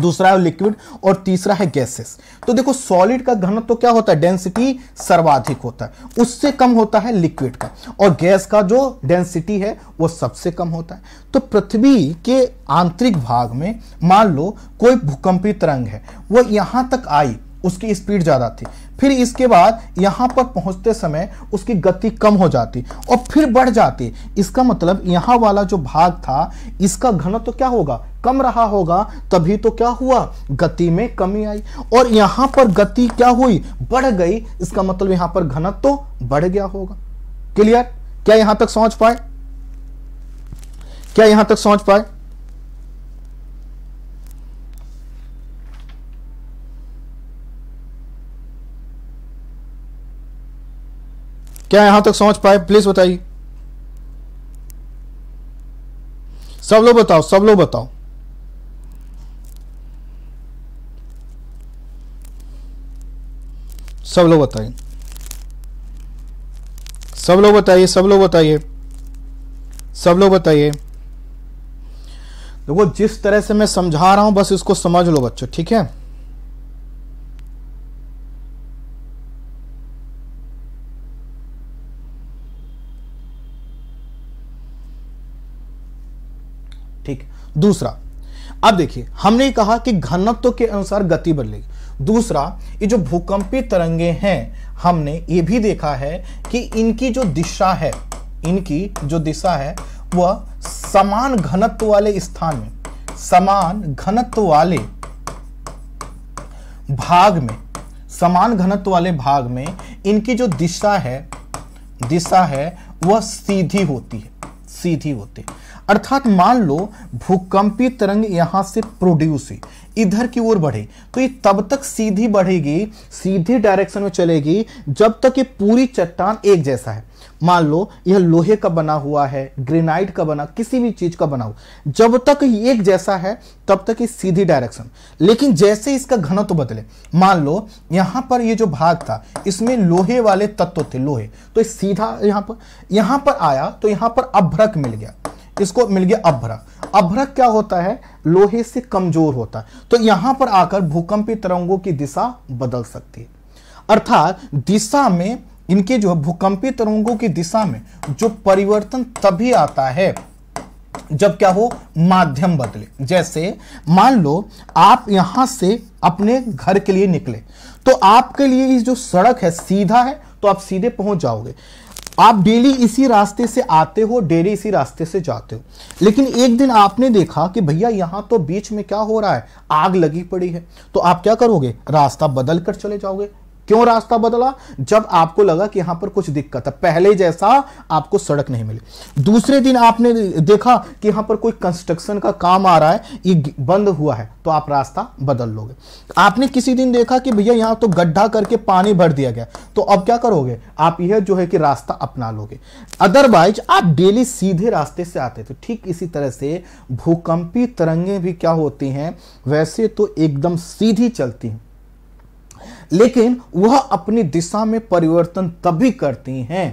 दूसरा है लिक्विड और तीसरा है गैसेस तो देखो सॉलिड का घनत्व तो क्या होता है डेंसिटी सर्वाधिक होता है उससे कम होता है लिक्विड का और गैस का जो डेंसिटी है वो सबसे कम होता है तो पृथ्वी के आंतरिक भाग में मान लो कोई भूकंपी तरंग है वो यहां तक आई उसकी स्पीड ज़्यादा थी फिर इसके बाद यहां पर पहुंचते समय उसकी गति कम हो जाती और फिर बढ़ जाती इसका मतलब यहां वाला जो भाग था इसका घनत्व तो क्या होगा कम रहा होगा तभी तो क्या हुआ गति में कमी आई और यहां पर गति क्या हुई बढ़ गई इसका मतलब यहां पर घनत्व तो बढ़ गया होगा क्लियर क्या यहां तक सोच पाए क्या यहां तक सोच पाए क्या यहां तक समझ पाए प्लीज बताइए सब लोग बताओ सब लोग बताओ सब लोग बताइए सब लोग बताइए सब लोग बताइए सब लोग बताइए देखो जिस तरह से मैं समझा रहा हूं बस इसको समझ लो बच्चों ठीक है दूसरा अब देखिए हमने कहा कि घनत्व के अनुसार गति बदलेगी दूसरा ये जो भूकंपी तरंगे हैं हमने ये भी देखा है कि इनकी जो दिशा है इनकी जो दिशा है वह समान घनत्व वाले स्थान में समान घनत्व वाले भाग में समान घनत्व वाले भाग में इनकी जो दिशा है दिशा है वह सीधी होती है सीधी होती है अर्थात मान लो भूकंपी तरंग यहां से प्रोड्यूस हुई इधर की ओर बढ़े तो ये तब तक सीधी बढ़ेगी सीधी डायरेक्शन में चलेगी जब तक ये पूरी चट्टान एक जैसा है मान लो यह लोहे का बना हुआ है ग्रेनाइट का बना किसी भी चीज का बना हुआ जब तक एक जैसा है तब तक ये सीधी डायरेक्शन लेकिन जैसे इसका घनत्व तो बदले मान लो यहां पर ये जो भाग था इसमें लोहे वाले तत्व थे लोहे तो सीधा यहां पर यहां पर आया तो यहां पर अभ्रक मिल गया इसको मिल गया अभ्रक अभ्रक क्या होता है लोहे से कमजोर होता है तो यहां पर आकर भूकंपी तरंगों की दिशा बदल सकती है अर्थात दिशा में इनके जो है भूकंपी तरंगों की दिशा में जो परिवर्तन तभी आता है जब क्या हो माध्यम बदले जैसे मान लो आप यहां से अपने घर के लिए निकले तो आपके लिए जो सड़क है सीधा है तो आप सीधे पहुंच जाओगे आप डेली इसी रास्ते से आते हो डेली इसी रास्ते से जाते हो लेकिन एक दिन आपने देखा कि भैया यहां तो बीच में क्या हो रहा है आग लगी पड़ी है तो आप क्या करोगे रास्ता बदल कर चले जाओगे क्यों रास्ता बदला जब आपको लगा कि यहां पर कुछ दिक्कत है पहले जैसा आपको सड़क नहीं मिली दूसरे दिन आपने देखा कि यहां पर कोई कंस्ट्रक्शन का काम आ रहा है ये बंद हुआ है तो आप रास्ता बदल लोगे आपने किसी दिन देखा कि भैया यहां तो गड्ढा करके पानी भर दिया गया तो अब क्या करोगे आप यह जो है कि रास्ता अपना लोगे अदरवाइज आप डेली सीधे रास्ते से आते थे ठीक इसी तरह से भूकंपी तरंगे भी क्या होती हैं वैसे तो एकदम सीधी चलती हैं लेकिन वह अपनी दिशा में परिवर्तन तभी करती हैं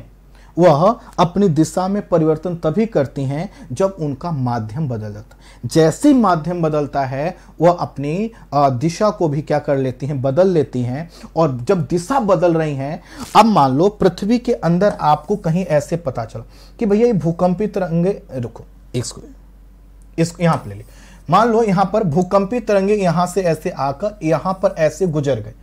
वह अपनी दिशा में परिवर्तन तभी करती हैं जब उनका माध्यम बदल जाता है जैसे माध्यम बदलता है वह अपनी दिशा को भी क्या कर लेती हैं बदल लेती हैं और जब दिशा बदल रही हैं अब मान लो पृथ्वी के अंदर आपको कहीं ऐसे पता चला कि भैया ये भूकंपी तरंगे रुको इसको इसको यहां पर ले ली मान लो यहां पर भूकंपी तरंगे यहां से ऐसे आकर यहां पर ऐसे गुजर गए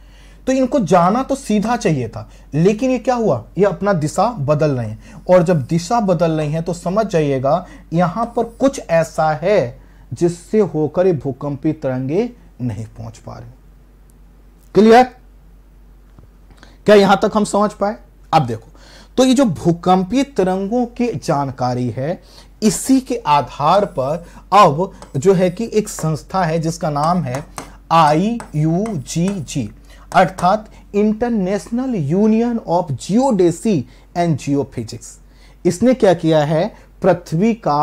तो इनको जाना तो सीधा चाहिए था लेकिन ये क्या हुआ ये अपना दिशा बदल रहे हैं और जब दिशा बदल रही है तो समझ जाइएगा यहां पर कुछ ऐसा है जिससे होकर ये भूकंपी तरंगे नहीं पहुंच पा रहे क्लियर क्या यहां तक हम समझ पाए अब देखो तो ये जो भूकंपीय तरंगों की जानकारी है इसी के आधार पर अब जो है कि एक संस्था है जिसका नाम है आई यू जी जी अर्थात International Union of geodesy and geophysics इसने क्या किया है पृथ्वी का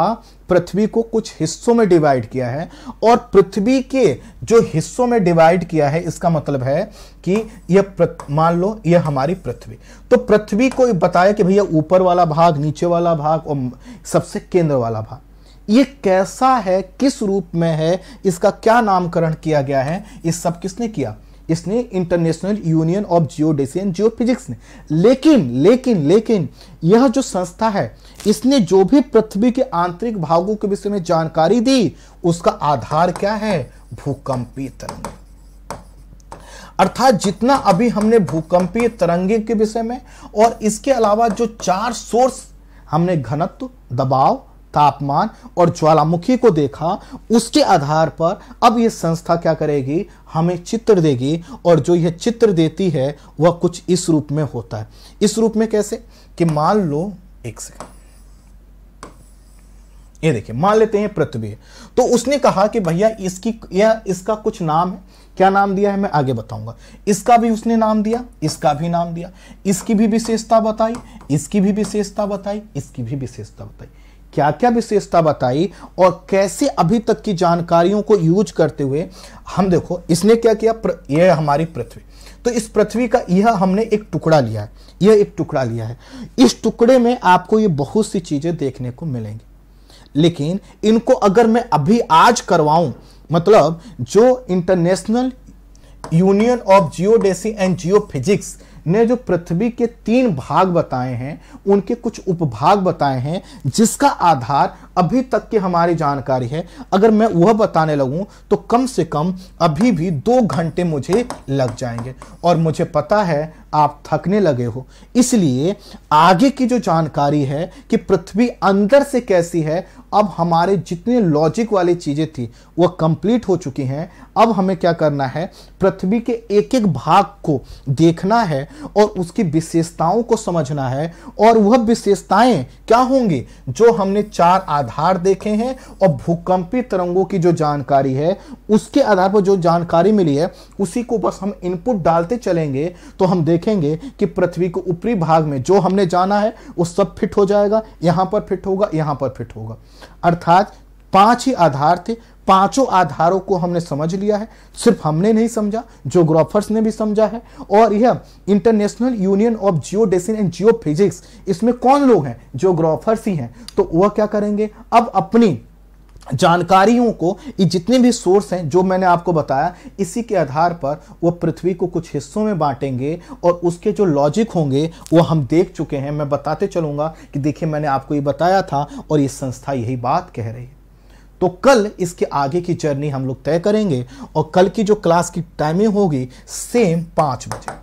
पृथ्वी को कुछ हिस्सों में डिवाइड किया है और पृथ्वी के जो हिस्सों में डिवाइड किया है इसका मतलब है कि यह मान लो यह हमारी पृथ्वी तो पृथ्वी को बताया कि भैया ऊपर वाला भाग नीचे वाला भाग और सबसे केंद्र वाला भाग ये कैसा है किस रूप में है इसका क्या नामकरण किया गया है इस सब किसने किया इसने International Union of geo geophysics ने लेकिन लेकिन लेकिन यह जो संस्था है इसने जो भी पृथ्वी के आंतरिक भागों के विषय में जानकारी दी उसका आधार क्या है भूकंपीय तरंग अर्थात जितना अभी हमने भूकंपीय तरंगे के विषय में और इसके अलावा जो चार सोर्स हमने घनत्व दबाव तापमान और ज्वालामुखी को देखा उसके आधार पर अब यह संस्था क्या करेगी हमें चित्र देगी और जो यह चित्र देती है वह कुछ इस रूप में होता है इस रूप में कैसे कि मान लो एक सेकंड ये देखिए मान लेते हैं पृथ्वी तो उसने कहा कि भैया इसकी यह इसका कुछ नाम है क्या नाम दिया है मैं आगे बताऊंगा इसका भी उसने नाम दिया इसका भी नाम दिया इसकी भी विशेषता बताई इसकी भी विशेषता बताई इसकी भी विशेषता बताई क्या क्या विशेषता बताई और कैसे अभी तक की जानकारियों को यूज करते हुए हम देखो इसने क्या किया प्र, यह हमारी पृथ्वी तो इस पृथ्वी का यह हमने एक टुकड़ा लिया है यह एक टुकड़ा लिया है इस टुकड़े में आपको ये बहुत सी चीजें देखने को मिलेंगी लेकिन इनको अगर मैं अभी आज करवाऊं मतलब जो International Union of geodesy and physics ने जो पृथ्वी के तीन भाग बताए हैं उनके कुछ उपभाग बताए हैं जिसका आधार अभी तक की हमारी जानकारी है अगर मैं वह बताने लगूं तो कम से कम अभी भी दो घंटे मुझे लग जाएंगे और मुझे पता है आप थकने लगे हो इसलिए आगे की जो जानकारी है कि पृथ्वी अंदर से कैसी है अब हमारे जितने लॉजिक वाली चीज़ें थी वह कंप्लीट हो चुकी हैं अब हमें क्या करना है पृथ्वी के एक एक भाग को देखना है और उसकी विशेषताओं को समझना है और वह विशेषताएं क्या होंगी जो हमने चार आधार देखे हैं और भूकंपी तरंगों की जो जानकारी है उसके आधार पर जो जानकारी मिली है उसी को बस हम इनपुट डालते चलेंगे तो हम देख देखेंगे कि पृथ्वी के ऊपरी भाग में जो हमने जाना है वो सब फिट हो जाएगा यहां पर फिट होगा यहां पर फिट होगा अर्थात पांच ही आधार थे पांचों आधारों को हमने समझ लिया है सिर्फ हमने नहीं समझा जोग्राफर्स ने भी समझा है और यह International Union of geodesy and geophysics इसमें कौन लोग हैं जोग्राफर्स ही हैं तो वह क्या करेंगे अब अपनी जानकारियों को ये जितने भी सोर्स हैं जो मैंने आपको बताया इसी के आधार पर वो पृथ्वी को कुछ हिस्सों में बांटेंगे और उसके जो लॉजिक होंगे वो हम देख चुके हैं मैं बताते चलूँगा कि देखिए मैंने आपको ये बताया था और ये संस्था यही बात कह रही है तो कल इसके आगे की जर्नी हम लोग तय करेंगे और कल की जो क्लास की टाइमिंग होगी सेम पाँच बजे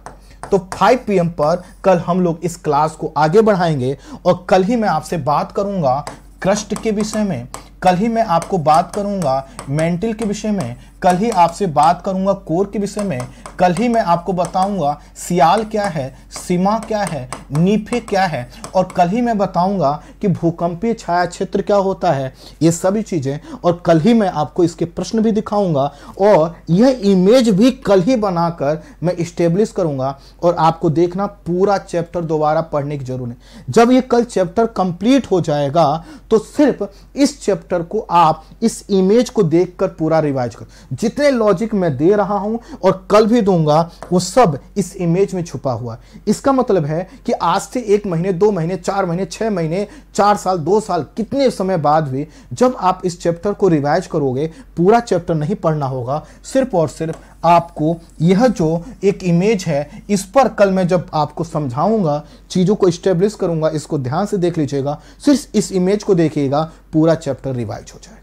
तो 5 पीएम पर कल हम लोग इस क्लास को आगे बढ़ाएंगे और कल ही मैं आपसे बात करूंगा क्रस्ट के विषय में कल ही मैं आपको बात करूंगा मेंटल के विषय में कल ही आपसे बात करूंगा कोर के विषय में कल ही मैं आपको बताऊंगा सियाल क्या है सीमा क्या है नीफे क्या है और कल ही मैं बताऊंगा कि भूकंपीय छाया क्षेत्र क्या होता है ये सभी चीज़ें और कल ही मैं आपको इसके प्रश्न भी दिखाऊंगा और यह इमेज भी कल ही बनाकर मैं इस्टेब्लिश करूंगा और आपको देखना पूरा चैप्टर दोबारा पढ़ने की जरूरत है जब ये कल चैप्टर कंप्लीट हो जाएगा तो सिर्फ इस चैप्टर को आप इस इमेज को देख पूरा रिवाइज कर जितने लॉजिक मैं दे रहा हूं और कल भी दूंगा वो सब इस इमेज में छुपा हुआ इसका मतलब है कि आज से एक महीने दो महीने चार महीने छह महीने चार साल दो साल कितने समय बाद भी जब आप इस चैप्टर को रिवाइज करोगे पूरा चैप्टर नहीं पढ़ना होगा सिर्फ और सिर्फ आपको यह जो एक इमेज है इस पर कल मैं जब आपको समझाऊंगा चीज़ों को स्टेब्लिश करूंगा इसको ध्यान से देख लीजिएगा सिर्फ इस इमेज को देखिएगा पूरा चैप्टर रिवाइज हो जाएगा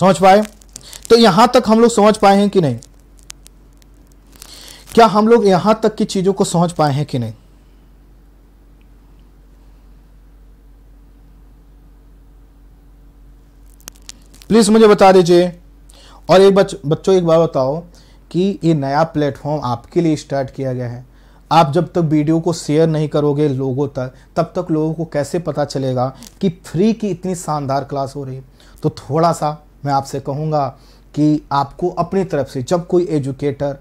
समझ पाए तो यहां तक हम लोग समझ पाए हैं कि नहीं क्या हम लोग यहां तक की चीजों को समझ पाए हैं कि नहीं प्लीज मुझे बता दीजिए और एक बच, बच्चों एक बार बताओ कि ये नया प्लेटफॉर्म आपके लिए स्टार्ट किया गया है आप जब तक वीडियो को शेयर नहीं करोगे लोगों तक तब तक लोगों को कैसे पता चलेगा कि फ्री की इतनी शानदार क्लास हो रही तो थोड़ा सा मैं आपसे कहूँगा कि आपको अपनी तरफ से जब कोई एजुकेटर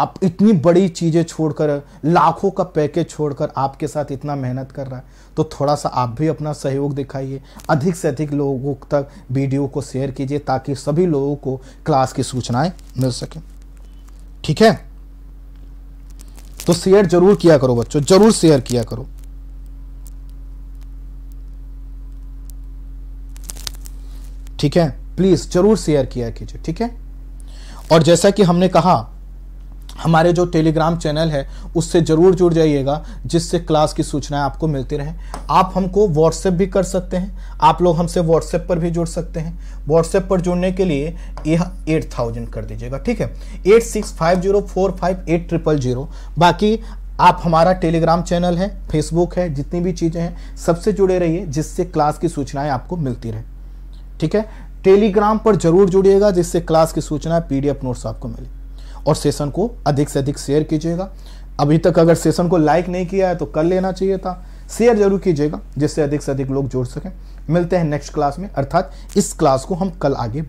आप इतनी बड़ी चीज़ें छोड़कर लाखों का पैकेज छोड़कर आपके साथ इतना मेहनत कर रहा है तो थोड़ा सा आप भी अपना सहयोग दिखाइए अधिक से अधिक लोगों तक वीडियो को शेयर कीजिए ताकि सभी लोगों को क्लास की सूचनाएं मिल सकें ठीक है तो शेयर जरूर किया करो बच्चों जरूर शेयर किया करो ठीक है प्लीज़ ज़रूर शेयर किया कीजिए ठीक है और जैसा कि हमने कहा हमारे जो टेलीग्राम चैनल है उससे ज़रूर जुड़ जाइएगा जिससे क्लास की सूचनाएं आपको मिलती रहें आप हमको व्हाट्सएप भी कर सकते हैं आप लोग हमसे व्हाट्सएप पर भी जुड़ सकते हैं व्हाट्सएप पर जुड़ने के लिए यह एट थाउजेंड कर दीजिएगा ठीक है eight six five zero four five eight triple zero बाकी आप हमारा टेलीग्राम चैनल है फेसबुक है जितनी भी चीज़ें हैं सबसे जुड़े रहिए जिससे क्लास की सूचनाएँ आपको मिलती रहें ठीक है टेलीग्राम पर जरूर जुड़िएगा जिससे क्लास की सूचना पीडीएफ नोट्स आपको मिले और सेशन को अधिक से अधिक शेयर कीजिएगा अभी तक अगर सेशन को लाइक नहीं किया है तो कर लेना चाहिए था शेयर जरूर कीजिएगा जिससे अधिक से अधिक लोग जुड़ सकें मिलते हैं नेक्स्ट क्लास में अर्थात इस क्लास को हम कल आगे